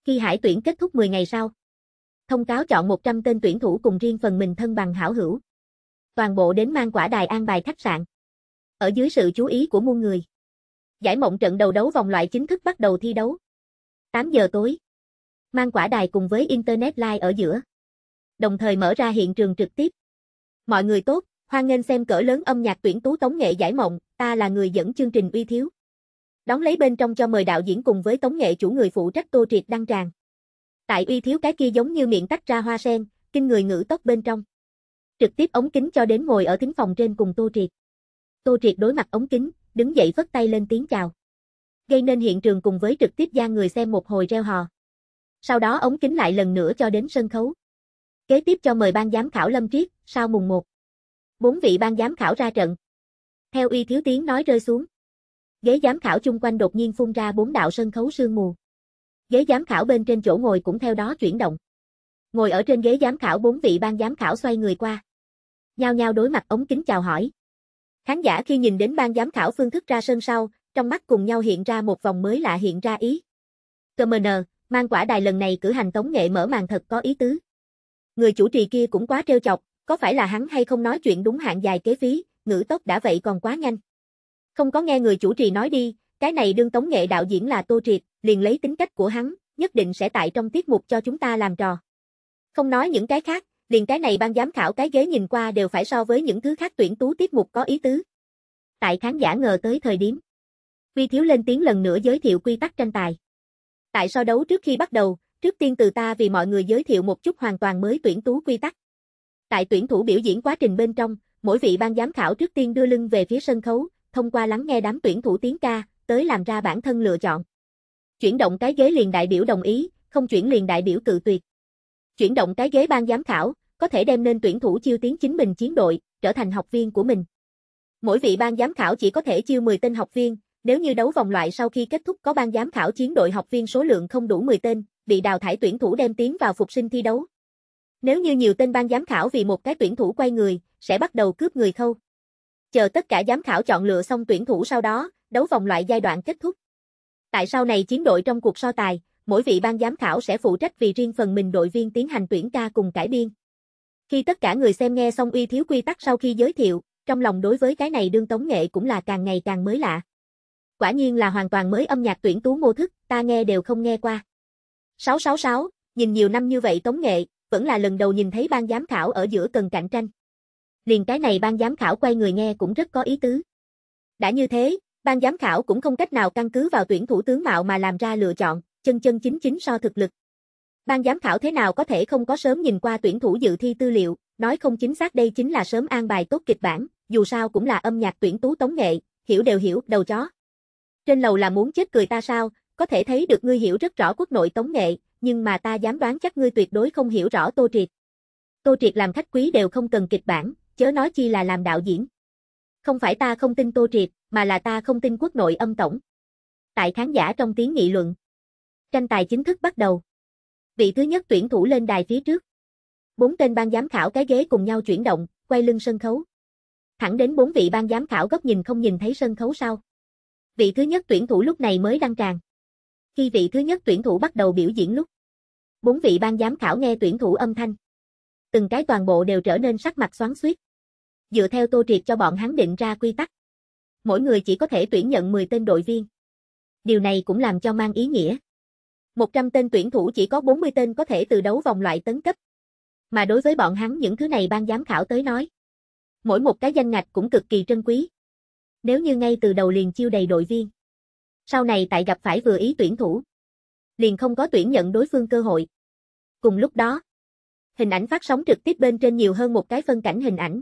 Khi hải tuyển kết thúc 10 ngày sau, thông cáo chọn 100 tên tuyển thủ cùng riêng phần mình thân bằng hảo hữu. Toàn bộ đến mang quả đài an bài khách sạn. Ở dưới sự chú ý của muôn người giải mộng trận đầu đấu vòng loại chính thức bắt đầu thi đấu. 8 giờ tối. Mang quả đài cùng với Internet Live ở giữa. Đồng thời mở ra hiện trường trực tiếp. Mọi người tốt, hoan nghênh xem cỡ lớn âm nhạc tuyển tú Tống Nghệ giải mộng, ta là người dẫn chương trình uy thiếu. Đóng lấy bên trong cho mời đạo diễn cùng với Tống Nghệ chủ người phụ trách Tô Triệt đăng tràng. Tại uy thiếu cái kia giống như miệng tách ra hoa sen, kinh người ngữ tốc bên trong. Trực tiếp ống kính cho đến ngồi ở thính phòng trên cùng Tô Triệt. Tô Triệt đối mặt ống kính, đứng dậy vất tay lên tiếng chào. Gây nên hiện trường cùng với trực tiếp gia người xem một hồi reo hò. Sau đó ống kính lại lần nữa cho đến sân khấu. Kế tiếp cho mời ban giám khảo Lâm Triết, sau mùng 1. Bốn vị ban giám khảo ra trận. Theo y thiếu tiếng nói rơi xuống. Ghế giám khảo chung quanh đột nhiên phun ra bốn đạo sân khấu sương mù. Ghế giám khảo bên trên chỗ ngồi cũng theo đó chuyển động. Ngồi ở trên ghế giám khảo bốn vị ban giám khảo xoay người qua. Nhao nhao đối mặt ống kính chào hỏi. Khán giả khi nhìn đến ban giám khảo phương thức ra sân sau, trong mắt cùng nhau hiện ra một vòng mới lạ hiện ra ý. Commoner, mang quả đài lần này cử hành tống nghệ mở màn thật có ý tứ. Người chủ trì kia cũng quá trêu chọc, có phải là hắn hay không nói chuyện đúng hạn dài kế phí, ngữ tốc đã vậy còn quá nhanh. Không có nghe người chủ trì nói đi, cái này đương tống nghệ đạo diễn là Tô Triệt, liền lấy tính cách của hắn, nhất định sẽ tại trong tiết mục cho chúng ta làm trò. Không nói những cái khác, liền cái này ban giám khảo cái ghế nhìn qua đều phải so với những thứ khác tuyển tú tiết mục có ý tứ. Tại khán giả ngờ tới thời điểm. Vi Thiếu lên tiếng lần nữa giới thiệu quy tắc tranh tài. Tại so đấu trước khi bắt đầu, trước tiên từ ta vì mọi người giới thiệu một chút hoàn toàn mới tuyển tú quy tắc. Tại tuyển thủ biểu diễn quá trình bên trong, mỗi vị ban giám khảo trước tiên đưa lưng về phía sân khấu, thông qua lắng nghe đám tuyển thủ tiếng ca, tới làm ra bản thân lựa chọn. Chuyển động cái ghế liền đại biểu đồng ý, không chuyển liền đại biểu cự tuyệt. Chuyển động cái ghế ban giám khảo, có thể đem nên tuyển thủ chiêu tiến chính mình chiến đội, trở thành học viên của mình. Mỗi vị ban giám khảo chỉ có thể chiêu 10 tên học viên, nếu như đấu vòng loại sau khi kết thúc có ban giám khảo chiến đội học viên số lượng không đủ 10 tên, bị đào thải tuyển thủ đem tiến vào phục sinh thi đấu. Nếu như nhiều tên ban giám khảo vì một cái tuyển thủ quay người, sẽ bắt đầu cướp người khâu. Chờ tất cả giám khảo chọn lựa xong tuyển thủ sau đó, đấu vòng loại giai đoạn kết thúc. Tại sau này chiến đội trong cuộc so tài, mỗi vị ban giám khảo sẽ phụ trách vì riêng phần mình đội viên tiến hành tuyển ca cùng cải biên. Khi tất cả người xem nghe xong uy thiếu quy tắc sau khi giới thiệu, trong lòng đối với cái này đương tống nghệ cũng là càng ngày càng mới lạ. Quả nhiên là hoàn toàn mới âm nhạc tuyển tú mô thức, ta nghe đều không nghe qua. 666, nhìn nhiều năm như vậy tống nghệ, vẫn là lần đầu nhìn thấy ban giám khảo ở giữa cần cạnh tranh. Liền cái này ban giám khảo quay người nghe cũng rất có ý tứ. Đã như thế, ban giám khảo cũng không cách nào căn cứ vào tuyển thủ tướng mạo mà làm ra lựa chọn, chân chân chính chính so thực lực, Ban giám khảo thế nào có thể không có sớm nhìn qua tuyển thủ dự thi tư liệu, nói không chính xác đây chính là sớm an bài tốt kịch bản, dù sao cũng là âm nhạc tuyển tú tống nghệ, hiểu đều hiểu, đầu chó. Trên lầu là muốn chết cười ta sao, có thể thấy được ngươi hiểu rất rõ quốc nội tống nghệ, nhưng mà ta dám đoán chắc ngươi tuyệt đối không hiểu rõ Tô Triệt. Tô Triệt làm khách quý đều không cần kịch bản, chớ nói chi là làm đạo diễn. Không phải ta không tin Tô Triệt, mà là ta không tin quốc nội âm tổng. Tại khán giả trong tiếng nghị luận. Tranh tài chính thức bắt đầu vị thứ nhất tuyển thủ lên đài phía trước. Bốn tên ban giám khảo cái ghế cùng nhau chuyển động, quay lưng sân khấu. Thẳng đến bốn vị ban giám khảo góc nhìn không nhìn thấy sân khấu sau. Vị thứ nhất tuyển thủ lúc này mới đăng tràng. Khi vị thứ nhất tuyển thủ bắt đầu biểu diễn lúc, bốn vị ban giám khảo nghe tuyển thủ âm thanh. Từng cái toàn bộ đều trở nên sắc mặt xoắn xuýt. Dựa theo Tô Triệt cho bọn hắn định ra quy tắc, mỗi người chỉ có thể tuyển nhận 10 tên đội viên. Điều này cũng làm cho mang ý nghĩa, 100 tên tuyển thủ chỉ có 40 tên có thể từ đấu vòng loại tấn cấp. Mà đối với bọn hắn những thứ này ban giám khảo tới nói. Mỗi một cái danh ngạch cũng cực kỳ trân quý. Nếu như ngay từ đầu liền chiêu đầy đội viên. Sau này tại gặp phải vừa ý tuyển thủ. Liền không có tuyển nhận đối phương cơ hội. Cùng lúc đó, hình ảnh phát sóng trực tiếp bên trên nhiều hơn một cái phân cảnh hình ảnh.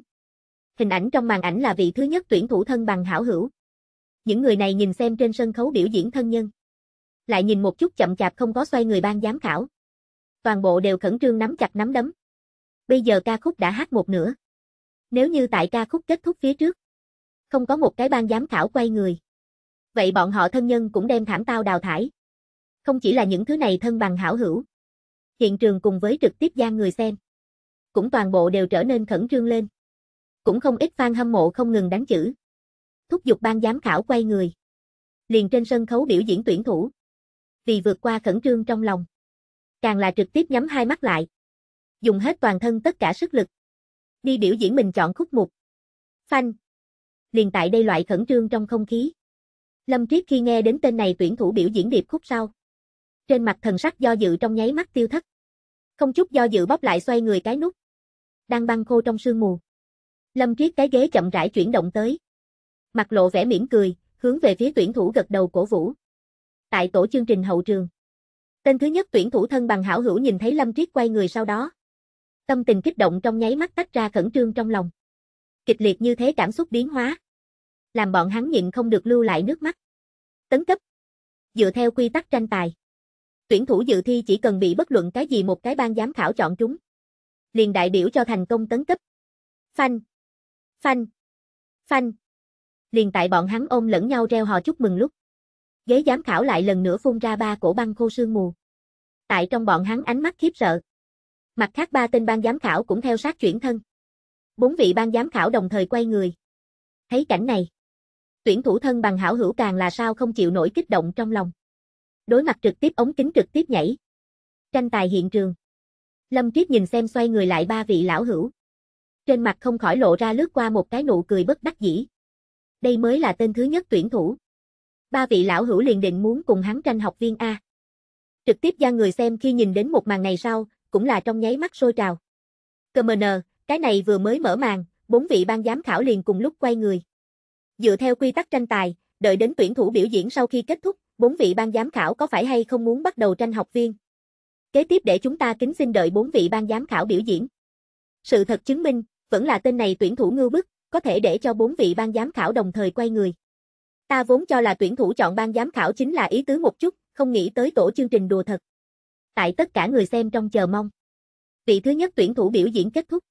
Hình ảnh trong màn ảnh là vị thứ nhất tuyển thủ thân bằng hảo hữu. Những người này nhìn xem trên sân khấu biểu diễn thân nhân lại nhìn một chút chậm chạp không có xoay người ban giám khảo. Toàn bộ đều khẩn trương nắm chặt nắm đấm. Bây giờ ca khúc đã hát một nửa. Nếu như tại ca khúc kết thúc phía trước, không có một cái ban giám khảo quay người. Vậy bọn họ thân nhân cũng đem thảm tao đào thải. Không chỉ là những thứ này thân bằng hảo hữu. Hiện trường cùng với trực tiếp gian người xem. Cũng toàn bộ đều trở nên khẩn trương lên. Cũng không ít fan hâm mộ không ngừng đánh chữ. Thúc giục ban giám khảo quay người. Liền trên sân khấu biểu diễn tuyển thủ vì vượt qua khẩn trương trong lòng. Càng là trực tiếp nhắm hai mắt lại. Dùng hết toàn thân tất cả sức lực. Đi biểu diễn mình chọn khúc mục. Phanh. Liền tại đây loại khẩn trương trong không khí. Lâm Triết khi nghe đến tên này tuyển thủ biểu diễn điệp khúc sau. Trên mặt thần sắc do dự trong nháy mắt tiêu thất. Không chút do dự bóp lại xoay người cái nút. Đang băng khô trong sương mù. Lâm Triết cái ghế chậm rãi chuyển động tới. Mặt lộ vẻ mỉm cười, hướng về phía tuyển thủ gật đầu cổ vũ tại tổ chương trình hậu trường. Tên thứ nhất tuyển thủ thân bằng hảo hữu nhìn thấy Lâm Triết quay người sau đó. Tâm tình kích động trong nháy mắt tách ra khẩn trương trong lòng. Kịch liệt như thế cảm xúc biến hóa. Làm bọn hắn nhịn không được lưu lại nước mắt. Tấn cấp. Dựa theo quy tắc tranh tài. Tuyển thủ dự thi chỉ cần bị bất luận cái gì một cái ban giám khảo chọn chúng. Liền đại biểu cho thành công tấn cấp. Phanh. Phanh. Phanh. Liền tại bọn hắn ôm lẫn nhau reo hò chúc mừng lúc ghế giám khảo lại lần nữa phun ra ba cổ băng khô sương mù. Tại trong bọn hắn ánh mắt khiếp sợ. Mặt khác ba tên ban giám khảo cũng theo sát chuyển thân. Bốn vị ban giám khảo đồng thời quay người. Thấy cảnh này, tuyển thủ thân bằng hảo hữu càng là sao không chịu nổi kích động trong lòng. Đối mặt trực tiếp ống kính trực tiếp nhảy. Tranh tài hiện trường. Lâm Triết nhìn xem xoay người lại ba vị lão hữu. Trên mặt không khỏi lộ ra lướt qua một cái nụ cười bất đắc dĩ. Đây mới là tên thứ nhất tuyển thủ ba vị lão hữu liền định muốn cùng hắn tranh học viên A. Trực tiếp ra người xem khi nhìn đến một màn này sau, cũng là trong nháy mắt sôi trào. Cơ mờ nờ, cái này vừa mới mở màn, bốn vị ban giám khảo liền cùng lúc quay người. Dựa theo quy tắc tranh tài, đợi đến tuyển thủ biểu diễn sau khi kết thúc, bốn vị ban giám khảo có phải hay không muốn bắt đầu tranh học viên. Kế tiếp để chúng ta kính xin đợi bốn vị ban giám khảo biểu diễn. Sự thật chứng minh, vẫn là tên này tuyển thủ ngưu bức, có thể để cho bốn vị ban giám khảo đồng thời quay người. Ta vốn cho là tuyển thủ chọn ban giám khảo chính là ý tứ một chút, không nghĩ tới tổ chương trình đùa thật. Tại tất cả người xem trong chờ mong. Vị thứ nhất tuyển thủ biểu diễn kết thúc.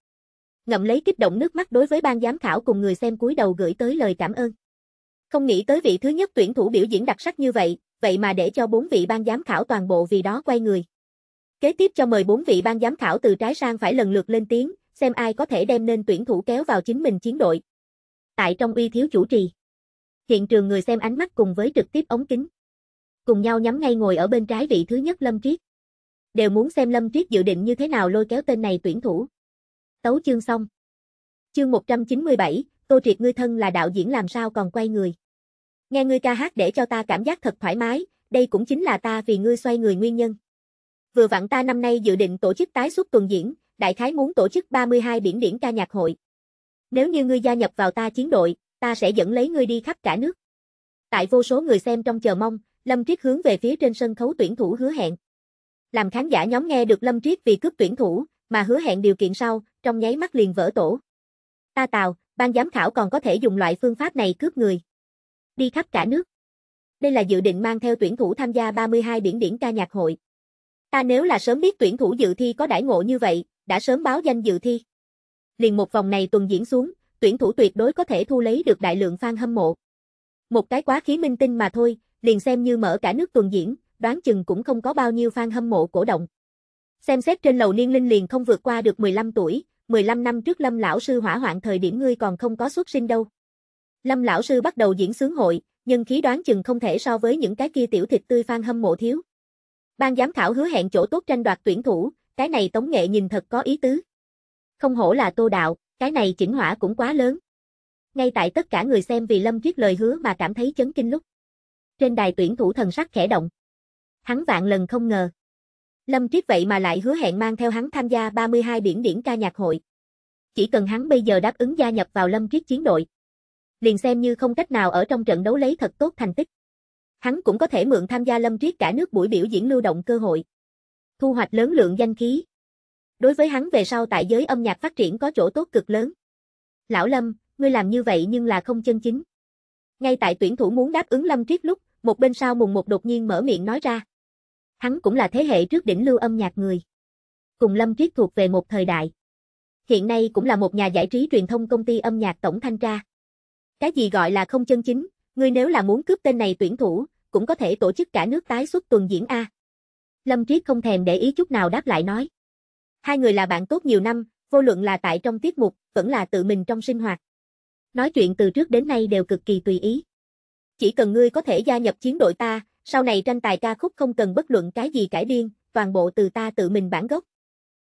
Ngậm lấy kích động nước mắt đối với ban giám khảo cùng người xem cúi đầu gửi tới lời cảm ơn. Không nghĩ tới vị thứ nhất tuyển thủ biểu diễn đặc sắc như vậy, vậy mà để cho bốn vị ban giám khảo toàn bộ vì đó quay người. Kế tiếp cho mời bốn vị ban giám khảo từ trái sang phải lần lượt lên tiếng, xem ai có thể đem nên tuyển thủ kéo vào chính mình chiến đội. Tại trong uy thiếu chủ trì Hiện trường người xem ánh mắt cùng với trực tiếp ống kính. Cùng nhau nhắm ngay ngồi ở bên trái vị thứ nhất Lâm Triết. Đều muốn xem Lâm Triết dự định như thế nào lôi kéo tên này tuyển thủ. Tấu chương xong. Chương 197, Tô Triệt ngươi thân là đạo diễn làm sao còn quay người. Nghe ngươi ca hát để cho ta cảm giác thật thoải mái, đây cũng chính là ta vì ngươi xoay người nguyên nhân. Vừa vặn ta năm nay dự định tổ chức tái xuất tuần diễn, đại khái muốn tổ chức 32 biển điển ca nhạc hội. Nếu như ngươi gia nhập vào ta chiến đội, ta sẽ dẫn lấy ngươi đi khắp cả nước. Tại vô số người xem trong chờ mong, Lâm Triết hướng về phía trên sân khấu tuyển thủ hứa hẹn. Làm khán giả nhóm nghe được Lâm Triết vì cướp tuyển thủ, mà hứa hẹn điều kiện sau, trong nháy mắt liền vỡ tổ. Ta tào, ban giám khảo còn có thể dùng loại phương pháp này cướp người. Đi khắp cả nước. Đây là dự định mang theo tuyển thủ tham gia 32 điển điển ca nhạc hội. Ta nếu là sớm biết tuyển thủ dự thi có đãi ngộ như vậy, đã sớm báo danh dự thi. Liền một vòng này tuần diễn xuống, tuyển thủ tuyệt đối có thể thu lấy được đại lượng fan hâm mộ. Một cái quá khí minh tinh mà thôi, liền xem như mở cả nước tuần diễn, đoán chừng cũng không có bao nhiêu fan hâm mộ cổ động. Xem xét trên lầu niên linh liền không vượt qua được 15 tuổi, 15 năm trước Lâm lão sư hỏa hoạn thời điểm ngươi còn không có xuất sinh đâu. Lâm lão sư bắt đầu diễn sướng hội, nhưng khí đoán chừng không thể so với những cái kia tiểu thịt tươi fan hâm mộ thiếu. Ban giám khảo hứa hẹn chỗ tốt tranh đoạt tuyển thủ, cái này Tống Nghệ nhìn thật có ý tứ. Không hổ là Tô Đạo. Cái này chỉnh hỏa cũng quá lớn. Ngay tại tất cả người xem vì Lâm Tuyết lời hứa mà cảm thấy chấn kinh lúc. Trên đài tuyển thủ thần sắc khẽ động. Hắn vạn lần không ngờ. Lâm Tuyết vậy mà lại hứa hẹn mang theo hắn tham gia 32 biển điển ca nhạc hội. Chỉ cần hắn bây giờ đáp ứng gia nhập vào Lâm Tuyết chiến đội. Liền xem như không cách nào ở trong trận đấu lấy thật tốt thành tích. Hắn cũng có thể mượn tham gia Lâm Tuyết cả nước buổi biểu diễn lưu động cơ hội. Thu hoạch lớn lượng danh khí, đối với hắn về sau tại giới âm nhạc phát triển có chỗ tốt cực lớn. Lão Lâm, ngươi làm như vậy nhưng là không chân chính. Ngay tại tuyển thủ muốn đáp ứng Lâm Triết lúc, một bên sau mùng một đột nhiên mở miệng nói ra. Hắn cũng là thế hệ trước đỉnh lưu âm nhạc người. Cùng Lâm Triết thuộc về một thời đại. Hiện nay cũng là một nhà giải trí truyền thông công ty âm nhạc tổng thanh tra. Cái gì gọi là không chân chính, ngươi nếu là muốn cướp tên này tuyển thủ, cũng có thể tổ chức cả nước tái xuất tuần diễn A. Lâm Triết không thèm để ý chút nào đáp lại nói. Hai người là bạn tốt nhiều năm, vô luận là tại trong tiết mục, vẫn là tự mình trong sinh hoạt. Nói chuyện từ trước đến nay đều cực kỳ tùy ý. Chỉ cần ngươi có thể gia nhập chiến đội ta, sau này tranh tài ca khúc không cần bất luận cái gì cải biên, toàn bộ từ ta tự mình bản gốc.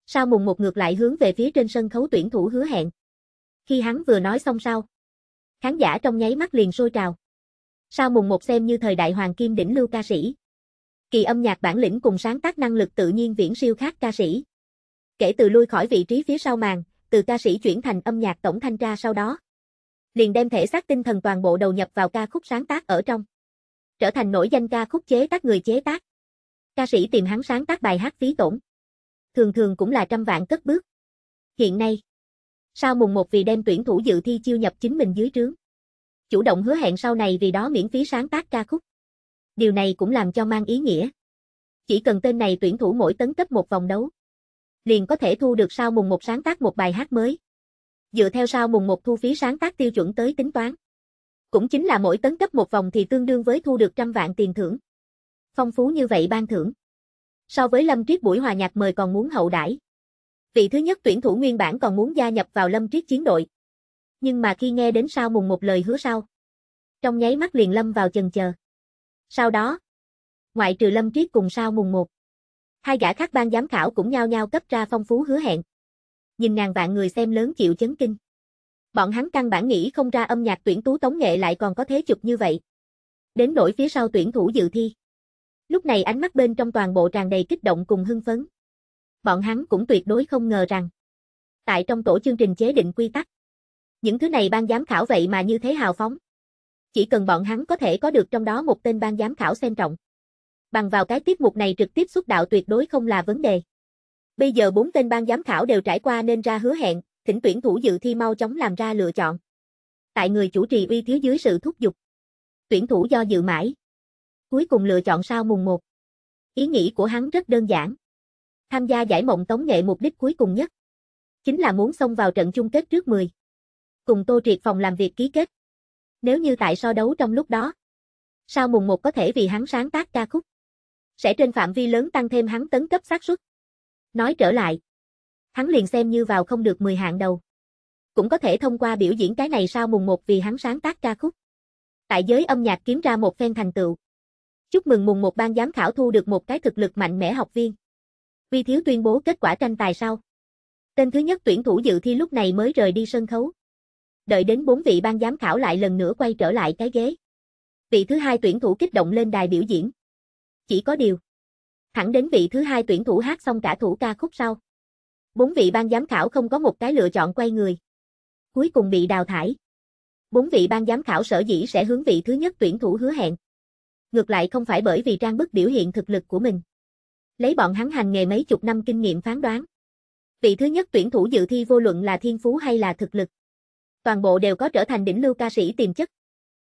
Sao mùng một ngược lại hướng về phía trên sân khấu tuyển thủ hứa hẹn. Khi hắn vừa nói xong sau, khán giả trong nháy mắt liền sôi trào. Sao mùng một xem như thời đại hoàng kim đỉnh lưu ca sĩ. Kỳ âm nhạc bản lĩnh cùng sáng tác năng lực tự nhiên viễn siêu khác ca sĩ, kể từ lui khỏi vị trí phía sau màn, từ ca sĩ chuyển thành âm nhạc tổng thanh tra sau đó. Liền đem thể xác tinh thần toàn bộ đầu nhập vào ca khúc sáng tác ở trong. Trở thành nổi danh ca khúc chế tác người chế tác. Ca sĩ tìm hắn sáng tác bài hát phí tổn. Thường thường cũng là trăm vạn cất bước. Hiện nay, sau mùng một vì đem tuyển thủ dự thi chiêu nhập chính mình dưới trướng. Chủ động hứa hẹn sau này vì đó miễn phí sáng tác ca khúc. Điều này cũng làm cho mang ý nghĩa. Chỉ cần tên này tuyển thủ mỗi tấn cấp một vòng đấu, liền có thể thu được sau mùng một sáng tác một bài hát mới. Dựa theo sau mùng một thu phí sáng tác tiêu chuẩn tới tính toán. Cũng chính là mỗi tấn cấp một vòng thì tương đương với thu được trăm vạn tiền thưởng. Phong phú như vậy ban thưởng. So với Lâm Triết buổi hòa nhạc mời còn muốn hậu đãi. Vị thứ nhất tuyển thủ nguyên bản còn muốn gia nhập vào Lâm Triết chiến đội. Nhưng mà khi nghe đến sau mùng một lời hứa sau. Trong nháy mắt liền lâm vào chần chờ. Sau đó, ngoại trừ Lâm Triết cùng sau mùng một Hai gã khác ban giám khảo cũng nhao nhao cấp ra phong phú hứa hẹn. Nhìn ngàn vạn người xem lớn chịu chấn kinh. Bọn hắn căn bản nghĩ không ra âm nhạc tuyển tú tống nghệ lại còn có thế chụp như vậy. Đến nỗi phía sau tuyển thủ dự thi. Lúc này ánh mắt bên trong toàn bộ tràn đầy kích động cùng hưng phấn. Bọn hắn cũng tuyệt đối không ngờ rằng. Tại trong tổ chương trình chế định quy tắc. Những thứ này ban giám khảo vậy mà như thế hào phóng. Chỉ cần bọn hắn có thể có được trong đó một tên ban giám khảo xem trọng bằng vào cái tiết mục này trực tiếp xuất đạo tuyệt đối không là vấn đề. Bây giờ bốn tên ban giám khảo đều trải qua nên ra hứa hẹn, thỉnh tuyển thủ dự thi mau chóng làm ra lựa chọn. Tại người chủ trì uy thiếu dưới sự thúc giục. Tuyển thủ do dự mãi. Cuối cùng lựa chọn sao mùng 1. Ý nghĩ của hắn rất đơn giản. Tham gia giải mộng tống nghệ mục đích cuối cùng nhất. Chính là muốn xông vào trận chung kết trước 10. Cùng Tô Triệt phòng làm việc ký kết. Nếu như tại so đấu trong lúc đó. sao mùng 1 có thể vì hắn sáng tác ca khúc sẽ trên phạm vi lớn tăng thêm hắn tấn cấp xác suất. Nói trở lại, hắn liền xem như vào không được 10 hạng đầu. Cũng có thể thông qua biểu diễn cái này sau mùng 1 vì hắn sáng tác ca khúc. Tại giới âm nhạc kiếm ra một phen thành tựu. Chúc mừng mùng 1 ban giám khảo thu được một cái thực lực mạnh mẽ học viên. Vi Thiếu tuyên bố kết quả tranh tài sau. Tên thứ nhất tuyển thủ dự thi lúc này mới rời đi sân khấu. Đợi đến bốn vị ban giám khảo lại lần nữa quay trở lại cái ghế. Vị thứ hai tuyển thủ kích động lên đài biểu diễn chỉ có điều. Thẳng đến vị thứ hai tuyển thủ hát xong cả thủ ca khúc sau. Bốn vị ban giám khảo không có một cái lựa chọn quay người. Cuối cùng bị đào thải. Bốn vị ban giám khảo sở dĩ sẽ hướng vị thứ nhất tuyển thủ hứa hẹn. Ngược lại không phải bởi vì trang bức biểu hiện thực lực của mình. Lấy bọn hắn hành nghề mấy chục năm kinh nghiệm phán đoán. Vị thứ nhất tuyển thủ dự thi vô luận là thiên phú hay là thực lực. Toàn bộ đều có trở thành đỉnh lưu ca sĩ tiềm chất.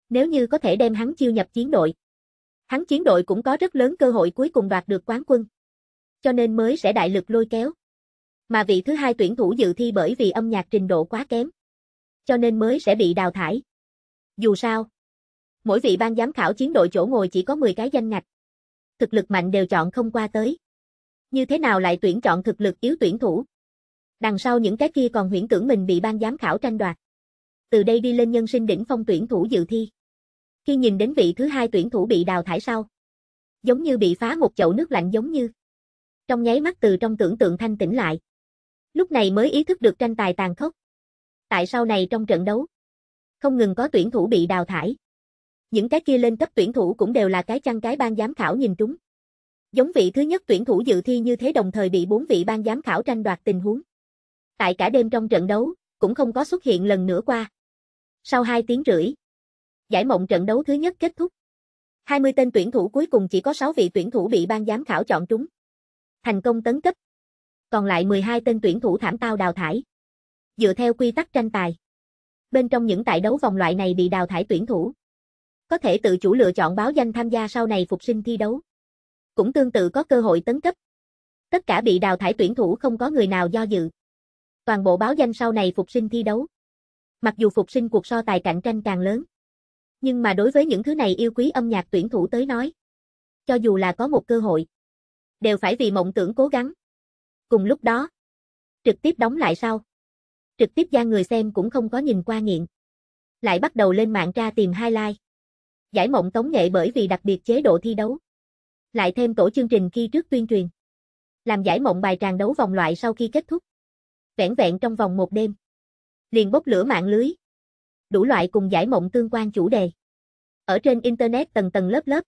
Nếu như có thể đem hắn chiêu nhập chiến đội, Hắn chiến đội cũng có rất lớn cơ hội cuối cùng đoạt được quán quân. Cho nên mới sẽ đại lực lôi kéo. Mà vị thứ hai tuyển thủ dự thi bởi vì âm nhạc trình độ quá kém. Cho nên mới sẽ bị đào thải. Dù sao, mỗi vị ban giám khảo chiến đội chỗ ngồi chỉ có 10 cái danh ngạch. Thực lực mạnh đều chọn không qua tới. Như thế nào lại tuyển chọn thực lực yếu tuyển thủ? Đằng sau những cái kia còn huyễn tưởng mình bị ban giám khảo tranh đoạt. Từ đây đi lên nhân sinh đỉnh phong tuyển thủ dự thi khi nhìn đến vị thứ hai tuyển thủ bị đào thải sau. Giống như bị phá một chậu nước lạnh giống như. Trong nháy mắt từ trong tưởng tượng thanh tỉnh lại. Lúc này mới ý thức được tranh tài tàn khốc. Tại sau này trong trận đấu, không ngừng có tuyển thủ bị đào thải. Những cái kia lên cấp tuyển thủ cũng đều là cái chăn cái ban giám khảo nhìn trúng. Giống vị thứ nhất tuyển thủ dự thi như thế đồng thời bị bốn vị ban giám khảo tranh đoạt tình huống. Tại cả đêm trong trận đấu, cũng không có xuất hiện lần nữa qua. Sau 2 tiếng rưỡi, giải mộng trận đấu thứ nhất kết thúc. 20 tên tuyển thủ cuối cùng chỉ có 6 vị tuyển thủ bị ban giám khảo chọn trúng. Thành công tấn cấp. Còn lại 12 tên tuyển thủ thảm tao đào thải. Dựa theo quy tắc tranh tài. Bên trong những tại đấu vòng loại này bị đào thải tuyển thủ. Có thể tự chủ lựa chọn báo danh tham gia sau này phục sinh thi đấu. Cũng tương tự có cơ hội tấn cấp. Tất cả bị đào thải tuyển thủ không có người nào do dự. Toàn bộ báo danh sau này phục sinh thi đấu. Mặc dù phục sinh cuộc so tài cạnh tranh càng lớn, nhưng mà đối với những thứ này yêu quý âm nhạc tuyển thủ tới nói, cho dù là có một cơ hội, đều phải vì mộng tưởng cố gắng. Cùng lúc đó, trực tiếp đóng lại sau. Trực tiếp ra người xem cũng không có nhìn qua nghiện. Lại bắt đầu lên mạng tra tìm highlight. Giải mộng tống nghệ bởi vì đặc biệt chế độ thi đấu. Lại thêm tổ chương trình khi trước tuyên truyền. Làm giải mộng bài tràn đấu vòng loại sau khi kết thúc. Vẹn vẹn trong vòng một đêm. Liền bốc lửa mạng lưới đủ loại cùng giải mộng tương quan chủ đề. Ở trên Internet tầng tầng lớp lớp.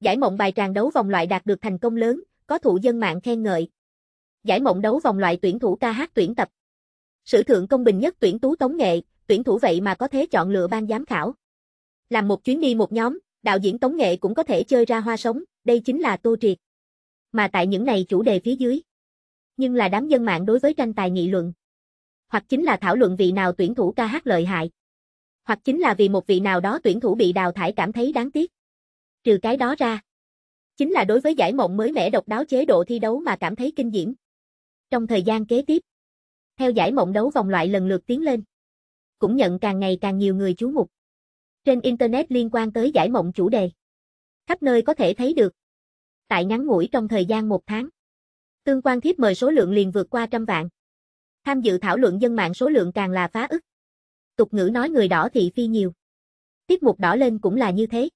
Giải mộng bài tràng đấu vòng loại đạt được thành công lớn, có thủ dân mạng khen ngợi. Giải mộng đấu vòng loại tuyển thủ ca hát tuyển tập. Sử thượng công bình nhất tuyển tú tống nghệ, tuyển thủ vậy mà có thế chọn lựa ban giám khảo. Làm một chuyến đi một nhóm, đạo diễn tống nghệ cũng có thể chơi ra hoa sống, đây chính là tô triệt. Mà tại những này chủ đề phía dưới. Nhưng là đám dân mạng đối với tranh tài nghị luận. Hoặc chính là thảo luận vị nào tuyển thủ ca hát lợi hại hoặc chính là vì một vị nào đó tuyển thủ bị đào thải cảm thấy đáng tiếc. Trừ cái đó ra, chính là đối với giải mộng mới mẻ độc đáo chế độ thi đấu mà cảm thấy kinh diễm. Trong thời gian kế tiếp, theo giải mộng đấu vòng loại lần lượt tiến lên, cũng nhận càng ngày càng nhiều người chú mục. Trên Internet liên quan tới giải mộng chủ đề, khắp nơi có thể thấy được. Tại ngắn ngủi trong thời gian một tháng, tương quan thiếp mời số lượng liền vượt qua trăm vạn. Tham dự thảo luận dân mạng số lượng càng là phá ức tục ngữ nói người đỏ thị phi nhiều. Tiết mục đỏ lên cũng là như thế.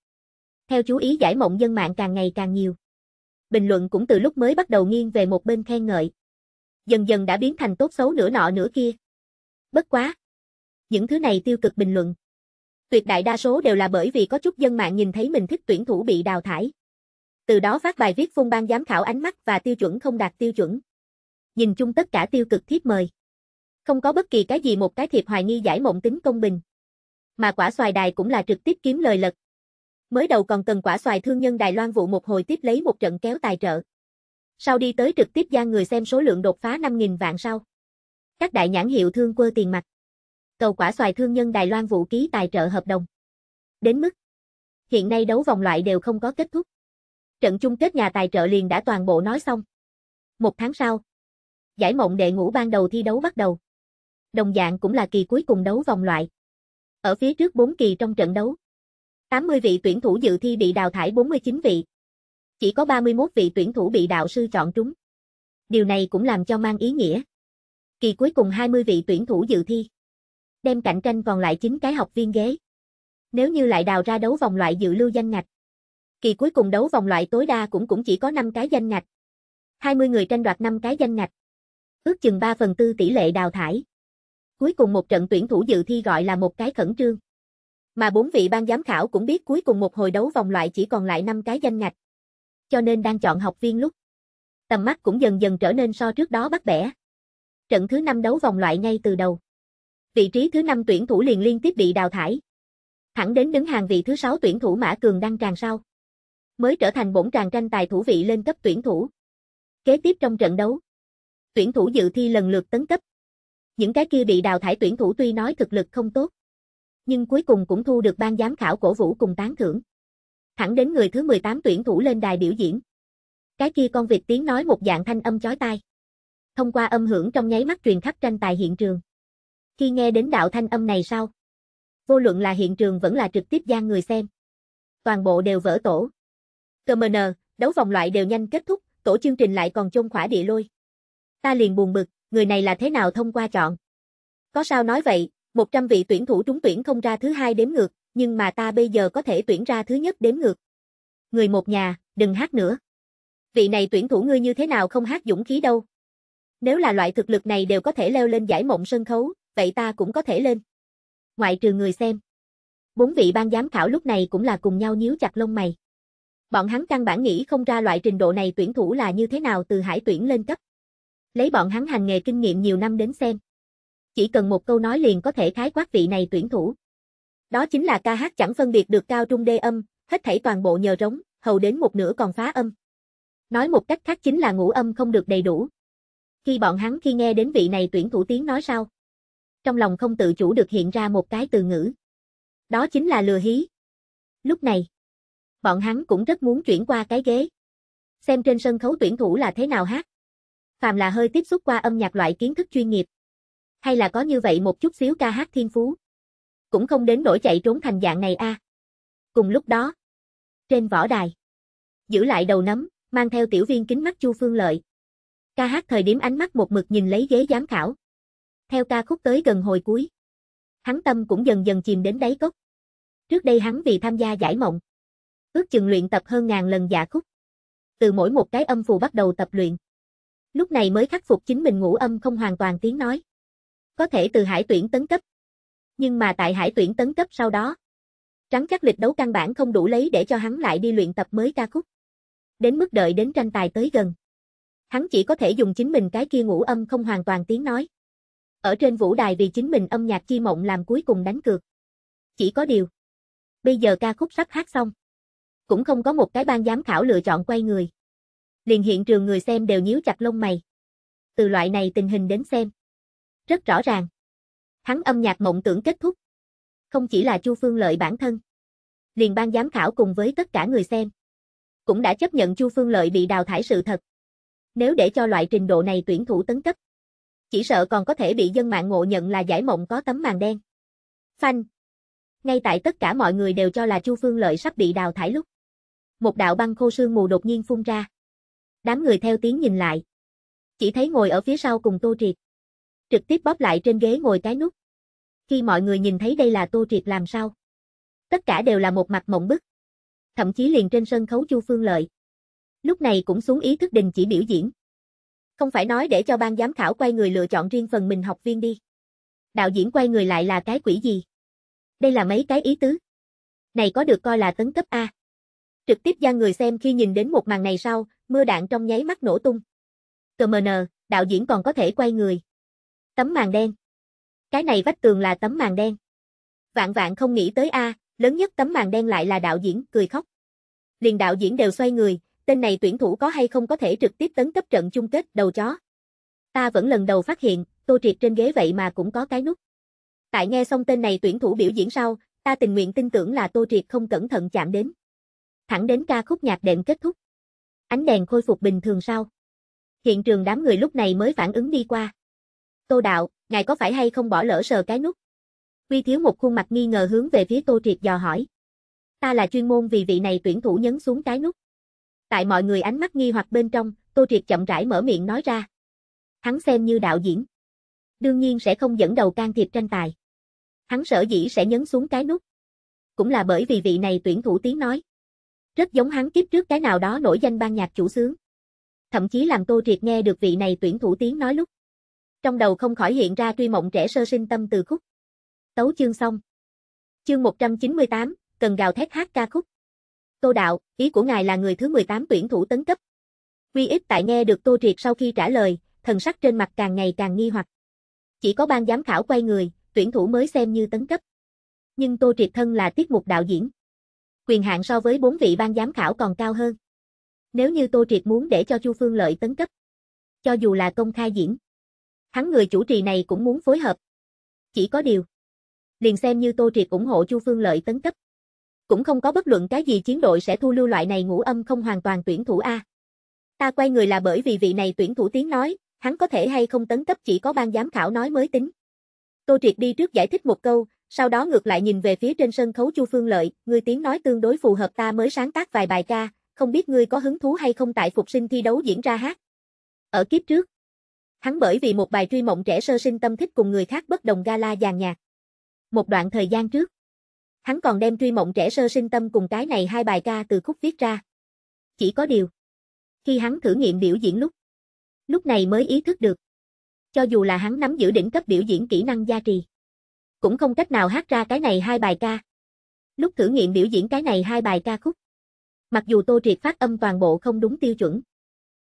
Theo chú ý giải mộng dân mạng càng ngày càng nhiều. Bình luận cũng từ lúc mới bắt đầu nghiêng về một bên khen ngợi. Dần dần đã biến thành tốt xấu nửa nọ nửa kia. Bất quá. Những thứ này tiêu cực bình luận. Tuyệt đại đa số đều là bởi vì có chút dân mạng nhìn thấy mình thích tuyển thủ bị đào thải. Từ đó phát bài viết phun ban giám khảo ánh mắt và tiêu chuẩn không đạt tiêu chuẩn. Nhìn chung tất cả tiêu cực thiết mời. Không có bất kỳ cái gì một cái thiệp hoài nghi giải mộng tính công bình. Mà quả xoài đài cũng là trực tiếp kiếm lời lật. Mới đầu còn cần quả xoài thương nhân Đài Loan vụ một hồi tiếp lấy một trận kéo tài trợ. Sau đi tới trực tiếp gia người xem số lượng đột phá 5.000 vạn sau. Các đại nhãn hiệu thương quơ tiền mặt. Cầu quả xoài thương nhân Đài Loan vụ ký tài trợ hợp đồng. Đến mức hiện nay đấu vòng loại đều không có kết thúc. Trận chung kết nhà tài trợ liền đã toàn bộ nói xong. Một tháng sau, giải mộng đệ ngũ ban đầu thi đấu bắt đầu đồng dạng cũng là kỳ cuối cùng đấu vòng loại. Ở phía trước 4 kỳ trong trận đấu, 80 vị tuyển thủ dự thi bị đào thải 49 vị. Chỉ có 31 vị tuyển thủ bị đạo sư chọn trúng. Điều này cũng làm cho mang ý nghĩa. Kỳ cuối cùng 20 vị tuyển thủ dự thi. Đem cạnh tranh còn lại 9 cái học viên ghế. Nếu như lại đào ra đấu vòng loại dự lưu danh ngạch. Kỳ cuối cùng đấu vòng loại tối đa cũng cũng chỉ có 5 cái danh ngạch. 20 người tranh đoạt 5 cái danh ngạch. Ước chừng 3 phần tư tỷ lệ đào thải cuối cùng một trận tuyển thủ dự thi gọi là một cái khẩn trương. Mà bốn vị ban giám khảo cũng biết cuối cùng một hồi đấu vòng loại chỉ còn lại 5 cái danh ngạch. Cho nên đang chọn học viên lúc. Tầm mắt cũng dần dần trở nên so trước đó bắt bẻ. Trận thứ 5 đấu vòng loại ngay từ đầu. Vị trí thứ 5 tuyển thủ liền liên tiếp bị đào thải. Thẳng đến đứng hàng vị thứ 6 tuyển thủ Mã Cường đăng tràn sau. Mới trở thành bổn tràn tranh tài thủ vị lên cấp tuyển thủ. Kế tiếp trong trận đấu, tuyển thủ dự thi lần lượt tấn cấp, những cái kia bị đào thải tuyển thủ tuy nói thực lực không tốt, nhưng cuối cùng cũng thu được ban giám khảo cổ vũ cùng tán thưởng. Thẳng đến người thứ 18 tuyển thủ lên đài biểu diễn. Cái kia con vịt tiếng nói một dạng thanh âm chói tai. Thông qua âm hưởng trong nháy mắt truyền khắp tranh tài hiện trường. Khi nghe đến đạo thanh âm này sau, vô luận là hiện trường vẫn là trực tiếp gian người xem, toàn bộ đều vỡ tổ. mờ nờ đấu vòng loại đều nhanh kết thúc, tổ chương trình lại còn chôn khỏa địa lôi. Ta liền buồn bực, người này là thế nào thông qua chọn. Có sao nói vậy, 100 vị tuyển thủ trúng tuyển không ra thứ hai đếm ngược, nhưng mà ta bây giờ có thể tuyển ra thứ nhất đếm ngược. Người một nhà, đừng hát nữa. Vị này tuyển thủ ngươi như thế nào không hát dũng khí đâu. Nếu là loại thực lực này đều có thể leo lên giải mộng sân khấu, vậy ta cũng có thể lên. Ngoại trừ người xem. Bốn vị ban giám khảo lúc này cũng là cùng nhau nhíu chặt lông mày. Bọn hắn căn bản nghĩ không ra loại trình độ này tuyển thủ là như thế nào từ hải tuyển lên cấp lấy bọn hắn hành nghề kinh nghiệm nhiều năm đến xem. Chỉ cần một câu nói liền có thể khái quát vị này tuyển thủ. Đó chính là ca hát chẳng phân biệt được cao trung đê âm, hết thảy toàn bộ nhờ rống, hầu đến một nửa còn phá âm. Nói một cách khác chính là ngũ âm không được đầy đủ. Khi bọn hắn khi nghe đến vị này tuyển thủ tiếng nói sau, trong lòng không tự chủ được hiện ra một cái từ ngữ. Đó chính là lừa hí. Lúc này, bọn hắn cũng rất muốn chuyển qua cái ghế. Xem trên sân khấu tuyển thủ là thế nào hát phàm là hơi tiếp xúc qua âm nhạc loại kiến thức chuyên nghiệp. Hay là có như vậy một chút xíu ca hát thiên phú. Cũng không đến nỗi chạy trốn thành dạng này a. Cùng lúc đó, trên võ đài, giữ lại đầu nấm mang theo tiểu viên kính mắt Chu Phương Lợi. Ca hát thời điểm ánh mắt một mực nhìn lấy ghế giám khảo. Theo ca khúc tới gần hồi cuối, hắn tâm cũng dần dần chìm đến đáy cốc. Trước đây hắn vì tham gia giải mộng, ước chừng luyện tập hơn ngàn lần giả dạ khúc. Từ mỗi một cái âm phù bắt đầu tập luyện lúc này mới khắc phục chính mình ngủ âm không hoàn toàn tiếng nói. Có thể từ hải tuyển tấn cấp. Nhưng mà tại hải tuyển tấn cấp sau đó, rắn chắc lịch đấu căn bản không đủ lấy để cho hắn lại đi luyện tập mới ca khúc. Đến mức đợi đến tranh tài tới gần. Hắn chỉ có thể dùng chính mình cái kia ngủ âm không hoàn toàn tiếng nói. Ở trên vũ đài vì chính mình âm nhạc chi mộng làm cuối cùng đánh cược. Chỉ có điều. Bây giờ ca khúc sắp hát xong. Cũng không có một cái ban giám khảo lựa chọn quay người liền hiện trường người xem đều nhíu chặt lông mày. Từ loại này tình hình đến xem. Rất rõ ràng. Hắn âm nhạc mộng tưởng kết thúc. Không chỉ là Chu Phương Lợi bản thân. Liền ban giám khảo cùng với tất cả người xem. Cũng đã chấp nhận Chu Phương Lợi bị đào thải sự thật. Nếu để cho loại trình độ này tuyển thủ tấn cấp. Chỉ sợ còn có thể bị dân mạng ngộ nhận là giải mộng có tấm màn đen. Phanh. Ngay tại tất cả mọi người đều cho là Chu Phương Lợi sắp bị đào thải lúc. Một đạo băng khô sương mù đột nhiên phun ra. Đám người theo tiếng nhìn lại. Chỉ thấy ngồi ở phía sau cùng Tô Triệt. Trực tiếp bóp lại trên ghế ngồi cái nút. Khi mọi người nhìn thấy đây là Tô Triệt làm sao? Tất cả đều là một mặt mộng bức. Thậm chí liền trên sân khấu Chu Phương Lợi. Lúc này cũng xuống ý thức đình chỉ biểu diễn. Không phải nói để cho ban giám khảo quay người lựa chọn riêng phần mình học viên đi. Đạo diễn quay người lại là cái quỷ gì? Đây là mấy cái ý tứ. Này có được coi là tấn cấp A trực tiếp gia người xem khi nhìn đến một màn này sau, mưa đạn trong nháy mắt nổ tung. CMN, đạo diễn còn có thể quay người. Tấm màn đen. Cái này vách tường là tấm màn đen. Vạn vạn không nghĩ tới a, lớn nhất tấm màn đen lại là đạo diễn, cười khóc. Liền đạo diễn đều xoay người, tên này tuyển thủ có hay không có thể trực tiếp tấn cấp trận chung kết đầu chó. Ta vẫn lần đầu phát hiện, Tô Triệt trên ghế vậy mà cũng có cái nút. Tại nghe xong tên này tuyển thủ biểu diễn sau, ta tình nguyện tin tưởng là Tô Triệt không cẩn thận chạm đến thẳng đến ca khúc nhạc đệm kết thúc. Ánh đèn khôi phục bình thường sau. Hiện trường đám người lúc này mới phản ứng đi qua. Tô Đạo, ngài có phải hay không bỏ lỡ sờ cái nút? Quy thiếu một khuôn mặt nghi ngờ hướng về phía Tô Triệt dò hỏi. Ta là chuyên môn vì vị này tuyển thủ nhấn xuống cái nút. Tại mọi người ánh mắt nghi hoặc bên trong, Tô Triệt chậm rãi mở miệng nói ra. Hắn xem như đạo diễn. Đương nhiên sẽ không dẫn đầu can thiệp tranh tài. Hắn sở dĩ sẽ nhấn xuống cái nút. Cũng là bởi vì vị này tuyển thủ tiếng nói. Rất giống hắn kiếp trước cái nào đó nổi danh ban nhạc chủ sướng. Thậm chí làm Tô Triệt nghe được vị này tuyển thủ tiếng nói lúc. Trong đầu không khỏi hiện ra truy mộng trẻ sơ sinh tâm từ khúc. Tấu chương xong. Chương 198, cần gào thét hát ca khúc. Tô Đạo, ý của ngài là người thứ 18 tuyển thủ tấn cấp. Quy ích tại nghe được Tô Triệt sau khi trả lời, thần sắc trên mặt càng ngày càng nghi hoặc. Chỉ có ban giám khảo quay người, tuyển thủ mới xem như tấn cấp. Nhưng Tô Triệt thân là tiết mục đạo diễn quyền hạn so với bốn vị ban giám khảo còn cao hơn. Nếu như Tô Triệt muốn để cho Chu Phương Lợi tấn cấp, cho dù là công khai diễn, hắn người chủ trì này cũng muốn phối hợp. Chỉ có điều, liền xem như Tô Triệt ủng hộ Chu Phương Lợi tấn cấp, cũng không có bất luận cái gì chiến đội sẽ thu lưu loại này ngũ âm không hoàn toàn tuyển thủ a. Ta quay người là bởi vì vị này tuyển thủ tiếng nói, hắn có thể hay không tấn cấp chỉ có ban giám khảo nói mới tính. Tô Triệt đi trước giải thích một câu, sau đó ngược lại nhìn về phía trên sân khấu Chu Phương Lợi, ngươi tiếng nói tương đối phù hợp ta mới sáng tác vài bài ca, không biết ngươi có hứng thú hay không tại phục sinh thi đấu diễn ra hát. Ở kiếp trước, hắn bởi vì một bài truy mộng trẻ sơ sinh tâm thích cùng người khác bất đồng gala dàn nhạc. Một đoạn thời gian trước, hắn còn đem truy mộng trẻ sơ sinh tâm cùng cái này hai bài ca từ khúc viết ra. Chỉ có điều, khi hắn thử nghiệm biểu diễn lúc, lúc này mới ý thức được, cho dù là hắn nắm giữ đỉnh cấp biểu diễn kỹ năng gia trì, cũng không cách nào hát ra cái này hai bài ca. Lúc thử nghiệm biểu diễn cái này hai bài ca khúc, mặc dù Tô Triệt phát âm toàn bộ không đúng tiêu chuẩn,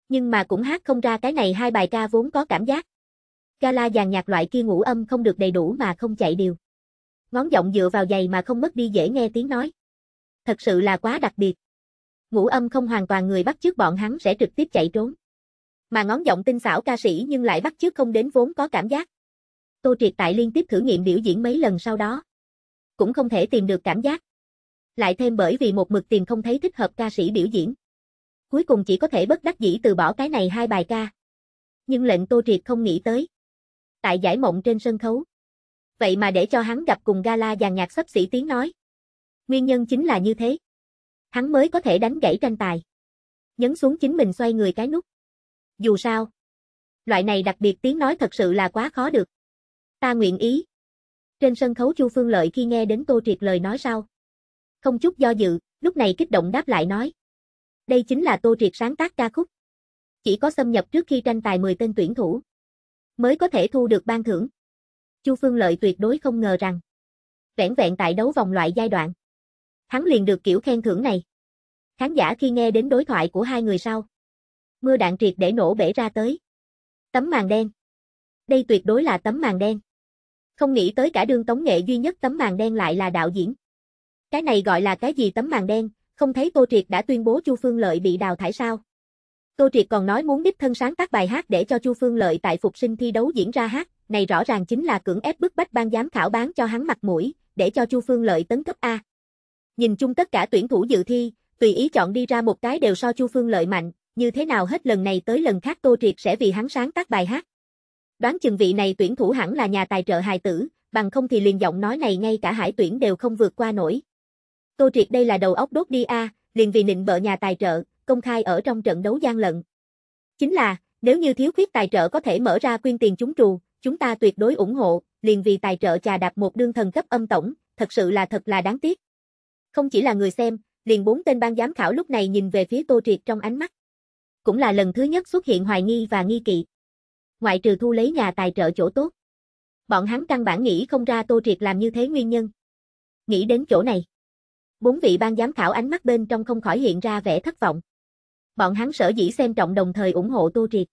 nhưng mà cũng hát không ra cái này hai bài ca vốn có cảm giác. Gala dàn nhạc loại kia ngũ âm không được đầy đủ mà không chạy điều. Ngón giọng dựa vào giày mà không mất đi dễ nghe tiếng nói. Thật sự là quá đặc biệt. Ngũ âm không hoàn toàn người bắt chước bọn hắn sẽ trực tiếp chạy trốn. Mà ngón giọng tinh xảo ca sĩ nhưng lại bắt chước không đến vốn có cảm giác. Tô Triệt tại liên tiếp thử nghiệm biểu diễn mấy lần sau đó. Cũng không thể tìm được cảm giác. Lại thêm bởi vì một mực tìm không thấy thích hợp ca sĩ biểu diễn. Cuối cùng chỉ có thể bất đắc dĩ từ bỏ cái này hai bài ca. Nhưng lệnh Tô Triệt không nghĩ tới. Tại giải mộng trên sân khấu. Vậy mà để cho hắn gặp cùng gala dàn nhạc sắp xỉ tiếng nói. Nguyên nhân chính là như thế. Hắn mới có thể đánh gãy tranh tài. Nhấn xuống chính mình xoay người cái nút. Dù sao. Loại này đặc biệt tiếng nói thật sự là quá khó được. Ta nguyện ý. Trên sân khấu Chu Phương Lợi khi nghe đến Tô Triệt lời nói sau. Không chút do dự, lúc này kích động đáp lại nói. Đây chính là Tô Triệt sáng tác ca khúc. Chỉ có xâm nhập trước khi tranh tài 10 tên tuyển thủ. Mới có thể thu được ban thưởng. Chu Phương Lợi tuyệt đối không ngờ rằng. Vẹn vẹn tại đấu vòng loại giai đoạn. Hắn liền được kiểu khen thưởng này. Khán giả khi nghe đến đối thoại của hai người sau. Mưa đạn triệt để nổ bể ra tới. Tấm màn đen. Đây tuyệt đối là tấm màn đen. Không nghĩ tới cả đương tống nghệ duy nhất tấm màn đen lại là đạo diễn. Cái này gọi là cái gì tấm màn đen, không thấy Tô Triệt đã tuyên bố Chu Phương Lợi bị đào thải sao? Tô Triệt còn nói muốn đích thân sáng tác bài hát để cho Chu Phương Lợi tại phục sinh thi đấu diễn ra hát, này rõ ràng chính là cưỡng ép bức bách ban giám khảo bán cho hắn mặt mũi, để cho Chu Phương Lợi tấn cấp A. Nhìn chung tất cả tuyển thủ dự thi, tùy ý chọn đi ra một cái đều so Chu Phương Lợi mạnh, như thế nào hết lần này tới lần khác Tô Triệt sẽ vì hắn sáng tác bài hát. Đoán chừng vị này tuyển thủ hẳn là nhà tài trợ hài tử, bằng không thì liền giọng nói này ngay cả hải tuyển đều không vượt qua nổi. Tô Triệt đây là đầu óc đốt đi a, liền vì nịnh bợ nhà tài trợ, công khai ở trong trận đấu gian lận. Chính là, nếu như thiếu khuyết tài trợ có thể mở ra quyên tiền chúng trù, chúng ta tuyệt đối ủng hộ, liền vì tài trợ trà đạp một đương thần cấp âm tổng, thật sự là thật là đáng tiếc. Không chỉ là người xem, liền bốn tên ban giám khảo lúc này nhìn về phía Tô Triệt trong ánh mắt. Cũng là lần thứ nhất xuất hiện hoài nghi và nghi kỵ ngoại trừ thu lấy nhà tài trợ chỗ tốt. Bọn hắn căn bản nghĩ không ra Tô Triệt làm như thế nguyên nhân. Nghĩ đến chỗ này. Bốn vị ban giám khảo ánh mắt bên trong không khỏi hiện ra vẻ thất vọng. Bọn hắn sở dĩ xem trọng đồng thời ủng hộ Tô Triệt.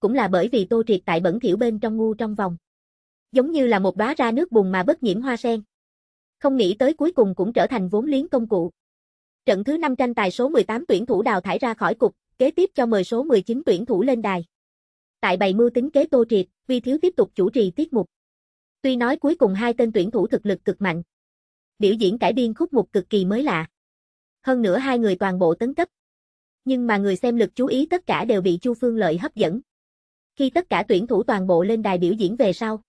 Cũng là bởi vì Tô Triệt tại bẩn thiểu bên trong ngu trong vòng. Giống như là một đóa ra nước bùn mà bất nhiễm hoa sen. Không nghĩ tới cuối cùng cũng trở thành vốn liếng công cụ. Trận thứ 5 tranh tài số 18 tuyển thủ đào thải ra khỏi cục, kế tiếp cho mời số 19 tuyển thủ lên đài tại bày mưu tính kế Tô Triệt, Vi Thiếu tiếp tục chủ trì tiết mục. Tuy nói cuối cùng hai tên tuyển thủ thực lực cực mạnh. Biểu diễn cải biên khúc mục cực kỳ mới lạ. Hơn nữa hai người toàn bộ tấn cấp. Nhưng mà người xem lực chú ý tất cả đều bị Chu Phương Lợi hấp dẫn. Khi tất cả tuyển thủ toàn bộ lên đài biểu diễn về sau.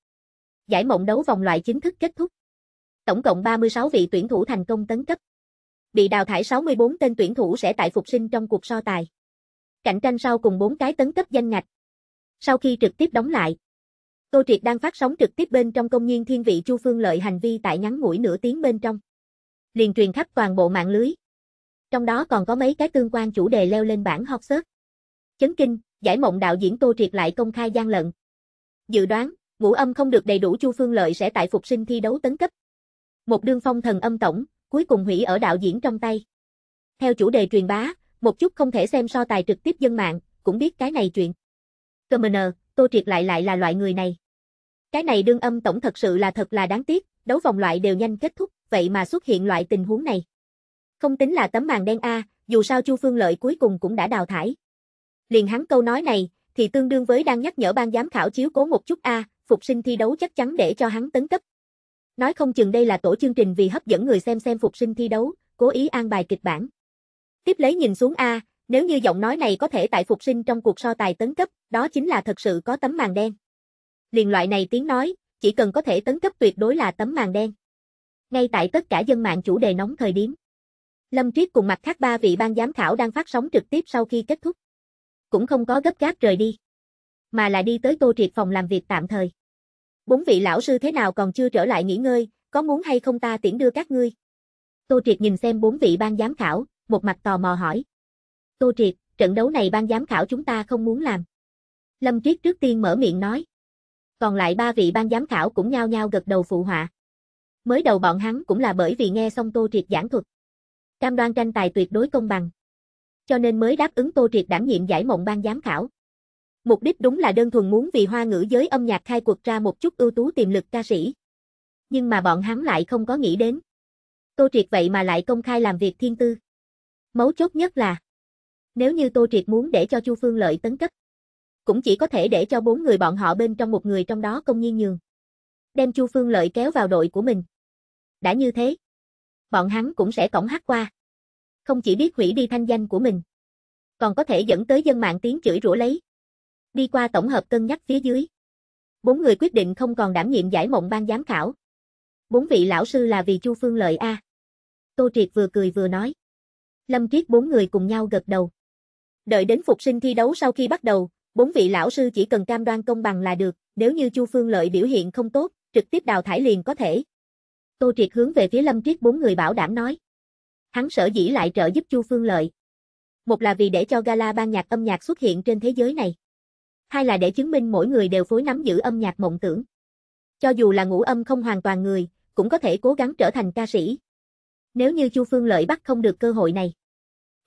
Giải mộng đấu vòng loại chính thức kết thúc. Tổng cộng 36 vị tuyển thủ thành công tấn cấp. Bị đào thải 64 tên tuyển thủ sẽ tại phục sinh trong cuộc so tài. Cạnh tranh sau cùng 4 cái tấn cấp danh ngạch, sau khi trực tiếp đóng lại. Tô Triệt đang phát sóng trực tiếp bên trong công nhiên thiên vị Chu Phương Lợi hành vi tại ngắn ngủi nửa tiếng bên trong. Liền truyền khắp toàn bộ mạng lưới. Trong đó còn có mấy cái tương quan chủ đề leo lên bảng hot search. Chấn kinh, giải mộng đạo diễn Tô Triệt lại công khai gian lận. Dự đoán, ngũ âm không được đầy đủ Chu Phương Lợi sẽ tại phục sinh thi đấu tấn cấp. Một đương phong thần âm tổng, cuối cùng hủy ở đạo diễn trong tay. Theo chủ đề truyền bá, một chút không thể xem so tài trực tiếp dân mạng, cũng biết cái này chuyện. Cơ nờ, Tô Triệt lại lại là loại người này. Cái này đương âm tổng thật sự là thật là đáng tiếc, đấu vòng loại đều nhanh kết thúc, vậy mà xuất hiện loại tình huống này. Không tính là tấm màn đen A, dù sao Chu Phương Lợi cuối cùng cũng đã đào thải. Liền hắn câu nói này, thì tương đương với đang nhắc nhở ban giám khảo chiếu cố một chút A, phục sinh thi đấu chắc chắn để cho hắn tấn cấp. Nói không chừng đây là tổ chương trình vì hấp dẫn người xem xem phục sinh thi đấu, cố ý an bài kịch bản. Tiếp lấy nhìn xuống A, nếu như giọng nói này có thể tại phục sinh trong cuộc so tài tấn cấp, đó chính là thật sự có tấm màn đen. Liền loại này tiếng nói, chỉ cần có thể tấn cấp tuyệt đối là tấm màn đen. Ngay tại tất cả dân mạng chủ đề nóng thời điểm. Lâm Triết cùng mặt khác ba vị ban giám khảo đang phát sóng trực tiếp sau khi kết thúc. Cũng không có gấp gáp rời đi. Mà là đi tới Tô Triệt phòng làm việc tạm thời. Bốn vị lão sư thế nào còn chưa trở lại nghỉ ngơi, có muốn hay không ta tiễn đưa các ngươi? Tô Triệt nhìn xem bốn vị ban giám khảo, một mặt tò mò hỏi. Tô Triệt, trận đấu này ban giám khảo chúng ta không muốn làm. Lâm Triết trước tiên mở miệng nói. Còn lại ba vị ban giám khảo cũng nhao nhao gật đầu phụ họa. Mới đầu bọn hắn cũng là bởi vì nghe xong Tô Triệt giảng thuật. Cam đoan tranh tài tuyệt đối công bằng. Cho nên mới đáp ứng Tô Triệt đảm nhiệm giải mộng ban giám khảo. Mục đích đúng là đơn thuần muốn vì hoa ngữ giới âm nhạc khai cuộc ra một chút ưu tú tiềm lực ca sĩ. Nhưng mà bọn hắn lại không có nghĩ đến. Tô Triệt vậy mà lại công khai làm việc thiên tư. Mấu chốt nhất là nếu như Tô Triệt muốn để cho Chu Phương Lợi tấn cấp, cũng chỉ có thể để cho bốn người bọn họ bên trong một người trong đó công nhiên nhường. Đem Chu Phương Lợi kéo vào đội của mình. Đã như thế, bọn hắn cũng sẽ cổng hát qua. Không chỉ biết hủy đi thanh danh của mình, còn có thể dẫn tới dân mạng tiếng chửi rủa lấy. Đi qua tổng hợp cân nhắc phía dưới. Bốn người quyết định không còn đảm nhiệm giải mộng ban giám khảo. Bốn vị lão sư là vì Chu Phương Lợi A. Tô Triệt vừa cười vừa nói. Lâm Triết bốn người cùng nhau gật đầu. Đợi đến phục sinh thi đấu sau khi bắt đầu, bốn vị lão sư chỉ cần cam đoan công bằng là được, nếu như Chu Phương Lợi biểu hiện không tốt, trực tiếp đào thải liền có thể. Tô Triệt hướng về phía Lâm Triết bốn người bảo đảm nói. Hắn sở dĩ lại trợ giúp Chu Phương Lợi. Một là vì để cho gala ban nhạc âm nhạc xuất hiện trên thế giới này. Hai là để chứng minh mỗi người đều phối nắm giữ âm nhạc mộng tưởng. Cho dù là ngũ âm không hoàn toàn người, cũng có thể cố gắng trở thành ca sĩ. Nếu như Chu Phương Lợi bắt không được cơ hội này,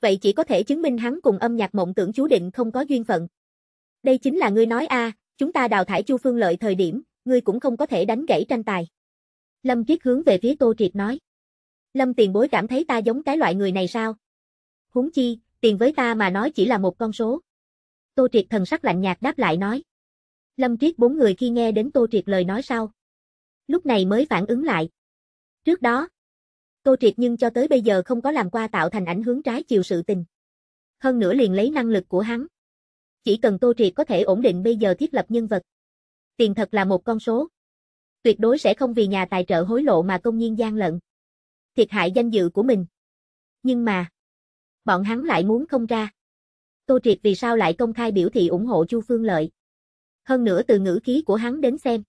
vậy chỉ có thể chứng minh hắn cùng âm nhạc mộng tưởng chú định không có duyên phận. Đây chính là ngươi nói a, chúng ta đào thải Chu Phương Lợi thời điểm, ngươi cũng không có thể đánh gãy tranh tài. Lâm Triết hướng về phía Tô Triệt nói. Lâm tiền bối cảm thấy ta giống cái loại người này sao? Huống chi, tiền với ta mà nói chỉ là một con số. Tô Triệt thần sắc lạnh nhạt đáp lại nói. Lâm Triết bốn người khi nghe đến Tô Triệt lời nói sau. Lúc này mới phản ứng lại. Trước đó, Tô Triệt nhưng cho tới bây giờ không có làm qua tạo thành ảnh hướng trái chiều sự tình. Hơn nữa liền lấy năng lực của hắn. Chỉ cần Tô Triệt có thể ổn định bây giờ thiết lập nhân vật. Tiền thật là một con số. Tuyệt đối sẽ không vì nhà tài trợ hối lộ mà công nhiên gian lận. Thiệt hại danh dự của mình. Nhưng mà, bọn hắn lại muốn không ra. Tô Triệt vì sao lại công khai biểu thị ủng hộ Chu Phương Lợi? Hơn nữa từ ngữ khí của hắn đến xem.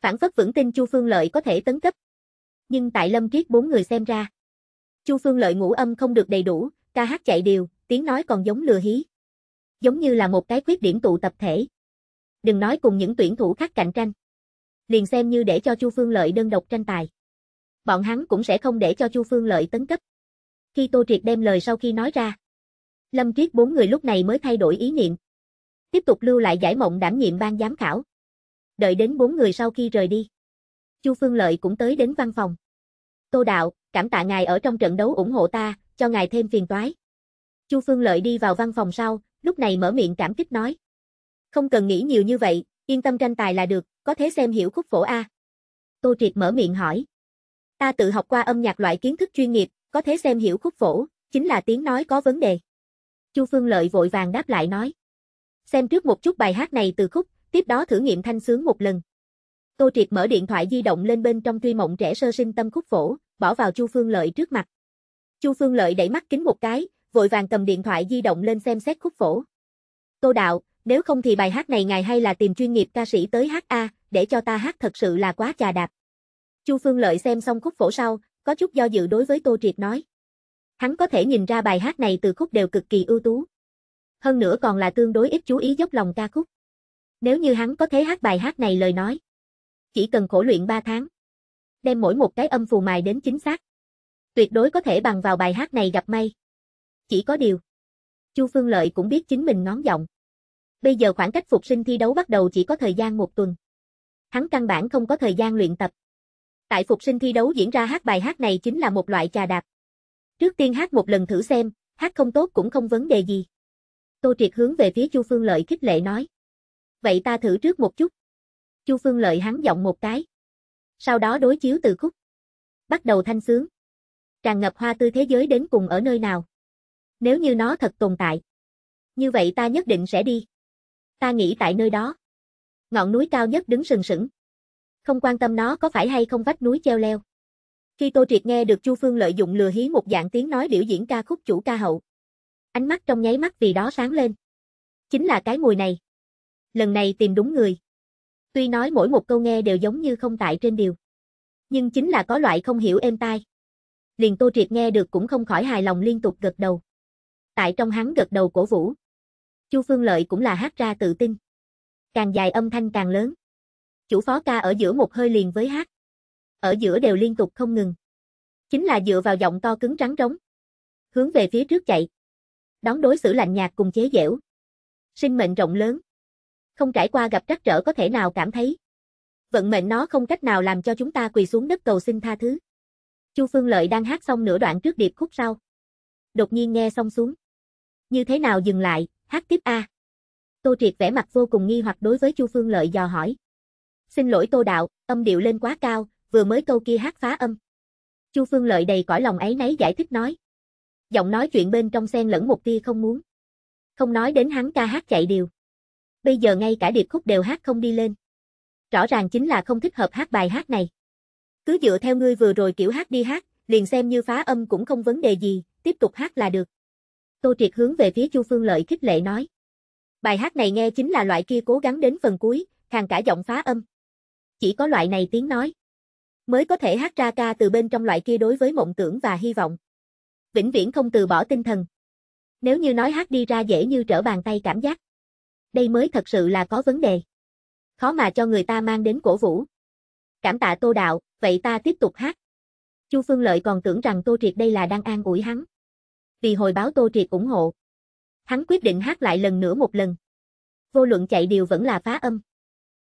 Phản phất vững tin Chu Phương Lợi có thể tấn cấp, nhưng tại Lâm Kiết bốn người xem ra. Chu Phương Lợi ngũ âm không được đầy đủ, ca hát chạy điều, tiếng nói còn giống lừa hí. Giống như là một cái khuyết điểm tụ tập thể. Đừng nói cùng những tuyển thủ khác cạnh tranh. Liền xem như để cho Chu Phương Lợi đơn độc tranh tài. Bọn hắn cũng sẽ không để cho Chu Phương Lợi tấn cấp. Khi Tô Triệt đem lời sau khi nói ra, Lâm Triết bốn người lúc này mới thay đổi ý niệm. Tiếp tục lưu lại giải mộng đảm nhiệm ban giám khảo. Đợi đến bốn người sau khi rời đi. Chu Phương Lợi cũng tới đến văn phòng. Tô Đạo, cảm tạ ngài ở trong trận đấu ủng hộ ta, cho ngài thêm phiền toái. Chu Phương Lợi đi vào văn phòng sau, lúc này mở miệng cảm kích nói. Không cần nghĩ nhiều như vậy, yên tâm tranh tài là được, có thế xem hiểu khúc phổ A. Tô Triệt mở miệng hỏi. Ta tự học qua âm nhạc loại kiến thức chuyên nghiệp, có thế xem hiểu khúc phổ, chính là tiếng nói có vấn đề. Chu Phương Lợi vội vàng đáp lại nói. Xem trước một chút bài hát này từ khúc, tiếp đó thử nghiệm thanh sướng một lần. Tô Triệt mở điện thoại di động lên bên trong truy mộng trẻ sơ sinh tâm khúc phổ, bỏ vào Chu Phương Lợi trước mặt. Chu Phương Lợi đẩy mắt kính một cái, vội vàng cầm điện thoại di động lên xem xét khúc phổ. Tô Đạo, nếu không thì bài hát này ngài hay là tìm chuyên nghiệp ca sĩ tới hát A, để cho ta hát thật sự là quá chà đạp. Chu Phương Lợi xem xong khúc phổ sau, có chút do dự đối với Tô Triệt nói. Hắn có thể nhìn ra bài hát này từ khúc đều cực kỳ ưu tú. Hơn nữa còn là tương đối ít chú ý dốc lòng ca khúc. Nếu như hắn có thể hát bài hát này lời nói chỉ cần khổ luyện 3 tháng. Đem mỗi một cái âm phù mài đến chính xác. Tuyệt đối có thể bằng vào bài hát này gặp may. Chỉ có điều. Chu Phương Lợi cũng biết chính mình ngón giọng. Bây giờ khoảng cách phục sinh thi đấu bắt đầu chỉ có thời gian một tuần. Hắn căn bản không có thời gian luyện tập. Tại phục sinh thi đấu diễn ra hát bài hát này chính là một loại trà đạp. Trước tiên hát một lần thử xem, hát không tốt cũng không vấn đề gì. Tô Triệt hướng về phía Chu Phương Lợi khích lệ nói. Vậy ta thử trước một chút. Chu Phương Lợi hắn giọng một cái. Sau đó đối chiếu từ khúc. Bắt đầu thanh sướng. Tràn ngập hoa tươi thế giới đến cùng ở nơi nào. Nếu như nó thật tồn tại. Như vậy ta nhất định sẽ đi. Ta nghĩ tại nơi đó. Ngọn núi cao nhất đứng sừng sững. Không quan tâm nó có phải hay không vách núi treo leo. Khi Tô Triệt nghe được Chu Phương lợi dụng lừa hí một dạng tiếng nói biểu diễn ca khúc chủ ca hậu. Ánh mắt trong nháy mắt vì đó sáng lên. Chính là cái mùi này. Lần này tìm đúng người. Tuy nói mỗi một câu nghe đều giống như không tại trên điều. Nhưng chính là có loại không hiểu êm tai. Liền Tô Triệt nghe được cũng không khỏi hài lòng liên tục gật đầu. Tại trong hắn gật đầu cổ vũ. Chu Phương Lợi cũng là hát ra tự tin. Càng dài âm thanh càng lớn. Chủ phó ca ở giữa một hơi liền với hát. Ở giữa đều liên tục không ngừng. Chính là dựa vào giọng to cứng trắng rống Hướng về phía trước chạy. Đón đối xử lạnh nhạt cùng chế dẻo Sinh mệnh rộng lớn không trải qua gặp trắc trở có thể nào cảm thấy. Vận mệnh nó không cách nào làm cho chúng ta quỳ xuống đất cầu xin tha thứ. Chu Phương Lợi đang hát xong nửa đoạn trước điệp khúc sau. Đột nhiên nghe xong xuống. Như thế nào dừng lại, hát tiếp a. Tô Triệt vẻ mặt vô cùng nghi hoặc đối với Chu Phương Lợi dò hỏi. Xin lỗi Tô Đạo, âm điệu lên quá cao, vừa mới câu kia hát phá âm. Chu Phương Lợi đầy cõi lòng ấy nấy giải thích nói. Giọng nói chuyện bên trong xen lẫn một tia không muốn. Không nói đến hắn ca hát chạy điều bây giờ ngay cả điệp khúc đều hát không đi lên. Rõ ràng chính là không thích hợp hát bài hát này. Cứ dựa theo ngươi vừa rồi kiểu hát đi hát, liền xem như phá âm cũng không vấn đề gì, tiếp tục hát là được. Tô Triệt hướng về phía Chu Phương Lợi khích lệ nói. Bài hát này nghe chính là loại kia cố gắng đến phần cuối, hàng cả giọng phá âm. Chỉ có loại này tiếng nói. Mới có thể hát ra ca từ bên trong loại kia đối với mộng tưởng và hy vọng. Vĩnh viễn không từ bỏ tinh thần. Nếu như nói hát đi ra dễ như trở bàn tay cảm giác đây mới thật sự là có vấn đề. Khó mà cho người ta mang đến cổ vũ. Cảm tạ Tô Đạo, vậy ta tiếp tục hát. Chu Phương Lợi còn tưởng rằng Tô Triệt đây là đang an ủi hắn. Vì hồi báo Tô Triệt ủng hộ. Hắn quyết định hát lại lần nữa một lần. Vô luận chạy điều vẫn là phá âm.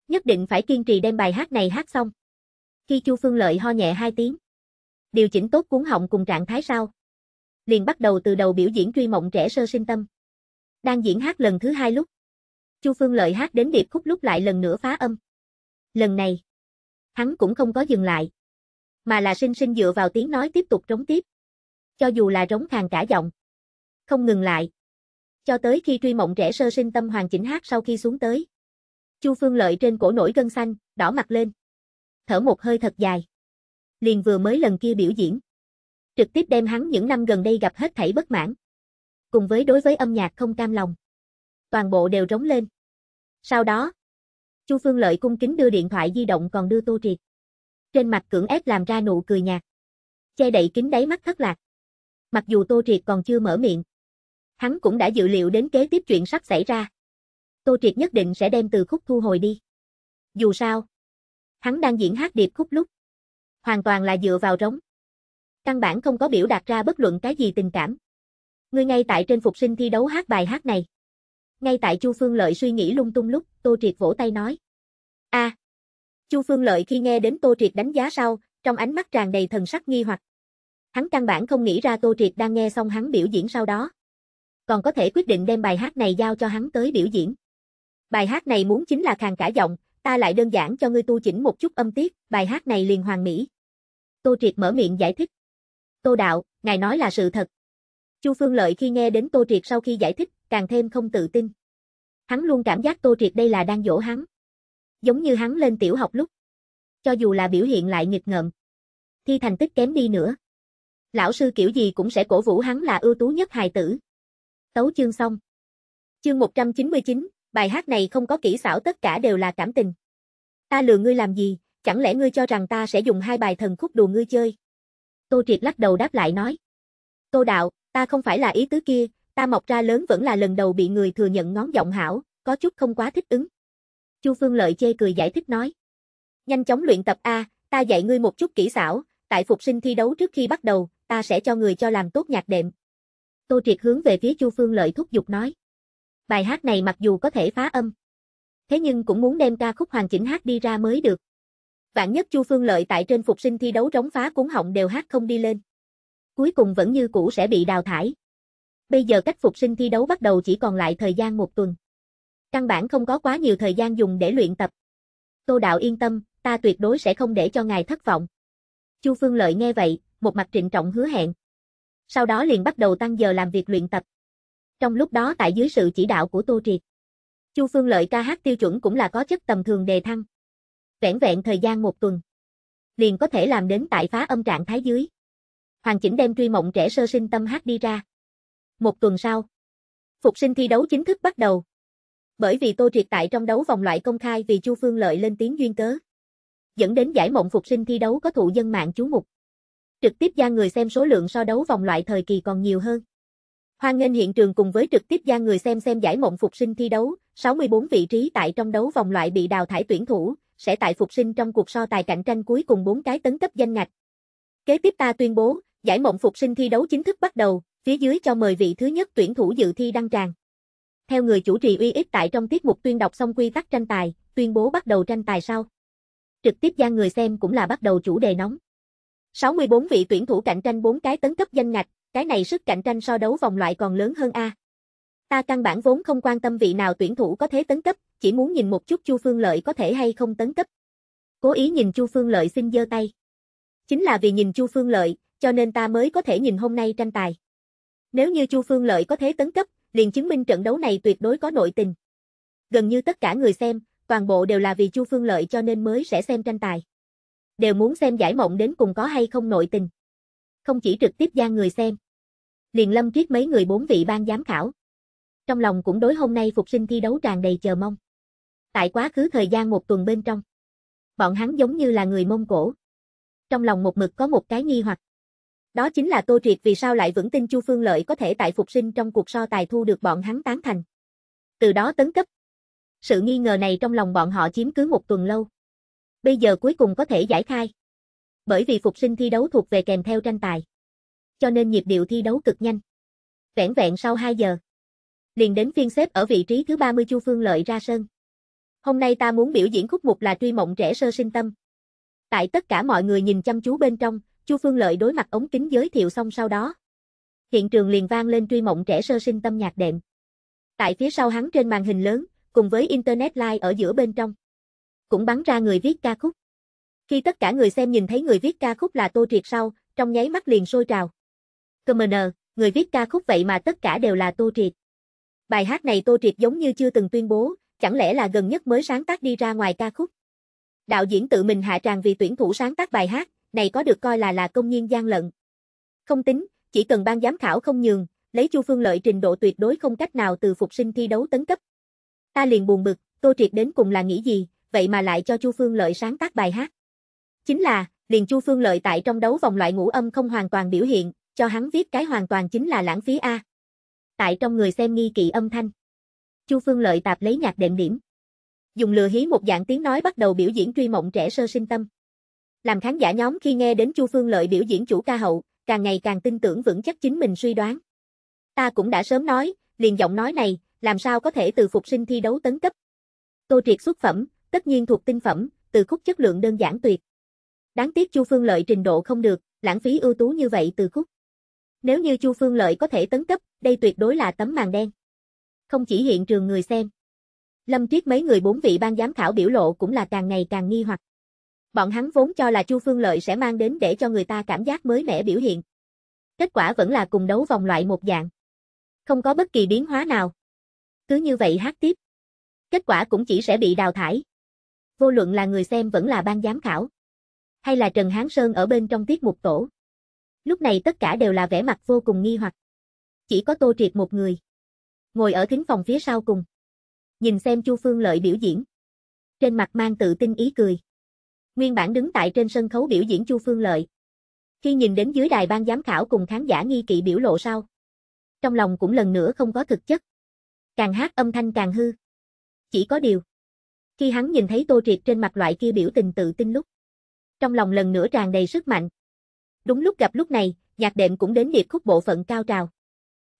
Nhất định phải kiên trì đem bài hát này hát xong. Khi Chu Phương Lợi ho nhẹ hai tiếng. Điều chỉnh tốt cuốn họng cùng trạng thái sau. Liền bắt đầu từ đầu biểu diễn truy mộng trẻ sơ sinh tâm. Đang diễn hát lần thứ hai lúc. Chu Phương Lợi hát đến điệp khúc lúc lại lần nữa phá âm. Lần này, hắn cũng không có dừng lại, mà là sinh sinh dựa vào tiếng nói tiếp tục trống tiếp. Cho dù là trống khàn cả giọng, không ngừng lại. Cho tới khi truy mộng trẻ sơ sinh tâm hoàng chỉnh hát sau khi xuống tới. Chu Phương Lợi trên cổ nổi gân xanh, đỏ mặt lên. Thở một hơi thật dài. Liền vừa mới lần kia biểu diễn. Trực tiếp đem hắn những năm gần đây gặp hết thảy bất mãn. Cùng với đối với âm nhạc không cam lòng toàn bộ đều rống lên. Sau đó, Chu Phương Lợi cung kính đưa điện thoại di động còn đưa Tô Triệt. Trên mặt cưỡng ép làm ra nụ cười nhạt. Che đậy kính đáy mắt thất lạc. Mặc dù Tô Triệt còn chưa mở miệng, hắn cũng đã dự liệu đến kế tiếp chuyện sắp xảy ra. Tô Triệt nhất định sẽ đem từ khúc thu hồi đi. Dù sao, hắn đang diễn hát điệp khúc lúc. Hoàn toàn là dựa vào rống. Căn bản không có biểu đạt ra bất luận cái gì tình cảm. Người ngay tại trên phục sinh thi đấu hát bài hát này. Ngay tại Chu Phương Lợi suy nghĩ lung tung lúc, Tô Triệt vỗ tay nói. a à, Chu Phương Lợi khi nghe đến Tô Triệt đánh giá sau, trong ánh mắt tràn đầy thần sắc nghi hoặc. Hắn căn bản không nghĩ ra Tô Triệt đang nghe xong hắn biểu diễn sau đó. Còn có thể quyết định đem bài hát này giao cho hắn tới biểu diễn. Bài hát này muốn chính là khàn cả giọng, ta lại đơn giản cho ngươi tu chỉnh một chút âm tiết, bài hát này liền hoàn mỹ. Tô Triệt mở miệng giải thích. Tô Đạo, ngài nói là sự thật. Chu Phương Lợi khi nghe đến Tô Triệt sau khi giải thích, càng thêm không tự tin. Hắn luôn cảm giác Tô Triệt đây là đang dỗ hắn. Giống như hắn lên tiểu học lúc. Cho dù là biểu hiện lại nghịch ngợm. Thi thành tích kém đi nữa. Lão sư kiểu gì cũng sẽ cổ vũ hắn là ưu tú nhất hài tử. Tấu chương xong. Chương 199, bài hát này không có kỹ xảo tất cả đều là cảm tình. Ta lừa ngươi làm gì, chẳng lẽ ngươi cho rằng ta sẽ dùng hai bài thần khúc đùa ngươi chơi? Tô Triệt lắc đầu đáp lại nói. Tô Đạo, ta không phải là ý tứ kia, ta mọc ra lớn vẫn là lần đầu bị người thừa nhận ngón giọng hảo, có chút không quá thích ứng. Chu Phương Lợi chê cười giải thích nói. Nhanh chóng luyện tập A, ta dạy ngươi một chút kỹ xảo, tại phục sinh thi đấu trước khi bắt đầu, ta sẽ cho người cho làm tốt nhạc đệm. Tô Triệt hướng về phía Chu Phương Lợi thúc giục nói. Bài hát này mặc dù có thể phá âm, thế nhưng cũng muốn đem ca khúc hoàn chỉnh hát đi ra mới được. Vạn nhất Chu Phương Lợi tại trên phục sinh thi đấu rống phá cuốn họng đều hát không đi lên. Cuối cùng vẫn như cũ sẽ bị đào thải bây giờ cách phục sinh thi đấu bắt đầu chỉ còn lại thời gian một tuần. Căn bản không có quá nhiều thời gian dùng để luyện tập. Tô Đạo yên tâm, ta tuyệt đối sẽ không để cho ngài thất vọng. Chu Phương Lợi nghe vậy, một mặt trịnh trọng hứa hẹn. Sau đó liền bắt đầu tăng giờ làm việc luyện tập. Trong lúc đó tại dưới sự chỉ đạo của Tô Triệt, Chu Phương Lợi ca hát tiêu chuẩn cũng là có chất tầm thường đề thăng. Vẹn vẹn thời gian một tuần, liền có thể làm đến tại phá âm trạng thái dưới. Hoàn chỉnh đem truy mộng trẻ sơ sinh tâm hát đi ra. Một tuần sau, phục sinh thi đấu chính thức bắt đầu. Bởi vì Tô Triệt tại trong đấu vòng loại công khai vì Chu Phương Lợi lên tiếng duyên cớ, dẫn đến giải mộng phục sinh thi đấu có thụ dân mạng chú mục. Trực tiếp gia người xem số lượng so đấu vòng loại thời kỳ còn nhiều hơn. Hoan nghênh hiện trường cùng với trực tiếp gia người xem xem giải mộng phục sinh thi đấu, 64 vị trí tại trong đấu vòng loại bị đào thải tuyển thủ, sẽ tại phục sinh trong cuộc so tài cạnh tranh cuối cùng bốn cái tấn cấp danh ngạch. Kế tiếp ta tuyên bố, giải mộng phục sinh thi đấu chính thức bắt đầu, phía dưới cho mời vị thứ nhất tuyển thủ dự thi đăng tràng. Theo người chủ trì uy ích tại trong tiết mục tuyên đọc xong quy tắc tranh tài, tuyên bố bắt đầu tranh tài sau. Trực tiếp gian người xem cũng là bắt đầu chủ đề nóng. 64 vị tuyển thủ cạnh tranh 4 cái tấn cấp danh ngạch, cái này sức cạnh tranh so đấu vòng loại còn lớn hơn a. Ta căn bản vốn không quan tâm vị nào tuyển thủ có thế tấn cấp, chỉ muốn nhìn một chút Chu Phương Lợi có thể hay không tấn cấp. Cố ý nhìn Chu Phương Lợi xin giơ tay. Chính là vì nhìn Chu Phương Lợi, cho nên ta mới có thể nhìn hôm nay tranh tài. Nếu như Chu Phương Lợi có thế tấn cấp, liền chứng minh trận đấu này tuyệt đối có nội tình. Gần như tất cả người xem, toàn bộ đều là vì Chu Phương Lợi cho nên mới sẽ xem tranh tài. Đều muốn xem giải mộng đến cùng có hay không nội tình. Không chỉ trực tiếp gian người xem. Liền lâm triết mấy người bốn vị ban giám khảo. Trong lòng cũng đối hôm nay phục sinh thi đấu tràn đầy chờ mong. Tại quá khứ thời gian một tuần bên trong. Bọn hắn giống như là người Mông Cổ. Trong lòng một mực có một cái nghi hoặc. Đó chính là Tô Triệt vì sao lại vững tin Chu Phương Lợi có thể tại phục sinh trong cuộc so tài thu được bọn hắn tán thành. Từ đó tấn cấp. Sự nghi ngờ này trong lòng bọn họ chiếm cứ một tuần lâu. Bây giờ cuối cùng có thể giải khai. Bởi vì phục sinh thi đấu thuộc về kèm theo tranh tài. Cho nên nhịp điệu thi đấu cực nhanh. Vẹn vẹn sau 2 giờ. Liền đến phiên xếp ở vị trí thứ 30 Chu Phương Lợi ra sân. Hôm nay ta muốn biểu diễn khúc mục là truy mộng trẻ sơ sinh tâm. Tại tất cả mọi người nhìn chăm chú bên trong, Chu Phương Lợi đối mặt ống kính giới thiệu xong sau đó. Hiện trường liền vang lên truy mộng trẻ sơ sinh tâm nhạc đệm. Tại phía sau hắn trên màn hình lớn, cùng với Internet Live ở giữa bên trong. Cũng bắn ra người viết ca khúc. Khi tất cả người xem nhìn thấy người viết ca khúc là Tô Triệt sau, trong nháy mắt liền sôi trào. Commoner, người viết ca khúc vậy mà tất cả đều là Tô Triệt. Bài hát này Tô Triệt giống như chưa từng tuyên bố, chẳng lẽ là gần nhất mới sáng tác đi ra ngoài ca khúc. Đạo diễn tự mình hạ tràng vì tuyển thủ sáng tác bài hát, này có được coi là là công nhiên gian lận. Không tính, chỉ cần ban giám khảo không nhường, lấy Chu Phương Lợi trình độ tuyệt đối không cách nào từ phục sinh thi đấu tấn cấp. Ta liền buồn bực, Tô Triệt đến cùng là nghĩ gì, vậy mà lại cho Chu Phương Lợi sáng tác bài hát. Chính là, liền Chu Phương Lợi tại trong đấu vòng loại ngũ âm không hoàn toàn biểu hiện, cho hắn viết cái hoàn toàn chính là lãng phí a. Tại trong người xem nghi kỵ âm thanh. Chu Phương Lợi tạp lấy nhạc đệm điểm. Dùng lừa hí một dạng tiếng nói bắt đầu biểu diễn truy mộng trẻ sơ sinh tâm. Làm khán giả nhóm khi nghe đến Chu Phương Lợi biểu diễn chủ ca hậu, càng ngày càng tin tưởng vững chắc chính mình suy đoán. Ta cũng đã sớm nói, liền giọng nói này, làm sao có thể từ phục sinh thi đấu tấn cấp. Tô Triệt xuất phẩm, tất nhiên thuộc tinh phẩm, từ khúc chất lượng đơn giản tuyệt. Đáng tiếc Chu Phương Lợi trình độ không được, lãng phí ưu tú như vậy từ khúc. Nếu như Chu Phương Lợi có thể tấn cấp, đây tuyệt đối là tấm màn đen. Không chỉ hiện trường người xem. Lâm Tuyết mấy người bốn vị ban giám khảo biểu lộ cũng là càng ngày càng nghi hoặc. Bọn hắn vốn cho là Chu Phương Lợi sẽ mang đến để cho người ta cảm giác mới mẻ biểu hiện. Kết quả vẫn là cùng đấu vòng loại một dạng. Không có bất kỳ biến hóa nào. Cứ như vậy hát tiếp. Kết quả cũng chỉ sẽ bị đào thải. Vô luận là người xem vẫn là ban giám khảo. Hay là Trần Hán Sơn ở bên trong tiết mục tổ. Lúc này tất cả đều là vẻ mặt vô cùng nghi hoặc. Chỉ có Tô Triệt một người. Ngồi ở thính phòng phía sau cùng. Nhìn xem Chu Phương Lợi biểu diễn. Trên mặt mang tự tin ý cười nguyên bản đứng tại trên sân khấu biểu diễn Chu Phương Lợi. Khi nhìn đến dưới đài ban giám khảo cùng khán giả nghi kỵ biểu lộ sau, trong lòng cũng lần nữa không có thực chất. Càng hát âm thanh càng hư. Chỉ có điều, khi hắn nhìn thấy Tô Triệt trên mặt loại kia biểu tình tự tin lúc, trong lòng lần nữa tràn đầy sức mạnh. Đúng lúc gặp lúc này, nhạc đệm cũng đến điệp khúc bộ phận cao trào.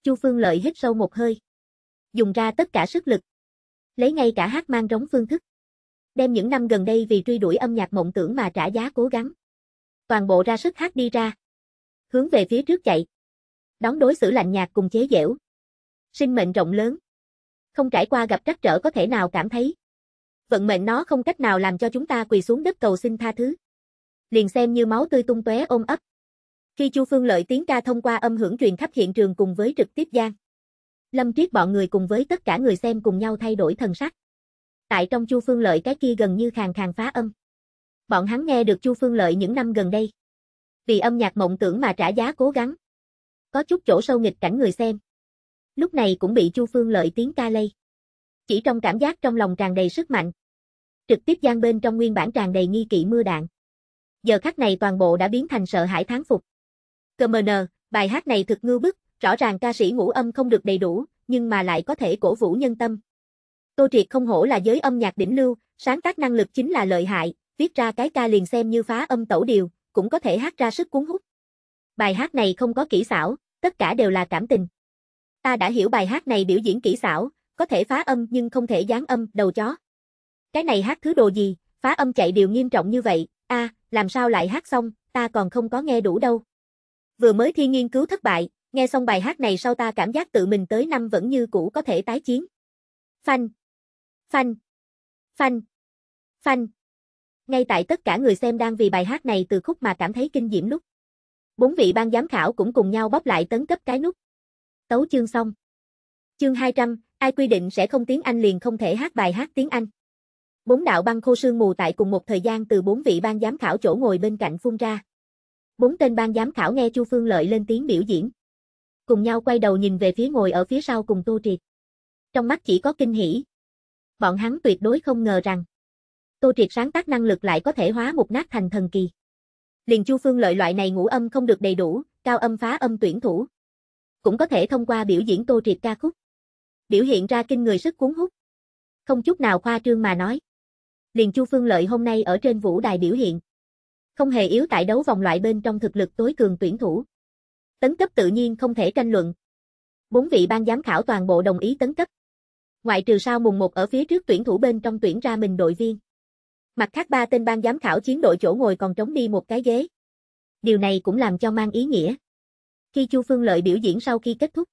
Chu Phương Lợi hít sâu một hơi, dùng ra tất cả sức lực, lấy ngay cả hát mang rống phương thức, đem những năm gần đây vì truy đuổi âm nhạc mộng tưởng mà trả giá cố gắng. Toàn bộ ra sức hát đi ra. Hướng về phía trước chạy. Đón đối xử lạnh nhạt cùng chế dẻo. Sinh mệnh rộng lớn. Không trải qua gặp trắc trở có thể nào cảm thấy. Vận mệnh nó không cách nào làm cho chúng ta quỳ xuống đất cầu xin tha thứ. Liền xem như máu tươi tung tóe ôm ấp. Khi Chu Phương Lợi tiếng ca thông qua âm hưởng truyền khắp hiện trường cùng với trực tiếp gian. Lâm Triết bọn người cùng với tất cả người xem cùng nhau thay đổi thần sắc tại trong Chu Phương Lợi cái kia gần như khàn khàn phá âm. Bọn hắn nghe được Chu Phương Lợi những năm gần đây. Vì âm nhạc mộng tưởng mà trả giá cố gắng. Có chút chỗ sâu nghịch cảnh người xem. Lúc này cũng bị Chu Phương Lợi tiếng ca lây. Chỉ trong cảm giác trong lòng tràn đầy sức mạnh. Trực tiếp gian bên trong nguyên bản tràn đầy nghi kỵ mưa đạn. Giờ khắc này toàn bộ đã biến thành sợ hãi tháng phục. Cơ mờ nờ, bài hát này thực ngư bức, rõ ràng ca sĩ ngũ âm không được đầy đủ, nhưng mà lại có thể cổ vũ nhân tâm, Tô Triệt không hổ là giới âm nhạc đỉnh lưu, sáng tác năng lực chính là lợi hại, viết ra cái ca liền xem như phá âm tẩu điều, cũng có thể hát ra sức cuốn hút. Bài hát này không có kỹ xảo, tất cả đều là cảm tình. Ta đã hiểu bài hát này biểu diễn kỹ xảo, có thể phá âm nhưng không thể dán âm, đầu chó. Cái này hát thứ đồ gì, phá âm chạy điều nghiêm trọng như vậy, a, làm sao lại hát xong, ta còn không có nghe đủ đâu. Vừa mới thi nghiên cứu thất bại, nghe xong bài hát này sau ta cảm giác tự mình tới năm vẫn như cũ có thể tái chiến. Phanh, Phanh. Phanh. Phanh. Ngay tại tất cả người xem đang vì bài hát này từ khúc mà cảm thấy kinh diễm lúc. Bốn vị ban giám khảo cũng cùng nhau bóp lại tấn cấp cái nút. Tấu chương xong. Chương 200, ai quy định sẽ không tiếng Anh liền không thể hát bài hát tiếng Anh. Bốn đạo băng khô sương mù tại cùng một thời gian từ bốn vị ban giám khảo chỗ ngồi bên cạnh phun ra. Bốn tên ban giám khảo nghe Chu Phương Lợi lên tiếng biểu diễn. Cùng nhau quay đầu nhìn về phía ngồi ở phía sau cùng Tô Triệt. Trong mắt chỉ có kinh hỉ, bọn hắn tuyệt đối không ngờ rằng Tô Triệt sáng tác năng lực lại có thể hóa một nát thành thần kỳ. Liền Chu Phương lợi loại này ngũ âm không được đầy đủ, cao âm phá âm tuyển thủ. Cũng có thể thông qua biểu diễn Tô Triệt ca khúc. Biểu hiện ra kinh người sức cuốn hút. Không chút nào khoa trương mà nói. Liền Chu Phương lợi hôm nay ở trên vũ đài biểu hiện. Không hề yếu tại đấu vòng loại bên trong thực lực tối cường tuyển thủ. Tấn cấp tự nhiên không thể tranh luận. Bốn vị ban giám khảo toàn bộ đồng ý tấn cấp ngoại trừ sau mùng một ở phía trước tuyển thủ bên trong tuyển ra mình đội viên. Mặt khác ba tên ban giám khảo chiến đội chỗ ngồi còn trống đi một cái ghế. Điều này cũng làm cho mang ý nghĩa. Khi Chu Phương Lợi biểu diễn sau khi kết thúc,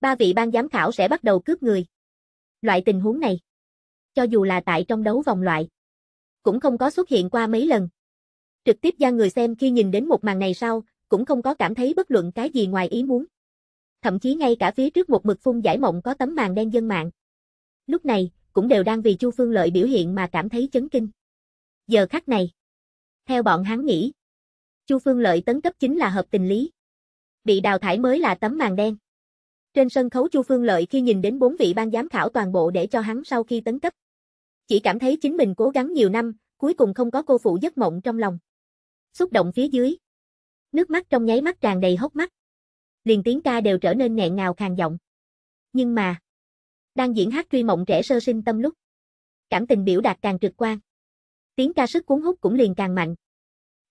ba vị ban giám khảo sẽ bắt đầu cướp người. Loại tình huống này, cho dù là tại trong đấu vòng loại, cũng không có xuất hiện qua mấy lần. Trực tiếp ra người xem khi nhìn đến một màn này sau, cũng không có cảm thấy bất luận cái gì ngoài ý muốn. Thậm chí ngay cả phía trước một mực phun giải mộng có tấm màn đen dân mạng lúc này, cũng đều đang vì Chu Phương Lợi biểu hiện mà cảm thấy chấn kinh. Giờ khắc này, theo bọn hắn nghĩ, Chu Phương Lợi tấn cấp chính là hợp tình lý. Bị đào thải mới là tấm màn đen. Trên sân khấu Chu Phương Lợi khi nhìn đến bốn vị ban giám khảo toàn bộ để cho hắn sau khi tấn cấp. Chỉ cảm thấy chính mình cố gắng nhiều năm, cuối cùng không có cô phụ giấc mộng trong lòng. Xúc động phía dưới. Nước mắt trong nháy mắt tràn đầy hốc mắt. Liền tiếng ca đều trở nên nghẹn ngào khàn giọng. Nhưng mà, đang diễn hát truy mộng trẻ sơ sinh tâm lúc. Cảm tình biểu đạt càng trực quan. Tiếng ca sức cuốn hút cũng liền càng mạnh.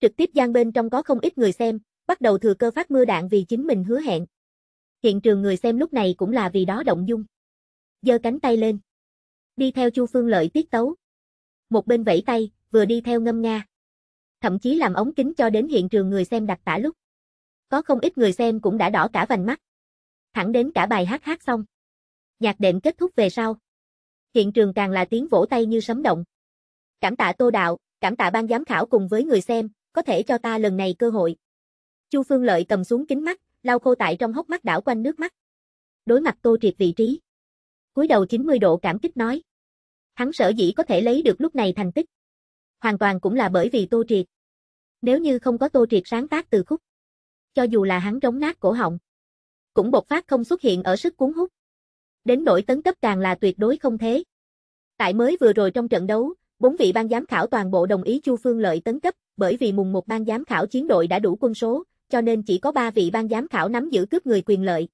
Trực tiếp gian bên trong có không ít người xem, bắt đầu thừa cơ phát mưa đạn vì chính mình hứa hẹn. Hiện trường người xem lúc này cũng là vì đó động dung. Giơ cánh tay lên. Đi theo Chu Phương Lợi tiết tấu. Một bên vẫy tay, vừa đi theo ngâm nga. Thậm chí làm ống kính cho đến hiện trường người xem đặt tả lúc. Có không ít người xem cũng đã đỏ cả vành mắt. Thẳng đến cả bài hát hát xong. Nhạc đệm kết thúc về sau. Hiện trường càng là tiếng vỗ tay như sấm động. Cảm tạ Tô Đạo, cảm tạ ban giám khảo cùng với người xem, có thể cho ta lần này cơ hội. Chu Phương Lợi cầm xuống kính mắt, lau khô tại trong hốc mắt đảo quanh nước mắt. Đối mặt Tô Triệt vị trí. cúi đầu 90 độ cảm kích nói. Hắn sở dĩ có thể lấy được lúc này thành tích. Hoàn toàn cũng là bởi vì Tô Triệt. Nếu như không có Tô Triệt sáng tác từ khúc. Cho dù là hắn rống nát cổ họng. Cũng bộc phát không xuất hiện ở sức cuốn hút đến nỗi tấn cấp càng là tuyệt đối không thế. Tại mới vừa rồi trong trận đấu, bốn vị ban giám khảo toàn bộ đồng ý Chu Phương Lợi tấn cấp, bởi vì mùng một ban giám khảo chiến đội đã đủ quân số, cho nên chỉ có ba vị ban giám khảo nắm giữ cướp người quyền lợi.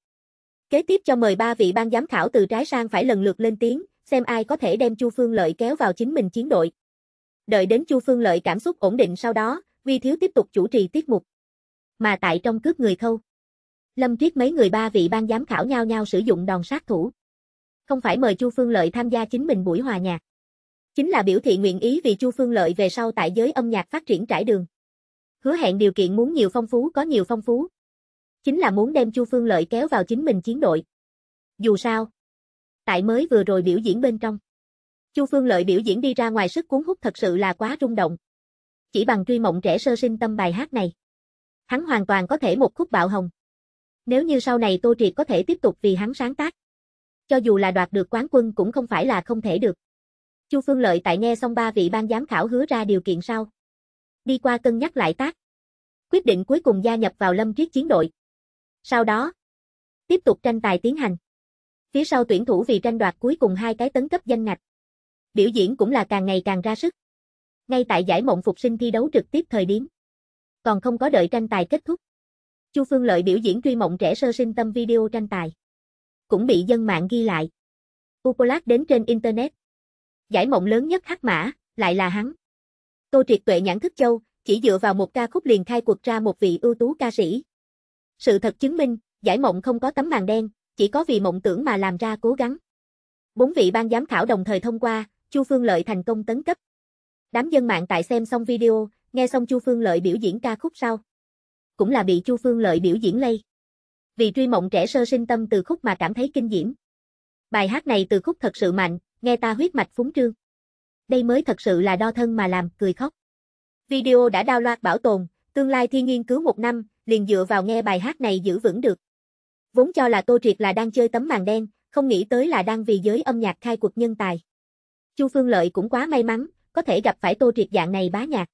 Kế tiếp cho mời ba vị ban giám khảo từ trái sang phải lần lượt lên tiếng, xem ai có thể đem Chu Phương Lợi kéo vào chính mình chiến đội. Đợi đến Chu Phương Lợi cảm xúc ổn định sau đó, Vi Thiếu tiếp tục chủ trì tiết mục. Mà tại trong cướp người khâu, Lâm triết mấy người ba vị ban giám khảo nhau nhau sử dụng đòn sát thủ. Không phải mời Chu Phương Lợi tham gia chính mình buổi hòa nhạc. Chính là biểu thị nguyện ý vì Chu Phương Lợi về sau tại giới âm nhạc phát triển trải đường. Hứa hẹn điều kiện muốn nhiều phong phú có nhiều phong phú. Chính là muốn đem Chu Phương Lợi kéo vào chính mình chiến đội. Dù sao, tại mới vừa rồi biểu diễn bên trong. Chu Phương Lợi biểu diễn đi ra ngoài sức cuốn hút thật sự là quá rung động. Chỉ bằng truy mộng trẻ sơ sinh tâm bài hát này, hắn hoàn toàn có thể một khúc bạo hồng. Nếu như sau này Tô Triệt có thể tiếp tục vì hắn sáng tác, cho dù là đoạt được quán quân cũng không phải là không thể được. Chu Phương Lợi tại nghe xong ba vị ban giám khảo hứa ra điều kiện sau. Đi qua cân nhắc lại tác. Quyết định cuối cùng gia nhập vào lâm triết chiến đội. Sau đó, tiếp tục tranh tài tiến hành. Phía sau tuyển thủ vì tranh đoạt cuối cùng hai cái tấn cấp danh ngạch. Biểu diễn cũng là càng ngày càng ra sức. Ngay tại giải mộng phục sinh thi đấu trực tiếp thời điểm. Còn không có đợi tranh tài kết thúc. Chu Phương Lợi biểu diễn truy mộng trẻ sơ sinh tâm video tranh tài. Cũng bị dân mạng ghi lại. Upolak đến trên Internet. Giải mộng lớn nhất hắc mã, lại là hắn. Tô triệt tuệ nhãn thức châu, chỉ dựa vào một ca khúc liền khai cuộc ra một vị ưu tú ca sĩ. Sự thật chứng minh, giải mộng không có tấm màn đen, chỉ có vì mộng tưởng mà làm ra cố gắng. Bốn vị ban giám khảo đồng thời thông qua, Chu Phương Lợi thành công tấn cấp. Đám dân mạng tại xem xong video, nghe xong Chu Phương Lợi biểu diễn ca khúc sau, cũng là bị Chu Phương Lợi biểu diễn lây. Vì truy mộng trẻ sơ sinh tâm từ khúc mà cảm thấy kinh diễm. Bài hát này từ khúc thật sự mạnh, nghe ta huyết mạch phúng trương. Đây mới thật sự là đo thân mà làm, cười khóc. Video đã đao loạt bảo tồn, tương lai thi nghiên cứu một năm, liền dựa vào nghe bài hát này giữ vững được. Vốn cho là Tô Triệt là đang chơi tấm màn đen, không nghĩ tới là đang vì giới âm nhạc khai cuộc nhân tài. Chu Phương Lợi cũng quá may mắn, có thể gặp phải Tô Triệt dạng này bá nhạc.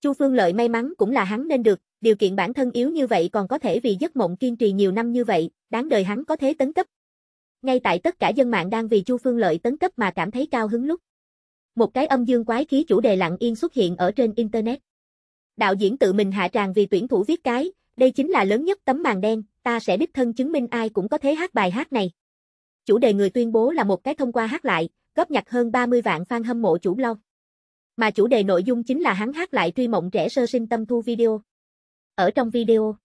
Chu Phương Lợi may mắn cũng là hắn nên được, điều kiện bản thân yếu như vậy còn có thể vì giấc mộng kiên trì nhiều năm như vậy, đáng đời hắn có thế tấn cấp. Ngay tại tất cả dân mạng đang vì Chu Phương Lợi tấn cấp mà cảm thấy cao hứng lúc. Một cái âm dương quái khí chủ đề lặng yên xuất hiện ở trên Internet. Đạo diễn tự mình hạ tràng vì tuyển thủ viết cái, đây chính là lớn nhất tấm màn đen, ta sẽ đích thân chứng minh ai cũng có thế hát bài hát này. Chủ đề người tuyên bố là một cái thông qua hát lại, góp nhặt hơn 30 vạn fan hâm mộ chủ blog. Mà chủ đề nội dung chính là hắn hát lại truy mộng trẻ sơ sinh tâm thu video. Ở trong video,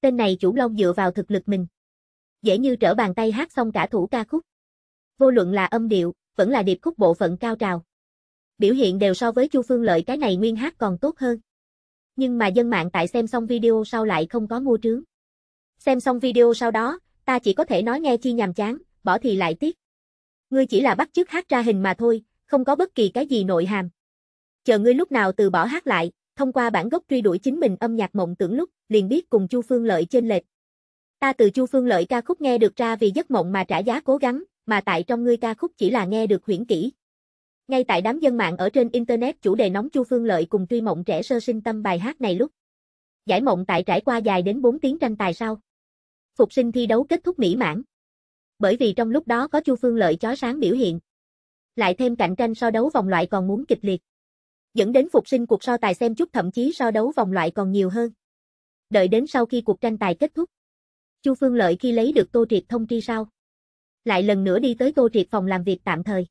tên này chủ long dựa vào thực lực mình. Dễ như trở bàn tay hát xong cả thủ ca khúc. Vô luận là âm điệu, vẫn là điệp khúc bộ phận cao trào. Biểu hiện đều so với Chu Phương Lợi cái này nguyên hát còn tốt hơn. Nhưng mà dân mạng tại xem xong video sau lại không có mua trướng. Xem xong video sau đó, ta chỉ có thể nói nghe chi nhàm chán, bỏ thì lại tiếc. Ngươi chỉ là bắt chước hát ra hình mà thôi, không có bất kỳ cái gì nội hàm. Chờ ngươi lúc nào từ bỏ hát lại, thông qua bản gốc truy đuổi chính mình âm nhạc mộng tưởng lúc, liền biết cùng Chu Phương Lợi trên lệch. Ta từ Chu Phương Lợi ca khúc nghe được ra vì giấc mộng mà trả giá cố gắng, mà tại trong ngươi ca khúc chỉ là nghe được huyễn kỹ. Ngay tại đám dân mạng ở trên internet chủ đề nóng Chu Phương Lợi cùng truy mộng trẻ sơ sinh tâm bài hát này lúc. Giải mộng tại trải qua dài đến 4 tiếng tranh tài sau. Phục sinh thi đấu kết thúc mỹ mãn. Bởi vì trong lúc đó có Chu Phương Lợi chói sáng biểu hiện. Lại thêm cạnh tranh so đấu vòng loại còn muốn kịch liệt dẫn đến phục sinh cuộc so tài xem chút thậm chí so đấu vòng loại còn nhiều hơn. Đợi đến sau khi cuộc tranh tài kết thúc, Chu Phương Lợi khi lấy được Tô Triệt thông tri sau, lại lần nữa đi tới Tô Triệt phòng làm việc tạm thời.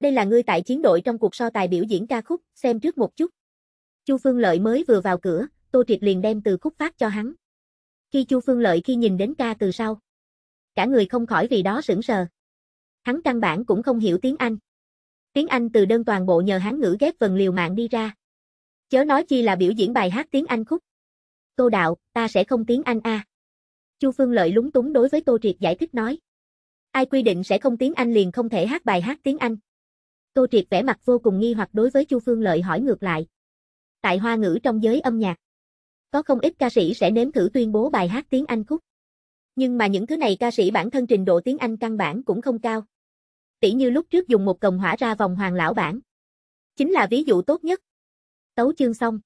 Đây là ngươi tại chiến đội trong cuộc so tài biểu diễn ca khúc, xem trước một chút. Chu Phương Lợi mới vừa vào cửa, Tô Triệt liền đem từ khúc phát cho hắn. Khi Chu Phương Lợi khi nhìn đến ca từ sau, cả người không khỏi vì đó sững sờ. Hắn căn bản cũng không hiểu tiếng Anh. Tiếng Anh từ đơn toàn bộ nhờ hán ngữ ghép vần liều mạng đi ra. Chớ nói chi là biểu diễn bài hát tiếng Anh khúc. Tô đạo, ta sẽ không tiếng Anh a. Chu Phương Lợi lúng túng đối với Tô Triệt giải thích nói. Ai quy định sẽ không tiếng Anh liền không thể hát bài hát tiếng Anh. Tô Triệt vẻ mặt vô cùng nghi hoặc đối với Chu Phương Lợi hỏi ngược lại. Tại hoa ngữ trong giới âm nhạc, có không ít ca sĩ sẽ nếm thử tuyên bố bài hát tiếng Anh khúc. Nhưng mà những thứ này ca sĩ bản thân trình độ tiếng Anh căn bản cũng không cao tỉ như lúc trước dùng một cồng hỏa ra vòng hoàng lão bản. Chính là ví dụ tốt nhất. Tấu chương xong.